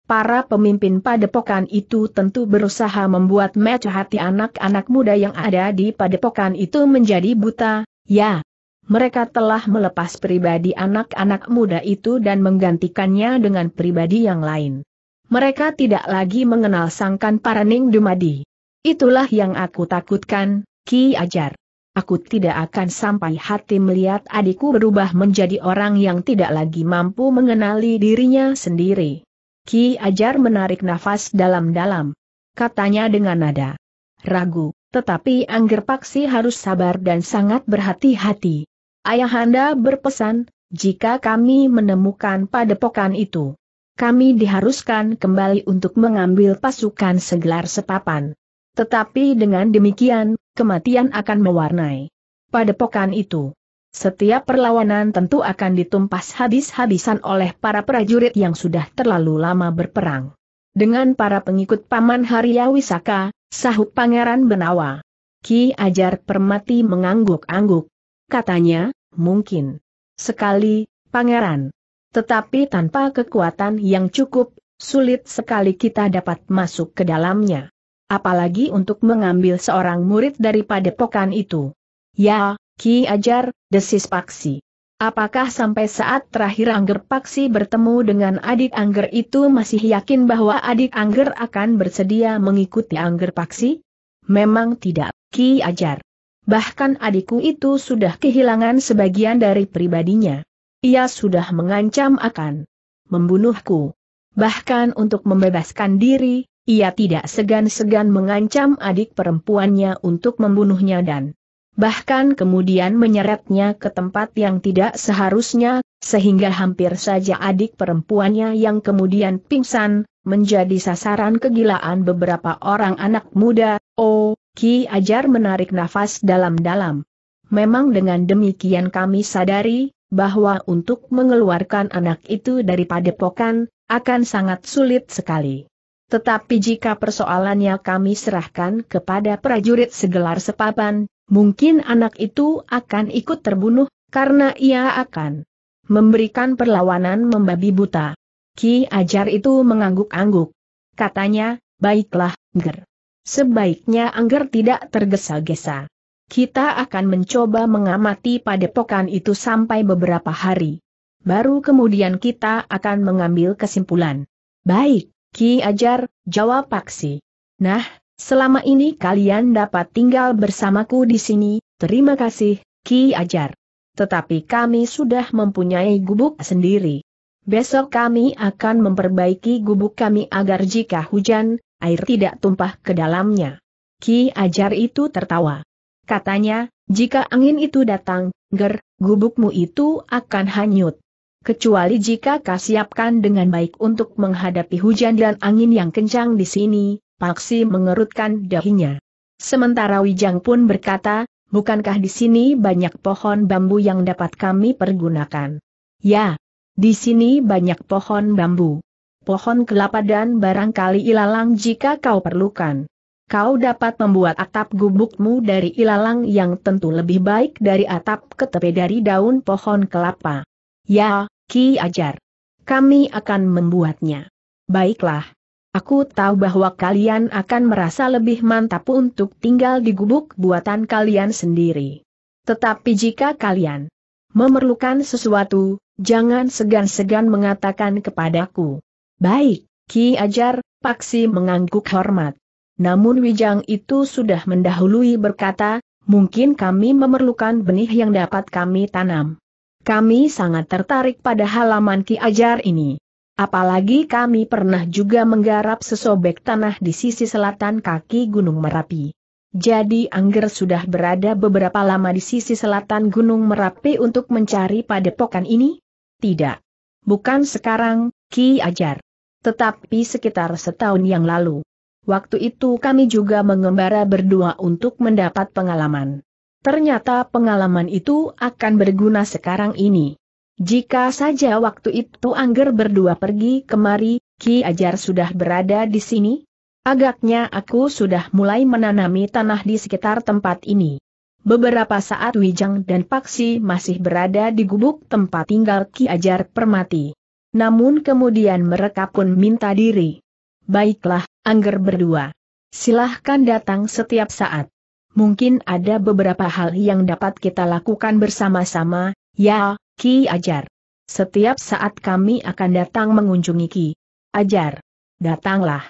Para pemimpin padepokan itu tentu berusaha membuat mata hati anak-anak muda yang ada di padepokan itu menjadi buta, ya. Mereka telah melepas pribadi anak-anak muda itu dan menggantikannya dengan pribadi yang lain. Mereka tidak lagi mengenal sangkan Paraning Dumadi. Itulah yang aku takutkan, Ki Ajar aku tidak akan sampai hati melihat adikku berubah menjadi orang yang tidak lagi mampu mengenali dirinya sendiri. Ki Ajar menarik nafas dalam-dalam. Katanya dengan nada. Ragu, tetapi Angger Paksi harus sabar dan sangat berhati-hati. Ayahanda berpesan, jika kami menemukan padepokan itu, kami diharuskan kembali untuk mengambil pasukan segelar sepapan. Tetapi dengan demikian, kematian akan mewarnai Pada padepokan itu. Setiap perlawanan tentu akan ditumpas habis-habisan oleh para prajurit yang sudah terlalu lama berperang. Dengan para pengikut Paman Haryawisaka, sahut Pangeran Benawa. Ki Ajar Permati mengangguk-angguk. Katanya, mungkin. Sekali, Pangeran. Tetapi tanpa kekuatan yang cukup, sulit sekali kita dapat masuk ke dalamnya apalagi untuk mengambil seorang murid dari padepokan itu. Ya, Ki Ajar, desis Paksi. Apakah sampai saat terakhir Angger Paksi bertemu dengan adik Angger itu masih yakin bahwa adik Angger akan bersedia mengikuti Angger Paksi? Memang tidak, Ki Ajar. Bahkan adikku itu sudah kehilangan sebagian dari pribadinya. Ia sudah mengancam akan membunuhku. Bahkan untuk membebaskan diri, ia tidak segan-segan mengancam adik perempuannya untuk membunuhnya dan bahkan kemudian menyeretnya ke tempat yang tidak seharusnya, sehingga hampir saja adik perempuannya yang kemudian pingsan, menjadi sasaran kegilaan beberapa orang anak muda, oh, Ki Ajar menarik nafas dalam-dalam. Memang dengan demikian kami sadari, bahwa untuk mengeluarkan anak itu dari padepokan, akan sangat sulit sekali. Tetapi jika persoalannya kami serahkan kepada prajurit segelar sepapan, mungkin anak itu akan ikut terbunuh, karena ia akan memberikan perlawanan membabi buta. Ki Ajar itu mengangguk-angguk. Katanya, baiklah, Ger. Sebaiknya Angger tidak tergesa-gesa. Kita akan mencoba mengamati padepokan itu sampai beberapa hari. Baru kemudian kita akan mengambil kesimpulan. Baik. Ki Ajar, jawab Paksi. Nah, selama ini kalian dapat tinggal bersamaku di sini, terima kasih, Ki Ajar. Tetapi kami sudah mempunyai gubuk sendiri. Besok kami akan memperbaiki gubuk kami agar jika hujan, air tidak tumpah ke dalamnya. Ki Ajar itu tertawa. Katanya, jika angin itu datang, ger, gubukmu itu akan hanyut kecuali jika kau siapkan dengan baik untuk menghadapi hujan dan angin yang kencang di sini, Paksi mengerutkan dahinya. Sementara Wijang pun berkata, bukankah di sini banyak pohon bambu yang dapat kami pergunakan? Ya, di sini banyak pohon bambu. Pohon kelapa dan barangkali ilalang jika kau perlukan. Kau dapat membuat atap gubukmu dari ilalang yang tentu lebih baik dari atap ketepe dari daun pohon kelapa. Ya, Ki Ajar. Kami akan membuatnya. Baiklah. Aku tahu bahwa kalian akan merasa lebih mantap untuk tinggal di gubuk buatan kalian sendiri. Tetapi jika kalian memerlukan sesuatu, jangan segan-segan mengatakan kepadaku. Baik, Ki Ajar, Paksi mengangguk hormat. Namun Wijang itu sudah mendahului berkata, mungkin kami memerlukan benih yang dapat kami tanam. Kami sangat tertarik pada halaman Ki Ajar ini. Apalagi kami pernah juga menggarap sesobek tanah di sisi selatan kaki Gunung Merapi. Jadi Angger sudah berada beberapa lama di sisi selatan Gunung Merapi untuk mencari padepokan ini? Tidak. Bukan sekarang, Ki Ajar. Tetapi sekitar setahun yang lalu. Waktu itu kami juga mengembara berdua untuk mendapat pengalaman. Ternyata pengalaman itu akan berguna sekarang ini. Jika saja waktu itu Angger berdua pergi kemari, Ki Ajar sudah berada di sini? Agaknya aku sudah mulai menanami tanah di sekitar tempat ini. Beberapa saat Wijang dan Paksi masih berada di gubuk tempat tinggal Ki Ajar Permati. Namun kemudian mereka pun minta diri. Baiklah, Angger berdua. Silahkan datang setiap saat mungkin ada beberapa hal yang dapat kita lakukan bersama-sama, ya, Ki Ajar. Setiap saat kami akan datang mengunjungi Ki Ajar. Datanglah.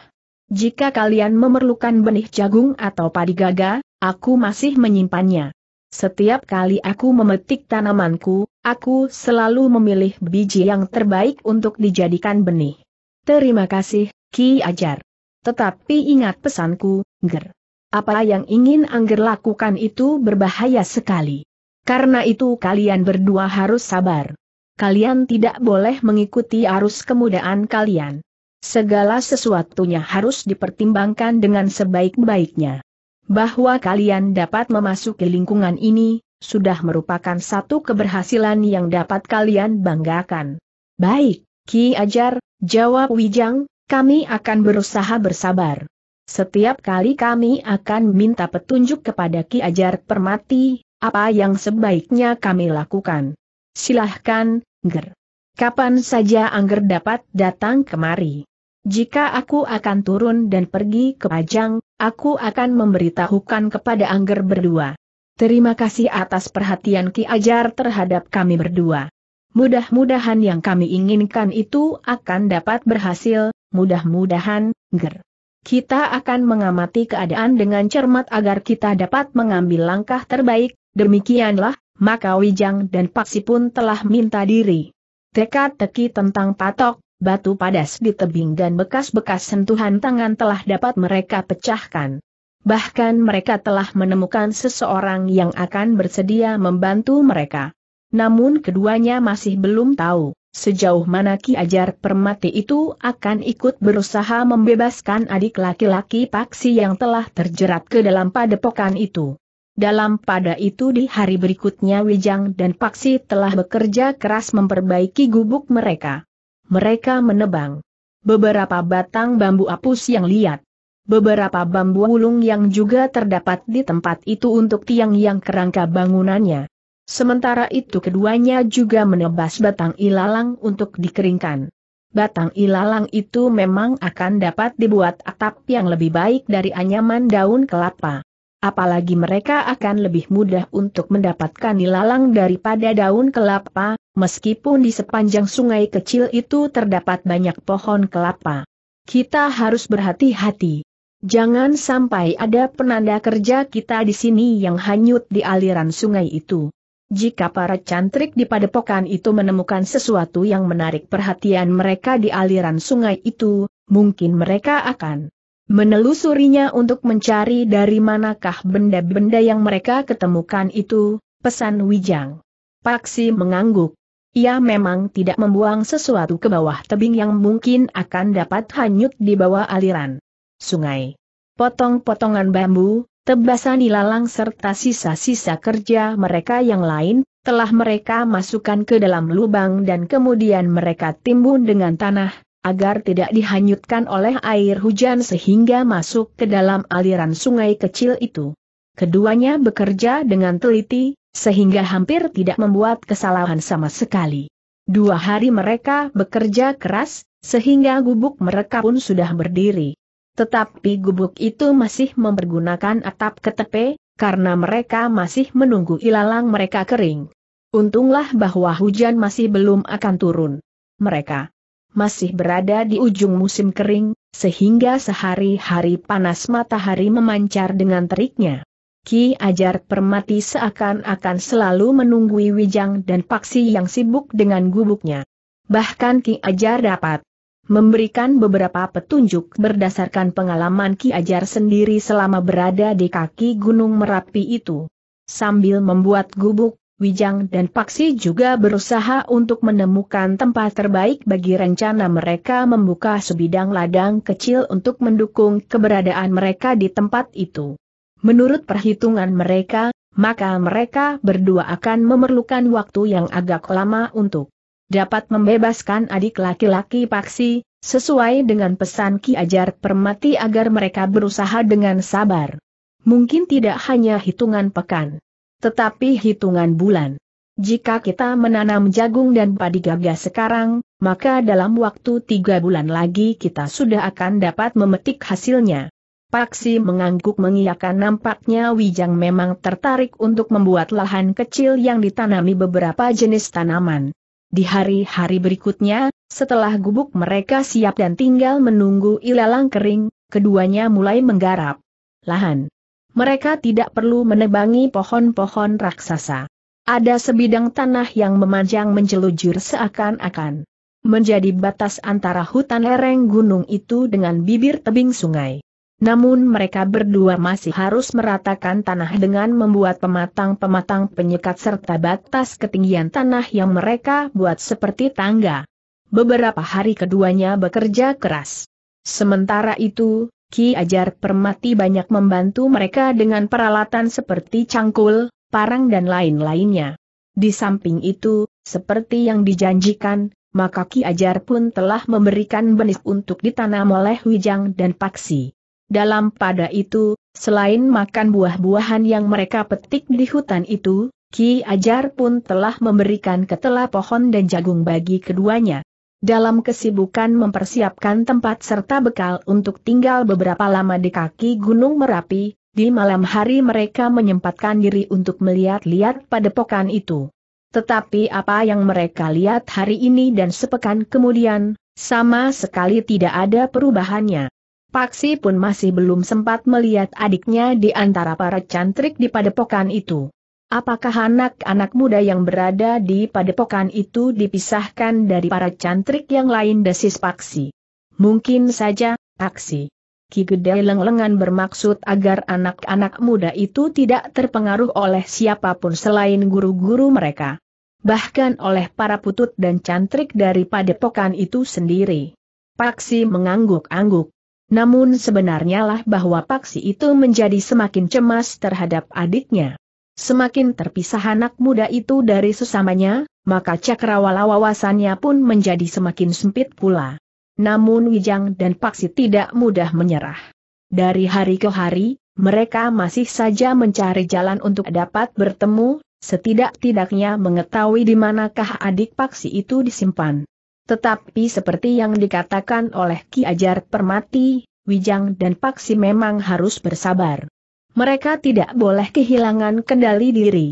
Jika kalian memerlukan benih jagung atau padi gaga, aku masih menyimpannya. Setiap kali aku memetik tanamanku, aku selalu memilih biji yang terbaik untuk dijadikan benih. Terima kasih, Ki Ajar. Tetapi ingat pesanku, Ger. Apa yang ingin Angger lakukan itu berbahaya sekali. Karena itu kalian berdua harus sabar. Kalian tidak boleh mengikuti arus kemudaan kalian. Segala sesuatunya harus dipertimbangkan dengan sebaik-baiknya. Bahwa kalian dapat memasuki lingkungan ini, sudah merupakan satu keberhasilan yang dapat kalian banggakan. Baik, Ki Ajar, jawab Wijang, kami akan berusaha bersabar. Setiap kali kami akan minta petunjuk kepada Ki Ajar Permati, apa yang sebaiknya kami lakukan. Silahkan, Ger. Kapan saja Angger dapat datang kemari. Jika aku akan turun dan pergi ke Pajang, aku akan memberitahukan kepada Angger berdua. Terima kasih atas perhatian Ki Ajar terhadap kami berdua. Mudah-mudahan yang kami inginkan itu akan dapat berhasil, mudah-mudahan, Ger. Kita akan mengamati keadaan dengan cermat agar kita dapat mengambil langkah terbaik, demikianlah, maka Wijang dan Paksi pun telah minta diri. Teka-teki tentang patok, batu padas di tebing dan bekas-bekas sentuhan tangan telah dapat mereka pecahkan. Bahkan mereka telah menemukan seseorang yang akan bersedia membantu mereka. Namun keduanya masih belum tahu Sejauh mana Ki Ajar Permati itu akan ikut berusaha membebaskan adik laki-laki Paksi yang telah terjerat ke dalam padepokan itu. Dalam pada itu di hari berikutnya Wijang dan Paksi telah bekerja keras memperbaiki gubuk mereka. Mereka menebang beberapa batang bambu apus yang liat, beberapa bambu wulung yang juga terdapat di tempat itu untuk tiang yang kerangka bangunannya. Sementara itu keduanya juga menebas batang ilalang untuk dikeringkan. Batang ilalang itu memang akan dapat dibuat atap yang lebih baik dari anyaman daun kelapa. Apalagi mereka akan lebih mudah untuk mendapatkan ilalang daripada daun kelapa, meskipun di sepanjang sungai kecil itu terdapat banyak pohon kelapa. Kita harus berhati-hati. Jangan sampai ada penanda kerja kita di sini yang hanyut di aliran sungai itu. Jika para cantrik di padepokan itu menemukan sesuatu yang menarik perhatian mereka di aliran sungai itu, mungkin mereka akan menelusurinya untuk mencari dari manakah benda-benda yang mereka ketemukan itu, pesan Wijang. Paksi mengangguk. Ia memang tidak membuang sesuatu ke bawah tebing yang mungkin akan dapat hanyut di bawah aliran sungai. Potong-potongan bambu, tebasan ilalang serta sisa-sisa kerja mereka yang lain, telah mereka masukkan ke dalam lubang dan kemudian mereka timbun dengan tanah, agar tidak dihanyutkan oleh air hujan sehingga masuk ke dalam aliran sungai kecil itu. Keduanya bekerja dengan teliti, sehingga hampir tidak membuat kesalahan sama sekali. Dua hari mereka bekerja keras, sehingga gubuk mereka pun sudah berdiri. Tetapi gubuk itu masih mempergunakan atap ketepe, karena mereka masih menunggu ilalang mereka kering. Untunglah bahwa hujan masih belum akan turun. Mereka masih berada di ujung musim kering, sehingga sehari-hari panas matahari memancar dengan teriknya. Ki Ajar Permati seakan-akan selalu menunggui Wijang dan Paksi yang sibuk dengan gubuknya. Bahkan Ki Ajar dapat memberikan beberapa petunjuk berdasarkan pengalaman Ki Ajar sendiri selama berada di kaki Gunung Merapi itu. Sambil membuat gubuk, Wijang dan Paksi juga berusaha untuk menemukan tempat terbaik bagi rencana mereka membuka sebidang ladang kecil untuk mendukung keberadaan mereka di tempat itu. Menurut perhitungan mereka, maka mereka berdua akan memerlukan waktu yang agak lama untuk dapat membebaskan adik laki-laki Paksi, sesuai dengan pesan Ki Ajar Permati agar mereka berusaha dengan sabar. Mungkin tidak hanya hitungan pekan, tetapi hitungan bulan. Jika kita menanam jagung dan padi gagah sekarang, maka dalam waktu tiga bulan lagi kita sudah akan dapat memetik hasilnya. Paksi mengangguk mengiyakan nampaknya Wijang memang tertarik untuk membuat lahan kecil yang ditanami beberapa jenis tanaman. Di hari-hari berikutnya, setelah gubuk mereka siap dan tinggal menunggu ilalang kering, keduanya mulai menggarap lahan. Mereka tidak perlu menebangi pohon-pohon raksasa. Ada sebidang tanah yang memanjang menjelujur seakan-akan menjadi batas antara hutan lereng gunung itu dengan bibir tebing sungai. Namun mereka berdua masih harus meratakan tanah dengan membuat pematang-pematang penyekat serta batas ketinggian tanah yang mereka buat seperti tangga. Beberapa hari keduanya bekerja keras. Sementara itu, Ki Ajar Permati banyak membantu mereka dengan peralatan seperti cangkul, parang dan lain-lainnya. Di samping itu, seperti yang dijanjikan, maka Ki Ajar pun telah memberikan benih untuk ditanam oleh Wijang dan Paksi. Dalam pada itu, selain makan buah-buahan yang mereka petik di hutan itu, Ki Ajar pun telah memberikan ketela pohon dan jagung bagi keduanya. Dalam kesibukan mempersiapkan tempat serta bekal untuk tinggal beberapa lama di kaki Gunung Merapi, di malam hari mereka menyempatkan diri untuk melihat-lihat pada padepokan itu. Tetapi apa yang mereka lihat hari ini dan sepekan kemudian, sama sekali tidak ada perubahannya. Paksi pun masih belum sempat melihat adiknya di antara para cantrik di padepokan itu. Apakah anak-anak muda yang berada di padepokan itu dipisahkan dari para cantrik yang lain desis Paksi? Mungkin saja, Paksi. Ki Gede leng-lengan bermaksud agar anak-anak muda itu tidak terpengaruh oleh siapapun selain guru-guru mereka. Bahkan oleh para putut dan cantrik dari padepokan itu sendiri. Paksi mengangguk-angguk. Namun sebenarnya lah bahwa Paksi itu menjadi semakin cemas terhadap adiknya. Semakin terpisah anak muda itu dari sesamanya, maka cakrawala wawasannya pun menjadi semakin sempit pula. Namun Wijang dan Paksi tidak mudah menyerah. Dari hari ke hari, mereka masih saja mencari jalan untuk dapat bertemu, setidak-tidaknya mengetahui di manakah adik Paksi itu disimpan. Tetapi seperti yang dikatakan oleh Ki Ajar Permati, Wijang dan Paksi memang harus bersabar. Mereka tidak boleh kehilangan kendali diri.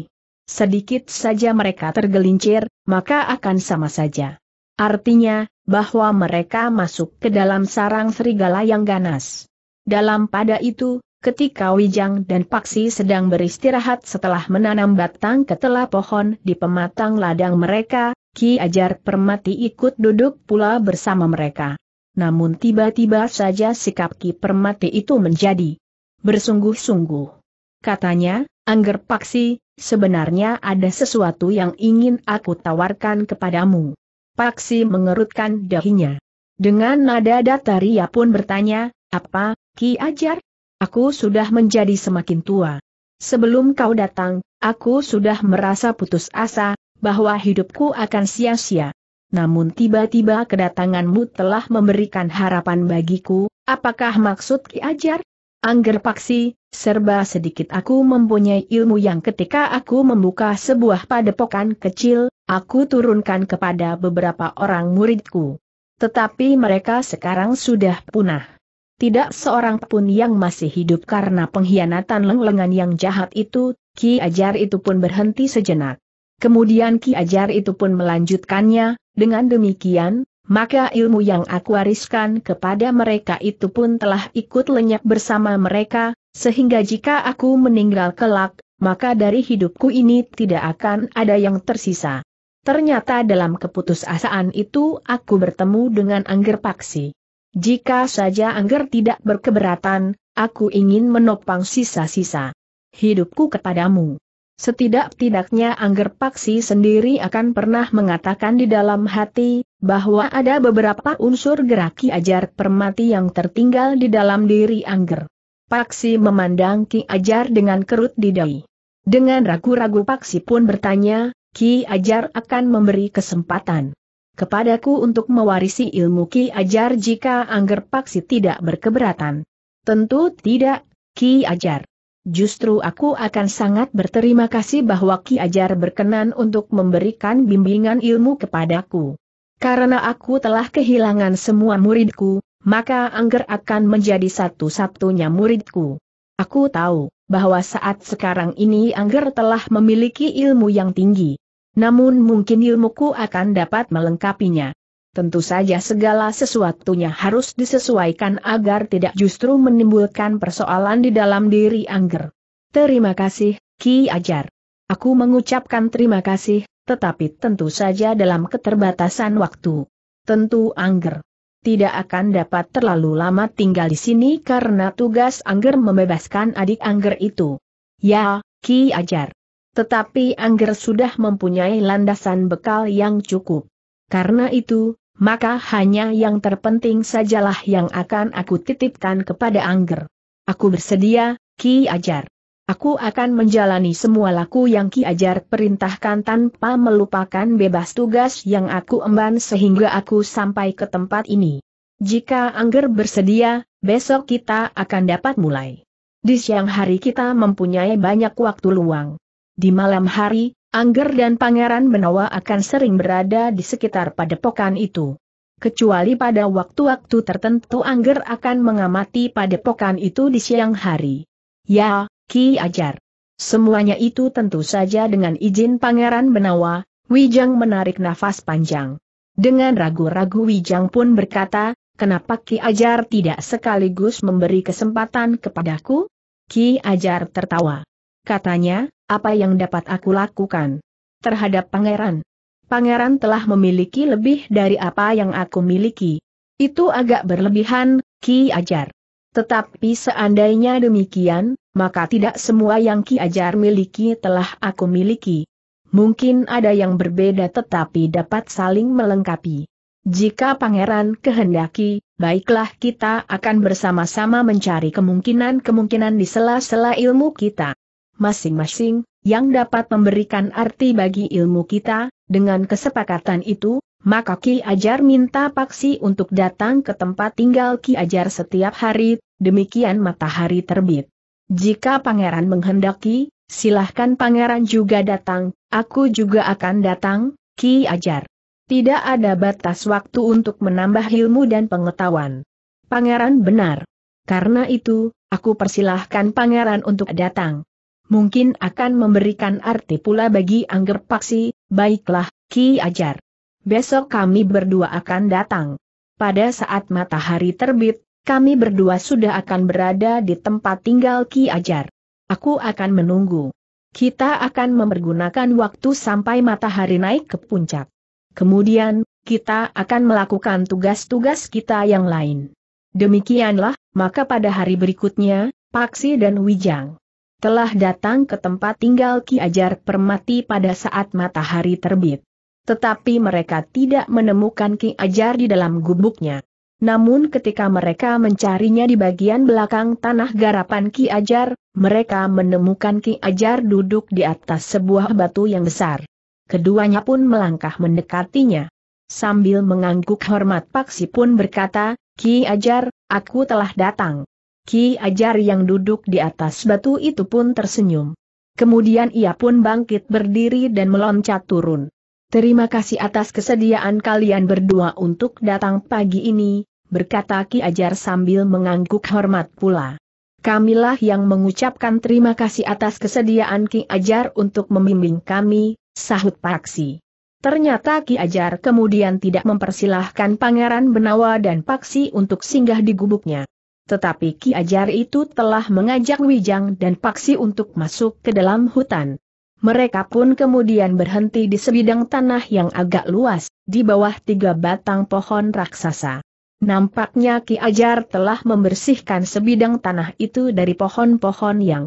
Sedikit saja mereka tergelincir, maka akan sama saja. Artinya, bahwa mereka masuk ke dalam sarang serigala yang ganas. Dalam pada itu, ketika Wijang dan Paksi sedang beristirahat setelah menanam batang ketela pohon di pematang ladang mereka, Ki Ajar Permati ikut duduk pula bersama mereka. Namun tiba-tiba saja sikap Ki Permati itu menjadi bersungguh-sungguh. Katanya, Angger Paksi, sebenarnya ada sesuatu yang ingin aku tawarkan kepadamu. Paksi mengerutkan dahinya. Dengan nada datar ia pun bertanya, apa, Ki Ajar? Aku sudah menjadi semakin tua. Sebelum kau datang, aku sudah merasa putus asa, bahwa hidupku akan sia-sia. Namun tiba-tiba kedatanganmu telah memberikan harapan bagiku, apakah maksud Ki Ajar? Angger Paksi, serba sedikit aku mempunyai ilmu yang ketika aku membuka sebuah padepokan kecil, aku turunkan kepada beberapa orang muridku. Tetapi mereka sekarang sudah punah. Tidak seorang pun yang masih hidup karena pengkhianatan leng-lengan yang jahat itu, Ki Ajar itu pun berhenti sejenak. Kemudian Ki Ajar itu pun melanjutkannya, dengan demikian, maka ilmu yang aku wariskan kepada mereka itu pun telah ikut lenyap bersama mereka, sehingga jika aku meninggal kelak, maka dari hidupku ini tidak akan ada yang tersisa. Ternyata dalam keputusasaan itu aku bertemu dengan Angger Paksi. Jika saja Angger tidak berkeberatan, aku ingin menopang sisa-sisa hidupku kepadamu. Setidak-tidaknya Angger Paksi sendiri akan pernah mengatakan di dalam hati, bahwa ada beberapa unsur gerak Ajar Permati yang tertinggal di dalam diri Angger. Paksi memandang Ki Ajar dengan kerut di dahi. Dengan ragu-ragu Paksi pun bertanya, Ki Ajar akan memberi kesempatan kepadaku untuk mewarisi ilmu Ki Ajar jika Angger Paksi tidak berkeberatan. Tentu tidak, Ki Ajar. Justru aku akan sangat berterima kasih bahwa Ki Ajar berkenan untuk memberikan bimbingan ilmu kepadaku. Karena aku telah kehilangan semua muridku, maka Angger akan menjadi satu-satunya muridku. Aku tahu bahwa saat sekarang ini Angger telah memiliki ilmu yang tinggi. Namun mungkin ilmuku akan dapat melengkapinya. Tentu saja segala sesuatunya harus disesuaikan agar tidak justru menimbulkan persoalan di dalam diri Angger. Terima kasih, Ki Ajar. Aku mengucapkan terima kasih, tetapi tentu saja dalam keterbatasan waktu. Tentu Angger tidak akan dapat terlalu lama tinggal di sini karena tugas Angger membebaskan adik Angger itu. Ya, Ki Ajar. Tetapi Angger sudah mempunyai landasan bekal yang cukup. Karena itu, maka hanya yang terpenting sajalah yang akan aku titipkan kepada Angger. Aku bersedia, Ki Ajar. Aku akan menjalani semua laku yang Ki Ajar perintahkan tanpa melupakan bebas tugas yang aku emban sehingga aku sampai ke tempat ini. Jika Angger bersedia, besok kita akan dapat mulai. Di siang hari kita mempunyai banyak waktu luang. Di malam hari, Angger dan Pangeran Benawa akan sering berada di sekitar padepokan itu. Kecuali pada waktu-waktu tertentu Angger akan mengamati padepokan itu di siang hari. Ya, Ki Ajar. Semuanya itu tentu saja dengan izin Pangeran Benawa, Wijang menarik nafas panjang. Dengan ragu-ragu Wijang pun berkata, kenapa Ki Ajar tidak sekaligus memberi kesempatan kepadaku? Ki Ajar tertawa. Katanya, apa yang dapat aku lakukan? Terhadap pangeran. Pangeran telah memiliki lebih dari apa yang aku miliki. Itu agak berlebihan, Ki Ajar. Tetapi seandainya demikian, maka tidak semua yang Ki Ajar miliki telah aku miliki. Mungkin ada yang berbeda tetapi dapat saling melengkapi. Jika pangeran kehendaki, baiklah kita akan bersama-sama mencari kemungkinan-kemungkinan di sela-sela ilmu kita masing-masing, yang dapat memberikan arti bagi ilmu kita, dengan kesepakatan itu, maka Ki Ajar minta Paksi untuk datang ke tempat tinggal Ki Ajar setiap hari, demikian matahari terbit. Jika pangeran menghendaki, silahkan pangeran juga datang, aku juga akan datang, Ki Ajar. Tidak ada batas waktu untuk menambah ilmu dan pengetahuan. Pangeran benar. Karena itu, aku persilahkan pangeran untuk datang mungkin akan memberikan arti pula bagi Angger Paksi, baiklah, Ki Ajar. Besok kami berdua akan datang. Pada saat matahari terbit, kami berdua sudah akan berada di tempat tinggal Ki Ajar. Aku akan menunggu. Kita akan mempergunakan waktu sampai matahari naik ke puncak. Kemudian, kita akan melakukan tugas-tugas kita yang lain. Demikianlah, maka pada hari berikutnya, Paksi dan Wijang telah datang ke tempat tinggal Ki Ajar Permati pada saat matahari terbit. Tetapi mereka tidak menemukan Ki Ajar di dalam gubuknya. Namun ketika mereka mencarinya di bagian belakang tanah garapan Ki Ajar, mereka menemukan Ki Ajar duduk di atas sebuah batu yang besar. Keduanya pun melangkah mendekatinya. Sambil mengangguk hormat Paksi pun berkata, Ki Ajar, aku telah datang. Ki Ajar yang duduk di atas batu itu pun tersenyum. Kemudian ia pun bangkit berdiri dan meloncat turun. Terima kasih atas kesediaan kalian berdua untuk datang pagi ini, berkata Ki Ajar sambil mengangguk hormat pula. Kamilah yang mengucapkan terima kasih atas kesediaan Ki Ajar untuk membimbing kami, sahut Paksi. Ternyata Ki Ajar kemudian tidak mempersilahkan Pangeran Benawa dan Paksi untuk singgah di gubuknya. Tetapi Ki Ajar itu telah mengajak Wijang dan Paksi untuk masuk ke dalam hutan. Mereka pun kemudian berhenti di sebidang tanah yang agak luas, di bawah tiga batang pohon raksasa. Nampaknya Ki Ajar telah membersihkan sebidang tanah itu dari pohon-pohon yang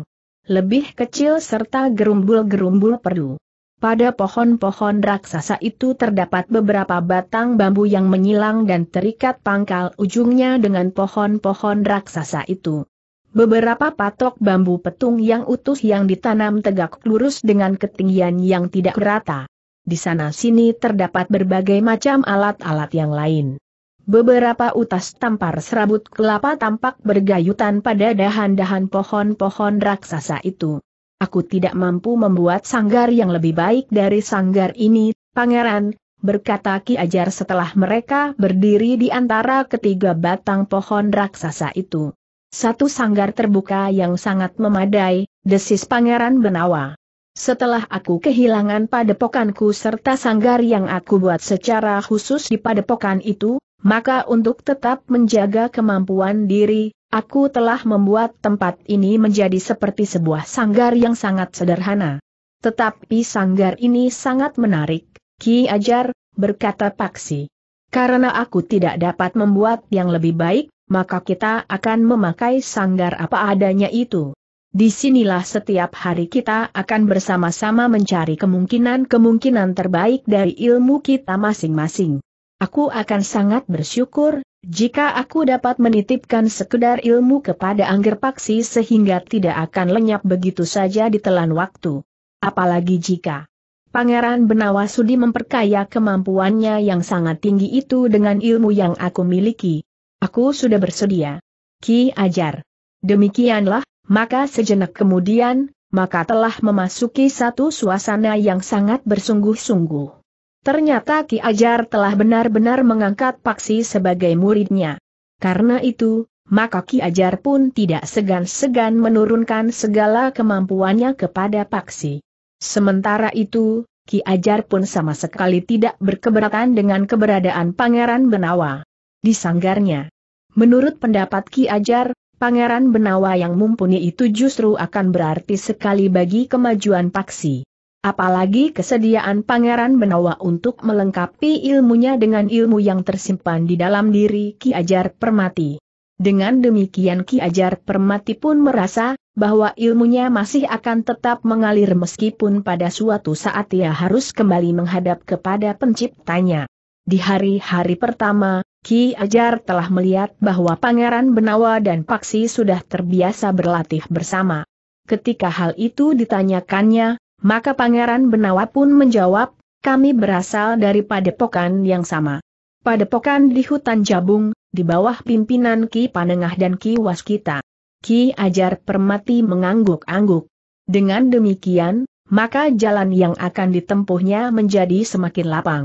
lebih kecil serta gerumbul-gerumbul perdu. Pada pohon-pohon raksasa itu terdapat beberapa batang bambu yang menyilang dan terikat pangkal ujungnya dengan pohon-pohon raksasa itu. Beberapa patok bambu petung yang utuh yang ditanam tegak lurus dengan ketinggian yang tidak rata. Di sana-sini terdapat berbagai macam alat-alat yang lain. Beberapa utas tampar serabut kelapa tampak bergayutan pada dahan-dahan pohon-pohon raksasa itu aku tidak mampu membuat sanggar yang lebih baik dari sanggar ini, pangeran, berkata Ki Ajar setelah mereka berdiri di antara ketiga batang pohon raksasa itu. Satu sanggar terbuka yang sangat memadai, desis pangeran Benawa. Setelah aku kehilangan padepokanku serta sanggar yang aku buat secara khusus di padepokan itu, maka untuk tetap menjaga kemampuan diri, Aku telah membuat tempat ini menjadi seperti sebuah sanggar yang sangat sederhana. Tetapi sanggar ini sangat menarik, Ki Ajar, berkata Paksi. Karena aku tidak dapat membuat yang lebih baik, maka kita akan memakai sanggar apa adanya itu. Disinilah setiap hari kita akan bersama-sama mencari kemungkinan-kemungkinan terbaik dari ilmu kita masing-masing. Aku akan sangat bersyukur jika aku dapat menitipkan sekedar ilmu kepada Angger Paksi sehingga tidak akan lenyap begitu saja ditelan waktu. Apalagi jika Pangeran Benawa Sudi memperkaya kemampuannya yang sangat tinggi itu dengan ilmu yang aku miliki. Aku sudah bersedia. Ki ajar. Demikianlah, maka sejenak kemudian, maka telah memasuki satu suasana yang sangat bersungguh-sungguh. Ternyata Ki Ajar telah benar-benar mengangkat Paksi sebagai muridnya. Karena itu, maka Ki Ajar pun tidak segan-segan menurunkan segala kemampuannya kepada Paksi. Sementara itu, Ki Ajar pun sama sekali tidak berkeberatan dengan keberadaan Pangeran Benawa di sanggarnya. Menurut pendapat Ki Ajar, Pangeran Benawa yang mumpuni itu justru akan berarti sekali bagi kemajuan Paksi. Apalagi kesediaan Pangeran Benawa untuk melengkapi ilmunya dengan ilmu yang tersimpan di dalam diri Ki Ajar Permati. Dengan demikian Ki Ajar Permati pun merasa, bahwa ilmunya masih akan tetap mengalir meskipun pada suatu saat ia harus kembali menghadap kepada penciptanya. Di hari-hari pertama, Ki Ajar telah melihat bahwa Pangeran Benawa dan Paksi sudah terbiasa berlatih bersama. Ketika hal itu ditanyakannya, maka Pangeran Benawa pun menjawab, kami berasal dari padepokan yang sama. Padepokan di hutan Jabung, di bawah pimpinan Ki Panengah dan Ki Waskita. Ki Ajar Permati mengangguk-angguk. Dengan demikian, maka jalan yang akan ditempuhnya menjadi semakin lapang.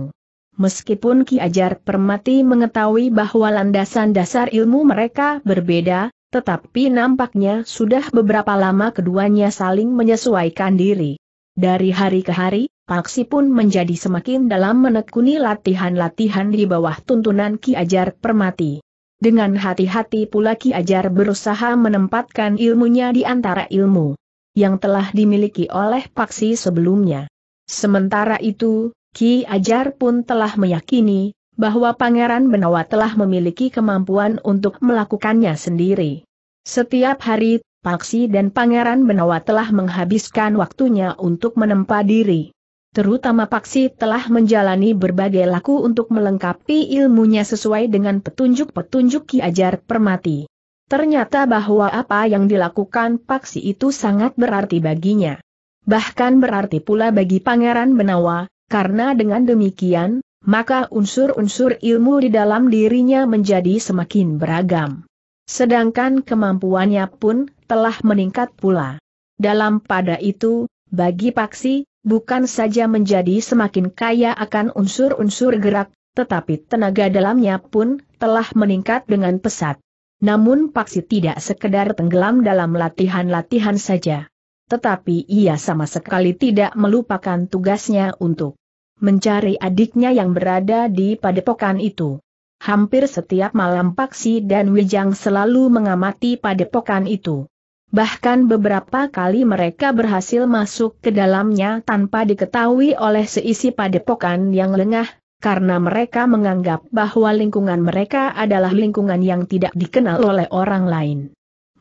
Meskipun Ki Ajar Permati mengetahui bahwa landasan dasar ilmu mereka berbeda, tetapi nampaknya sudah beberapa lama keduanya saling menyesuaikan diri. Dari hari ke hari, Paksi pun menjadi semakin dalam menekuni latihan-latihan di bawah tuntunan Ki Ajar Permati. Dengan hati-hati pula Ki Ajar berusaha menempatkan ilmunya di antara ilmu yang telah dimiliki oleh Paksi sebelumnya. Sementara itu, Ki Ajar pun telah meyakini bahwa Pangeran Benawa telah memiliki kemampuan untuk melakukannya sendiri. Setiap hari, Paksi dan Pangeran Benawa telah menghabiskan waktunya untuk menempa diri. Terutama Paksi telah menjalani berbagai laku untuk melengkapi ilmunya sesuai dengan petunjuk-petunjuk Ki Ajar Permati. Ternyata bahwa apa yang dilakukan Paksi itu sangat berarti baginya. Bahkan berarti pula bagi Pangeran Benawa, karena dengan demikian, maka unsur-unsur ilmu di dalam dirinya menjadi semakin beragam. Sedangkan kemampuannya pun telah meningkat pula. Dalam pada itu, bagi Paksi, bukan saja menjadi semakin kaya akan unsur-unsur gerak, tetapi tenaga dalamnya pun telah meningkat dengan pesat. Namun Paksi tidak sekedar tenggelam dalam latihan-latihan saja. Tetapi ia sama sekali tidak melupakan tugasnya untuk mencari adiknya yang berada di padepokan itu. Hampir setiap malam Paksi dan Wijang selalu mengamati padepokan itu. Bahkan beberapa kali mereka berhasil masuk ke dalamnya tanpa diketahui oleh seisi padepokan yang lengah, karena mereka menganggap bahwa lingkungan mereka adalah lingkungan yang tidak dikenal oleh orang lain.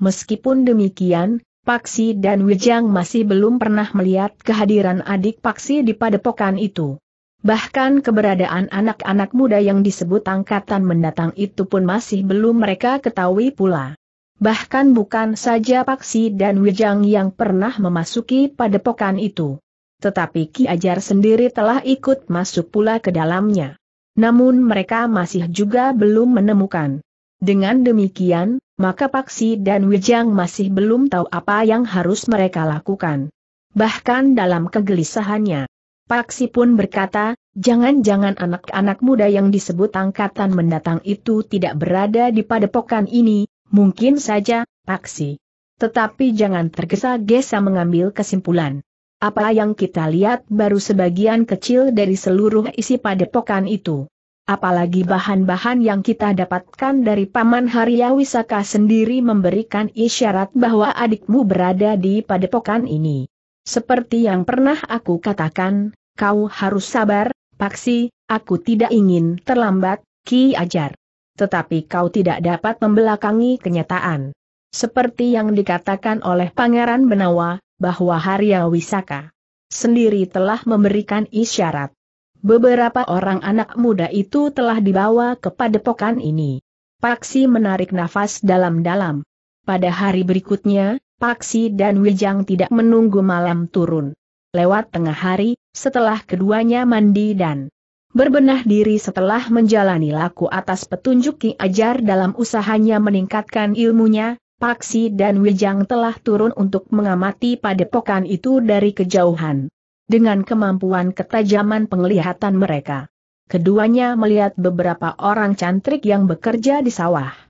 Meskipun demikian, Paksi dan Wijang masih belum pernah melihat kehadiran adik Paksi di padepokan itu. Bahkan keberadaan anak-anak muda yang disebut angkatan mendatang itu pun masih belum mereka ketahui pula. Bahkan bukan saja Paksi dan Wijang yang pernah memasuki padepokan itu. Tetapi Ki Ajar sendiri telah ikut masuk pula ke dalamnya. Namun mereka masih juga belum menemukan. Dengan demikian, maka Paksi dan Wijang masih belum tahu apa yang harus mereka lakukan. Bahkan dalam kegelisahannya, Paksi pun berkata, jangan-jangan anak-anak muda yang disebut angkatan mendatang itu tidak berada di padepokan ini, mungkin saja, Paksi. Tetapi jangan tergesa-gesa mengambil kesimpulan. Apa yang kita lihat baru sebagian kecil dari seluruh isi padepokan itu. Apalagi bahan-bahan yang kita dapatkan dari Paman Harya sendiri memberikan isyarat bahwa adikmu berada di padepokan ini. Seperti yang pernah aku katakan, kau harus sabar, Paksi, aku tidak ingin terlambat, Ki Ajar. Tetapi kau tidak dapat membelakangi kenyataan. Seperti yang dikatakan oleh Pangeran Benawa, bahwa Harya Wisaka sendiri telah memberikan isyarat. Beberapa orang anak muda itu telah dibawa ke padepokan ini. Paksi menarik nafas dalam-dalam. Pada hari berikutnya, Paksi dan Wijang tidak menunggu malam turun. Lewat tengah hari, setelah keduanya mandi dan berbenah diri setelah menjalani laku atas petunjuk Ki Ajar dalam usahanya meningkatkan ilmunya, Paksi dan Wijang telah turun untuk mengamati padepokan itu dari kejauhan. Dengan kemampuan ketajaman penglihatan mereka, keduanya melihat beberapa orang cantrik yang bekerja di sawah.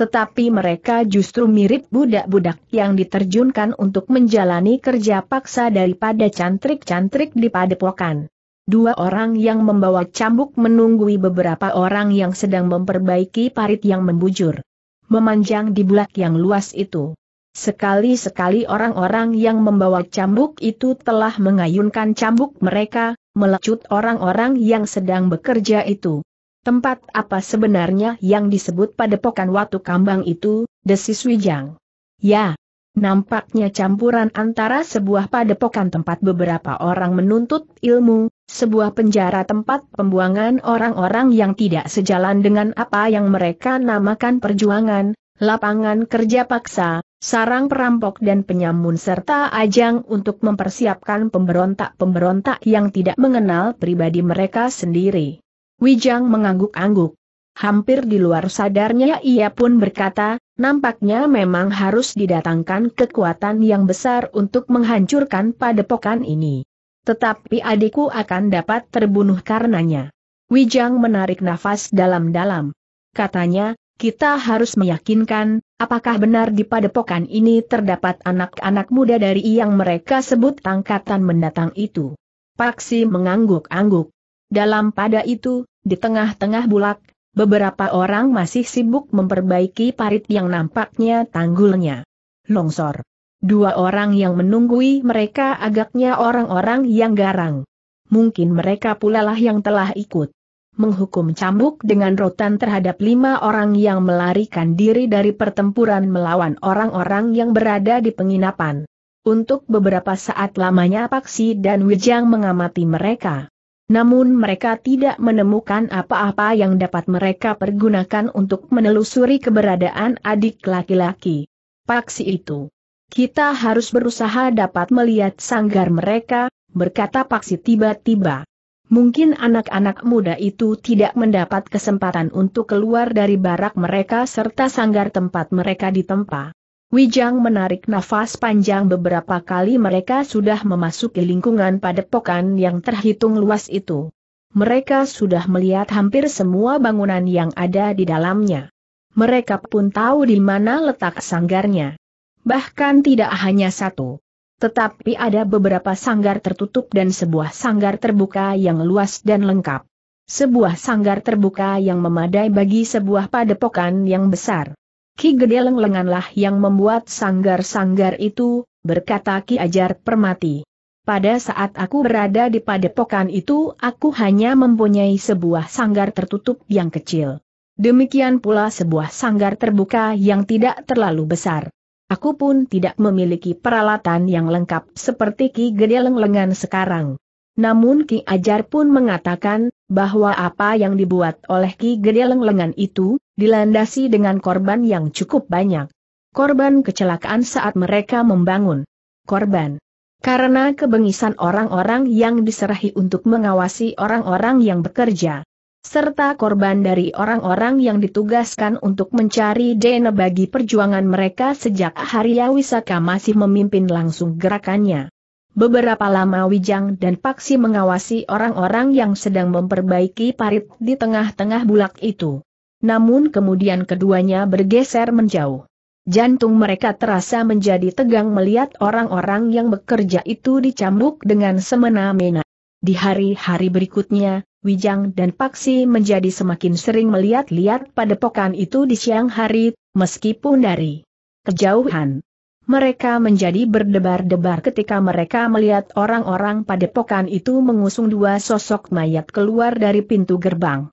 Tetapi mereka justru mirip budak-budak yang diterjunkan untuk menjalani kerja paksa daripada cantrik-cantrik di padepokan. Dua orang yang membawa cambuk menunggui beberapa orang yang sedang memperbaiki parit yang membujur. Memanjang di bulak yang luas itu. Sekali-sekali orang-orang yang membawa cambuk itu telah mengayunkan cambuk mereka, melecut orang-orang yang sedang bekerja itu. Tempat apa sebenarnya yang disebut padepokan Watu Kambang itu, desis Wijang? Ya, nampaknya campuran antara sebuah padepokan tempat beberapa orang menuntut ilmu, sebuah penjara tempat pembuangan orang-orang yang tidak sejalan dengan apa yang mereka namakan perjuangan, lapangan kerja paksa, sarang perampok dan penyamun serta ajang untuk mempersiapkan pemberontak-pemberontak yang tidak mengenal pribadi mereka sendiri. Wijang mengangguk-angguk. Hampir di luar sadarnya ia pun berkata, nampaknya memang harus didatangkan kekuatan yang besar untuk menghancurkan padepokan ini. Tetapi adikku akan dapat terbunuh karenanya. Wijang menarik nafas dalam-dalam. Katanya, kita harus meyakinkan, apakah benar di padepokan ini terdapat anak-anak muda dari yang mereka sebut angkatan mendatang itu. Paksi mengangguk-angguk. Dalam pada itu, di tengah-tengah bulak, beberapa orang masih sibuk memperbaiki parit yang nampaknya tanggulnya longsor. Dua orang yang menunggui mereka agaknya orang-orang yang garang. Mungkin mereka pula lah yang telah ikut menghukum cambuk dengan rotan terhadap lima orang yang melarikan diri dari pertempuran melawan orang-orang yang berada di penginapan. Untuk beberapa saat lamanya Paksi dan Wijang mengamati mereka. Namun mereka tidak menemukan apa-apa yang dapat mereka pergunakan untuk menelusuri keberadaan adik laki-laki. Paksi itu. Kita harus berusaha dapat melihat sanggar mereka, berkata Paksi tiba-tiba. Mungkin anak-anak muda itu tidak mendapat kesempatan untuk keluar dari barak mereka serta sanggar tempat mereka ditempa. Wijang menarik nafas panjang beberapa kali mereka sudah memasuki lingkungan padepokan yang terhitung luas itu. Mereka sudah melihat hampir semua bangunan yang ada di dalamnya. Mereka pun tahu di mana letak sanggarnya. Bahkan tidak hanya satu. Tetapi ada beberapa sanggar tertutup dan sebuah sanggar terbuka yang luas dan lengkap. Sebuah sanggar terbuka yang memadai bagi sebuah padepokan yang besar. Ki Gede lenganlah yang membuat sanggar-sanggar itu, berkata Ki Ajar Permati. Pada saat aku berada di padepokan itu aku hanya mempunyai sebuah sanggar tertutup yang kecil. Demikian pula sebuah sanggar terbuka yang tidak terlalu besar. Aku pun tidak memiliki peralatan yang lengkap seperti Ki Gede lengan sekarang. Namun Ki Ajar pun mengatakan, bahwa apa yang dibuat oleh Ki Gede lengan itu, dilandasi dengan korban yang cukup banyak. Korban kecelakaan saat mereka membangun. Korban. Karena kebengisan orang-orang yang diserahi untuk mengawasi orang-orang yang bekerja. Serta korban dari orang-orang yang ditugaskan untuk mencari DNA bagi perjuangan mereka sejak Arya Wisaka masih memimpin langsung gerakannya. Beberapa lama Wijang dan Paksi mengawasi orang-orang yang sedang memperbaiki parit di tengah-tengah bulak itu namun kemudian keduanya bergeser menjauh. Jantung mereka terasa menjadi tegang melihat orang-orang yang bekerja itu dicambuk dengan semena-mena. Di hari-hari berikutnya, Wijang dan Paksi menjadi semakin sering melihat-lihat padepokan itu di siang hari, meskipun dari kejauhan. Mereka menjadi berdebar-debar ketika mereka melihat orang-orang padepokan itu mengusung dua sosok mayat keluar dari pintu gerbang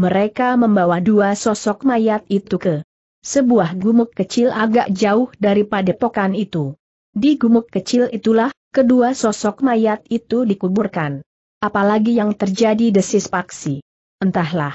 mereka membawa dua sosok mayat itu ke sebuah gumuk kecil agak jauh dari padepokan itu. Di gumuk kecil itulah, kedua sosok mayat itu dikuburkan. Apalagi yang terjadi desis paksi. Entahlah.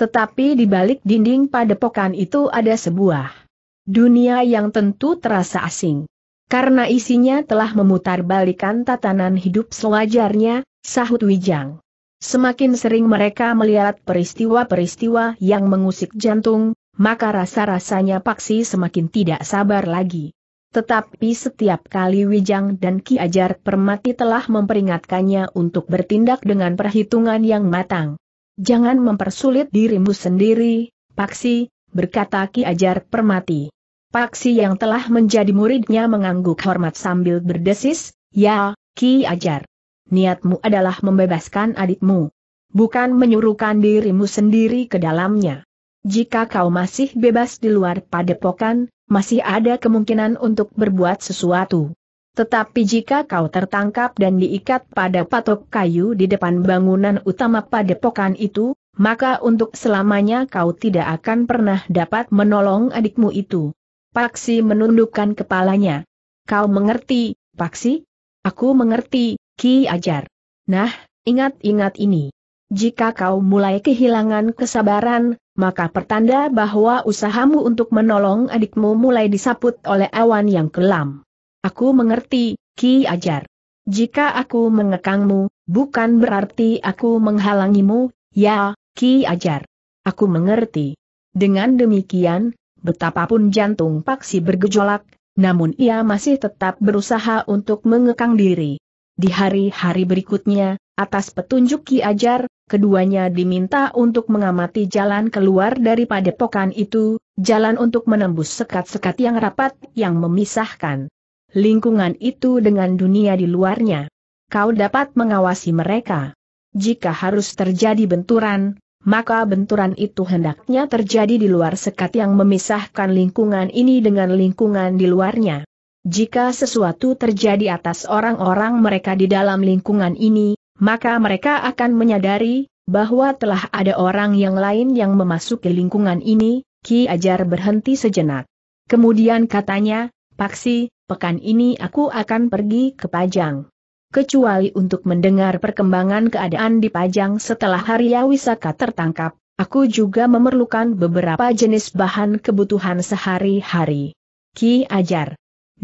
Tetapi di balik dinding padepokan itu ada sebuah dunia yang tentu terasa asing. Karena isinya telah memutar balikan tatanan hidup sewajarnya, sahut Wijang. Semakin sering mereka melihat peristiwa-peristiwa yang mengusik jantung, maka rasa-rasanya Paksi semakin tidak sabar lagi. Tetapi setiap kali Wijang dan Ki Ajar Permati telah memperingatkannya untuk bertindak dengan perhitungan yang matang. Jangan mempersulit dirimu sendiri, Paksi, berkata Ki Ajar Permati. Paksi yang telah menjadi muridnya mengangguk hormat sambil berdesis, ya, Ki Ajar niatmu adalah membebaskan adikmu. Bukan menyuruhkan dirimu sendiri ke dalamnya. Jika kau masih bebas di luar padepokan, masih ada kemungkinan untuk berbuat sesuatu. Tetapi jika kau tertangkap dan diikat pada patok kayu di depan bangunan utama padepokan itu, maka untuk selamanya kau tidak akan pernah dapat menolong adikmu itu. Paksi menundukkan kepalanya. Kau mengerti, Paksi? Aku mengerti, Ki Ajar. Nah, ingat-ingat ini. Jika kau mulai kehilangan kesabaran, maka pertanda bahwa usahamu untuk menolong adikmu mulai disaput oleh awan yang kelam. Aku mengerti, Ki Ajar. Jika aku mengekangmu, bukan berarti aku menghalangimu, ya, Ki Ajar. Aku mengerti. Dengan demikian, betapapun jantung Paksi bergejolak, namun ia masih tetap berusaha untuk mengekang diri. Di hari-hari berikutnya, atas petunjuk Ki Ajar, keduanya diminta untuk mengamati jalan keluar dari padepokan itu, jalan untuk menembus sekat-sekat yang rapat yang memisahkan lingkungan itu dengan dunia di luarnya. Kau dapat mengawasi mereka. Jika harus terjadi benturan, maka benturan itu hendaknya terjadi di luar sekat yang memisahkan lingkungan ini dengan lingkungan di luarnya. Jika sesuatu terjadi atas orang-orang mereka di dalam lingkungan ini, maka mereka akan menyadari bahwa telah ada orang yang lain yang memasuki lingkungan ini, Ki Ajar berhenti sejenak. Kemudian katanya, Paksi, pekan ini aku akan pergi ke Pajang. Kecuali untuk mendengar perkembangan keadaan di Pajang setelah hari ya Wisaka tertangkap, aku juga memerlukan beberapa jenis bahan kebutuhan sehari-hari. Ki Ajar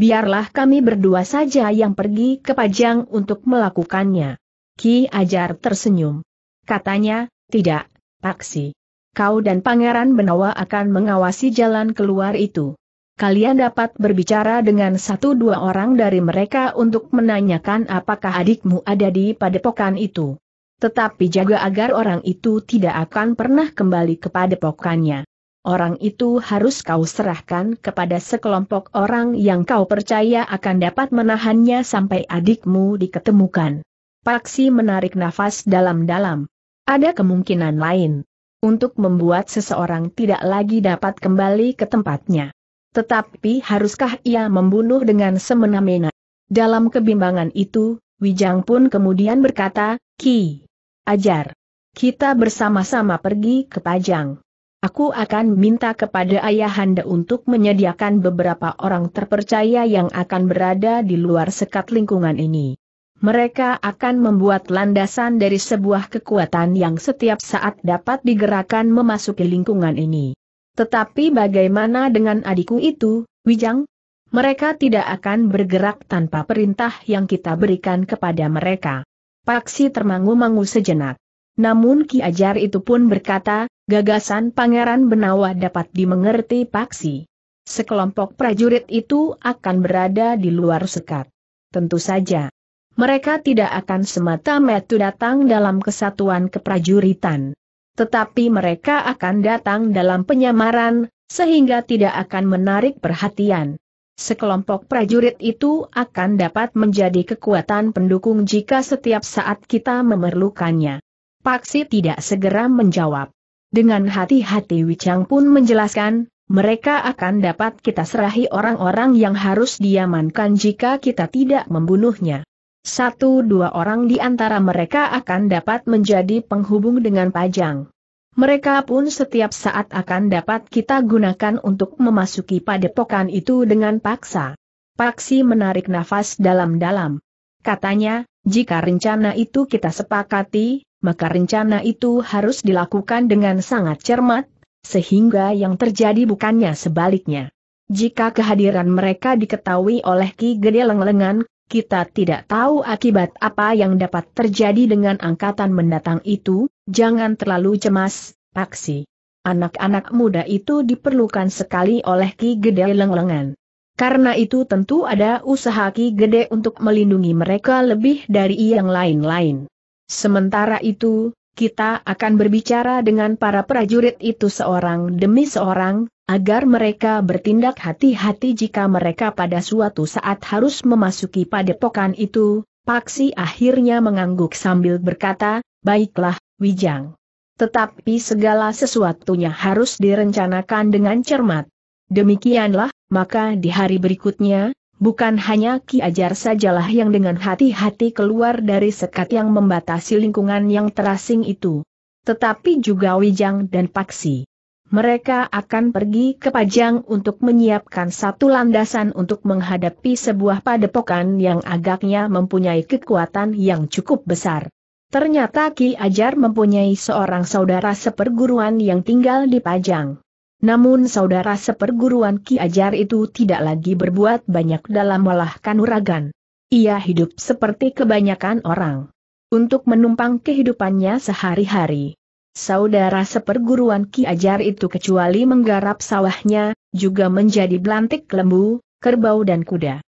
biarlah kami berdua saja yang pergi ke Pajang untuk melakukannya. Ki Ajar tersenyum. Katanya, tidak, Paksi. Kau dan Pangeran Benawa akan mengawasi jalan keluar itu. Kalian dapat berbicara dengan satu dua orang dari mereka untuk menanyakan apakah adikmu ada di padepokan itu. Tetapi jaga agar orang itu tidak akan pernah kembali ke padepokannya. Orang itu harus kau serahkan kepada sekelompok orang yang kau percaya akan dapat menahannya sampai adikmu diketemukan. Paksi menarik nafas dalam-dalam. Ada kemungkinan lain untuk membuat seseorang tidak lagi dapat kembali ke tempatnya. Tetapi haruskah ia membunuh dengan semena-mena? Dalam kebimbangan itu, Wijang pun kemudian berkata, Ki, ajar. Kita bersama-sama pergi ke Pajang. Aku akan minta kepada Ayahanda untuk menyediakan beberapa orang terpercaya yang akan berada di luar sekat lingkungan ini. Mereka akan membuat landasan dari sebuah kekuatan yang setiap saat dapat digerakkan memasuki lingkungan ini. Tetapi bagaimana dengan adikku itu, Wijang? Mereka tidak akan bergerak tanpa perintah yang kita berikan kepada mereka. Paksi termangu-mangu sejenak. Namun Ki Ajar itu pun berkata, gagasan Pangeran Benawa dapat dimengerti Paksi. Sekelompok prajurit itu akan berada di luar sekat. Tentu saja. Mereka tidak akan semata-mata datang dalam kesatuan keprajuritan. Tetapi mereka akan datang dalam penyamaran, sehingga tidak akan menarik perhatian. Sekelompok prajurit itu akan dapat menjadi kekuatan pendukung jika setiap saat kita memerlukannya. Paksi tidak segera menjawab. Dengan hati-hati Wicang pun menjelaskan, mereka akan dapat kita serahi orang-orang yang harus diamankan jika kita tidak membunuhnya. Satu dua orang di antara mereka akan dapat menjadi penghubung dengan Pajang. Mereka pun setiap saat akan dapat kita gunakan untuk memasuki padepokan itu dengan paksa. Paksi menarik nafas dalam-dalam. Katanya, jika rencana itu kita sepakati, maka rencana itu harus dilakukan dengan sangat cermat, sehingga yang terjadi bukannya sebaliknya. Jika kehadiran mereka diketahui oleh Ki Gede Lenglengan, kita tidak tahu akibat apa yang dapat terjadi dengan angkatan mendatang itu, jangan terlalu cemas, Paksi. Anak-anak muda itu diperlukan sekali oleh Ki Gede Lenglengan. Karena itu tentu ada usaha Ki Gede untuk melindungi mereka lebih dari yang lain-lain. Sementara itu, kita akan berbicara dengan para prajurit itu seorang demi seorang, agar mereka bertindak hati-hati jika mereka pada suatu saat harus memasuki padepokan itu, Paksi akhirnya mengangguk sambil berkata, baiklah, Wijang. Tetapi segala sesuatunya harus direncanakan dengan cermat. Demikianlah, maka di hari berikutnya, Bukan hanya Ki Ajar sajalah yang dengan hati-hati keluar dari sekat yang membatasi lingkungan yang terasing itu. Tetapi juga Wijang dan Paksi. Mereka akan pergi ke Pajang untuk menyiapkan satu landasan untuk menghadapi sebuah padepokan yang agaknya mempunyai kekuatan yang cukup besar. Ternyata Ki Ajar mempunyai seorang saudara seperguruan yang tinggal di Pajang. Namun saudara seperguruan Ki Ajar itu tidak lagi berbuat banyak dalam melahkan kanuragan. Ia hidup seperti kebanyakan orang. Untuk menumpang kehidupannya sehari-hari. Saudara seperguruan Ki Ajar itu kecuali menggarap sawahnya, juga menjadi belantik lembu, kerbau dan kuda.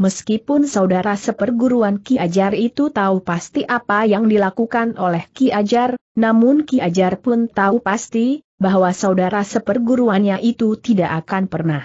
Meskipun saudara seperguruan Ki Ajar itu tahu pasti apa yang dilakukan oleh Ki Ajar, namun Ki Ajar pun tahu pasti bahwa saudara seperguruannya itu tidak akan pernah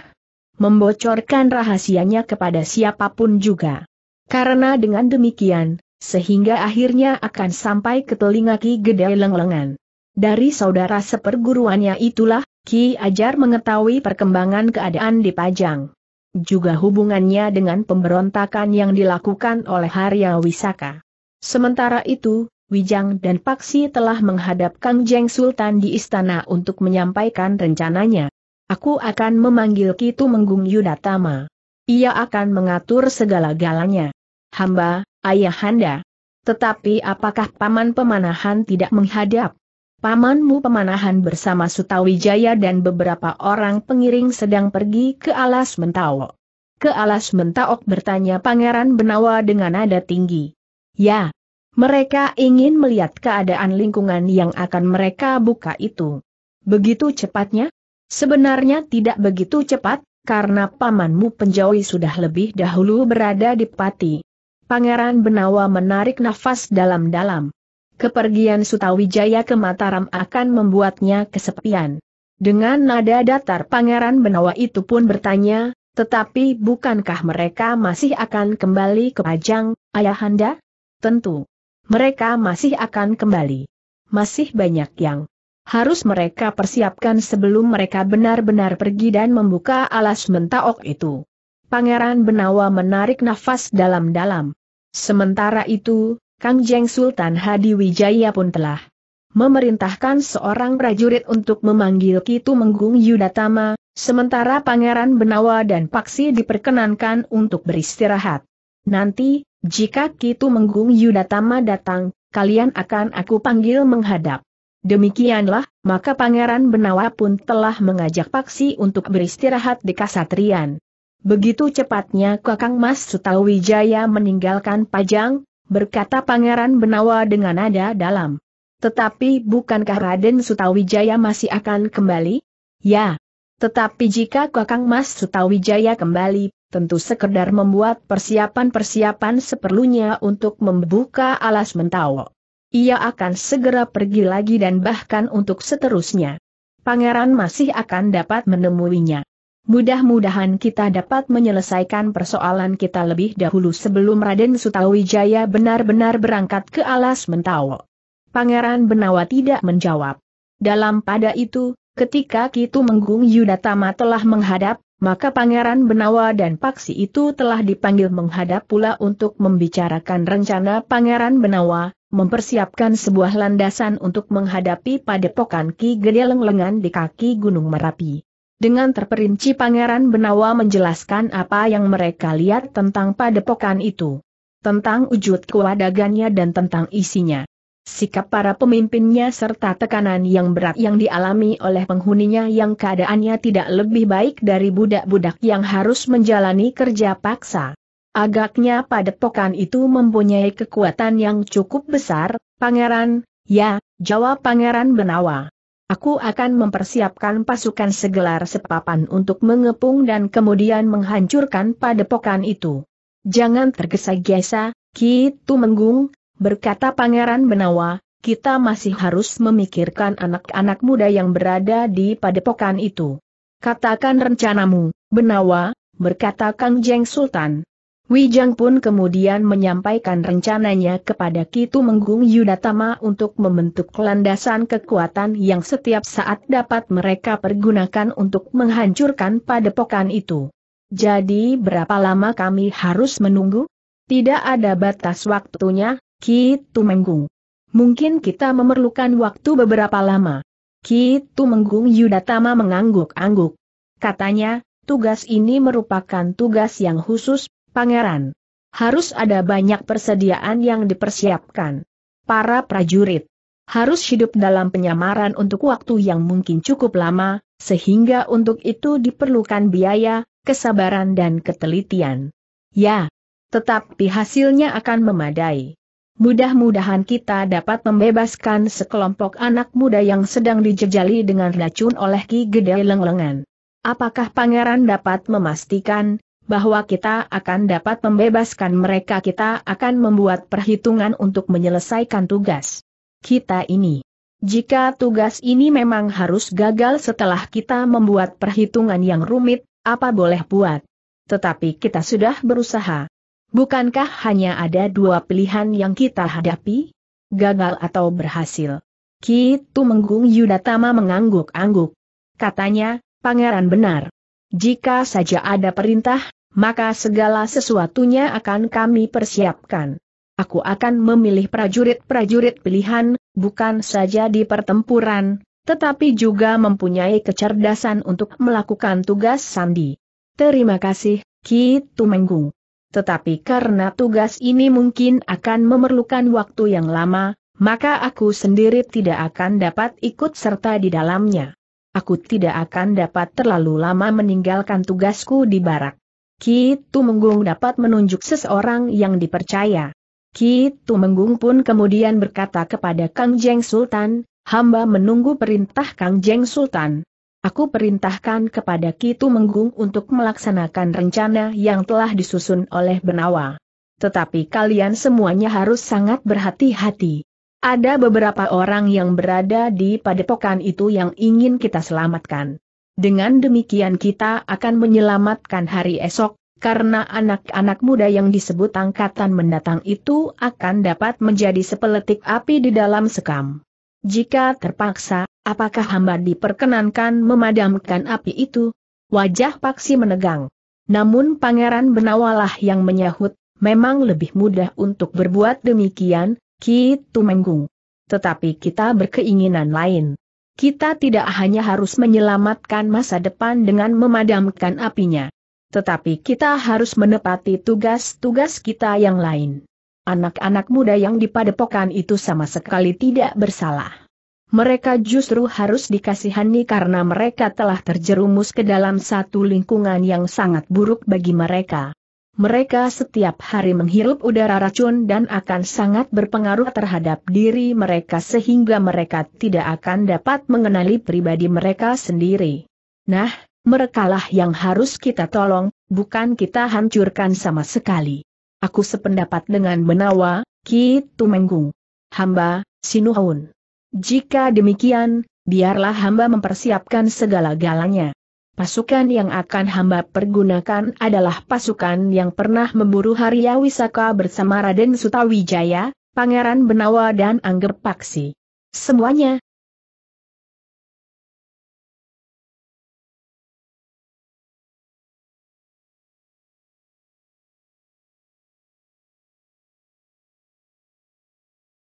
membocorkan rahasianya kepada siapapun juga. Karena dengan demikian, sehingga akhirnya akan sampai ke telinga Ki Gede Lenglengan. Dari saudara seperguruannya itulah, Ki Ajar mengetahui perkembangan keadaan di Pajang juga hubungannya dengan pemberontakan yang dilakukan oleh Harya Wisaka. Sementara itu, Wijang dan Paksi telah menghadap Kang Jeng Sultan di istana untuk menyampaikan rencananya. Aku akan memanggil Kitu Menggung Yudatama. Ia akan mengatur segala galanya. Hamba, ayahanda. Tetapi apakah paman pemanahan tidak menghadap? pamanmu pemanahan bersama Sutawijaya dan beberapa orang pengiring sedang pergi ke alas Mentawo. Ke alas mentaok bertanya Pangeran Benawa dengan nada tinggi. Ya, mereka ingin melihat keadaan lingkungan yang akan mereka buka itu. Begitu cepatnya? Sebenarnya tidak begitu cepat, karena pamanmu penjawi sudah lebih dahulu berada di pati. Pangeran Benawa menarik nafas dalam-dalam. Kepergian Sutawijaya ke Mataram akan membuatnya kesepian. Dengan nada datar Pangeran Benawa itu pun bertanya, tetapi bukankah mereka masih akan kembali ke Pajang, Ayahanda? Tentu. Mereka masih akan kembali. Masih banyak yang harus mereka persiapkan sebelum mereka benar-benar pergi dan membuka alas mentaok itu. Pangeran Benawa menarik nafas dalam-dalam. Sementara itu, Kangjeng Sultan Hadi Wijaya pun telah memerintahkan seorang prajurit untuk memanggil Kitu Menggung Yudatama, sementara Pangeran Benawa dan Paksi diperkenankan untuk beristirahat. Nanti, jika Kitu Menggung Yudatama datang, kalian akan aku panggil menghadap. Demikianlah, maka Pangeran Benawa pun telah mengajak Paksi untuk beristirahat di Kasatrian. Begitu cepatnya Kakang Mas Sutawijaya meninggalkan Pajang, berkata Pangeran Benawa dengan nada dalam. Tetapi bukankah Raden Sutawijaya masih akan kembali? Ya. Tetapi jika Kakang Mas Sutawijaya kembali, tentu sekedar membuat persiapan-persiapan seperlunya untuk membuka alas mentawa. ia akan segera pergi lagi dan bahkan untuk seterusnya. Pangeran masih akan dapat menemuinya. Mudah-mudahan kita dapat menyelesaikan persoalan kita lebih dahulu sebelum Raden Sutawijaya benar-benar berangkat ke alas mentawa. Pangeran Benawa tidak menjawab. Dalam pada itu, ketika Kitu Menggung Yudatama telah menghadap, maka Pangeran Benawa dan Paksi itu telah dipanggil menghadap pula untuk membicarakan rencana Pangeran Benawa, mempersiapkan sebuah landasan untuk menghadapi padepokan Ki Gede Lenglengan di kaki Gunung Merapi. Dengan terperinci Pangeran Benawa menjelaskan apa yang mereka lihat tentang padepokan itu. Tentang wujud kewadagannya dan tentang isinya. Sikap para pemimpinnya serta tekanan yang berat yang dialami oleh penghuninya yang keadaannya tidak lebih baik dari budak-budak yang harus menjalani kerja paksa. Agaknya padepokan itu mempunyai kekuatan yang cukup besar, Pangeran, ya, jawab Pangeran Benawa. Aku akan mempersiapkan pasukan segelar sepapan untuk mengepung dan kemudian menghancurkan padepokan itu. Jangan tergesa-gesa, Ki Tumenggung, berkata Pangeran Benawa, kita masih harus memikirkan anak-anak muda yang berada di padepokan itu. Katakan rencanamu, Benawa, berkata Kang Jeng Sultan. Wijang pun kemudian menyampaikan rencananya kepada Kitu Menggung Yudatama untuk membentuk landasan kekuatan yang setiap saat dapat mereka pergunakan untuk menghancurkan padepokan itu. Jadi berapa lama kami harus menunggu? Tidak ada batas waktunya, Kitu Menggung. Mungkin kita memerlukan waktu beberapa lama. Kitu Menggung Yudatama mengangguk-angguk. Katanya, tugas ini merupakan tugas yang khusus, Pangeran. Harus ada banyak persediaan yang dipersiapkan. Para prajurit harus hidup dalam penyamaran untuk waktu yang mungkin cukup lama, sehingga untuk itu diperlukan biaya, kesabaran dan ketelitian. Ya, tetapi hasilnya akan memadai. Mudah-mudahan kita dapat membebaskan sekelompok anak muda yang sedang dijejali dengan racun oleh Ki Gede Lenglengan. Apakah pangeran dapat memastikan bahwa kita akan dapat membebaskan mereka kita akan membuat perhitungan untuk menyelesaikan tugas kita ini. Jika tugas ini memang harus gagal setelah kita membuat perhitungan yang rumit, apa boleh buat. Tetapi kita sudah berusaha. Bukankah hanya ada dua pilihan yang kita hadapi? Gagal atau berhasil? Kitu Menggung Yudatama mengangguk-angguk. Katanya, pangeran benar. Jika saja ada perintah, maka segala sesuatunya akan kami persiapkan. Aku akan memilih prajurit-prajurit pilihan, bukan saja di pertempuran, tetapi juga mempunyai kecerdasan untuk melakukan tugas sandi. Terima kasih, Ki Tumenggung. Tetapi karena tugas ini mungkin akan memerlukan waktu yang lama, maka aku sendiri tidak akan dapat ikut serta di dalamnya. Aku tidak akan dapat terlalu lama meninggalkan tugasku di barak. Ki Tumenggung dapat menunjuk seseorang yang dipercaya. Ki Tumenggung pun kemudian berkata kepada Kang Jeng Sultan, hamba menunggu perintah Kang Jeng Sultan. Aku perintahkan kepada Ki Tumenggung untuk melaksanakan rencana yang telah disusun oleh Benawa. Tetapi kalian semuanya harus sangat berhati-hati. Ada beberapa orang yang berada di padepokan itu yang ingin kita selamatkan. Dengan demikian kita akan menyelamatkan hari esok, karena anak-anak muda yang disebut angkatan mendatang itu akan dapat menjadi sepeletik api di dalam sekam. Jika terpaksa, apakah hamba diperkenankan memadamkan api itu? Wajah Paksi menegang. Namun Pangeran Benawalah yang menyahut, memang lebih mudah untuk berbuat demikian, Ki Tumenggung. Tetapi kita berkeinginan lain kita tidak hanya harus menyelamatkan masa depan dengan memadamkan apinya. Tetapi kita harus menepati tugas-tugas kita yang lain. Anak-anak muda yang dipadepokan itu sama sekali tidak bersalah. Mereka justru harus dikasihani karena mereka telah terjerumus ke dalam satu lingkungan yang sangat buruk bagi mereka mereka setiap hari menghirup udara racun dan akan sangat berpengaruh terhadap diri mereka sehingga mereka tidak akan dapat mengenali pribadi mereka sendiri. Nah, merekalah yang harus kita tolong, bukan kita hancurkan sama sekali. Aku sependapat dengan Benawa, Ki Tumenggung. Hamba, Sinuhun. Jika demikian, biarlah hamba mempersiapkan segala galanya. Pasukan yang akan hamba pergunakan adalah pasukan yang pernah memburu Harya Wisaka bersama Raden Sutawijaya, Pangeran Benawa dan Angger Paksi. Semuanya,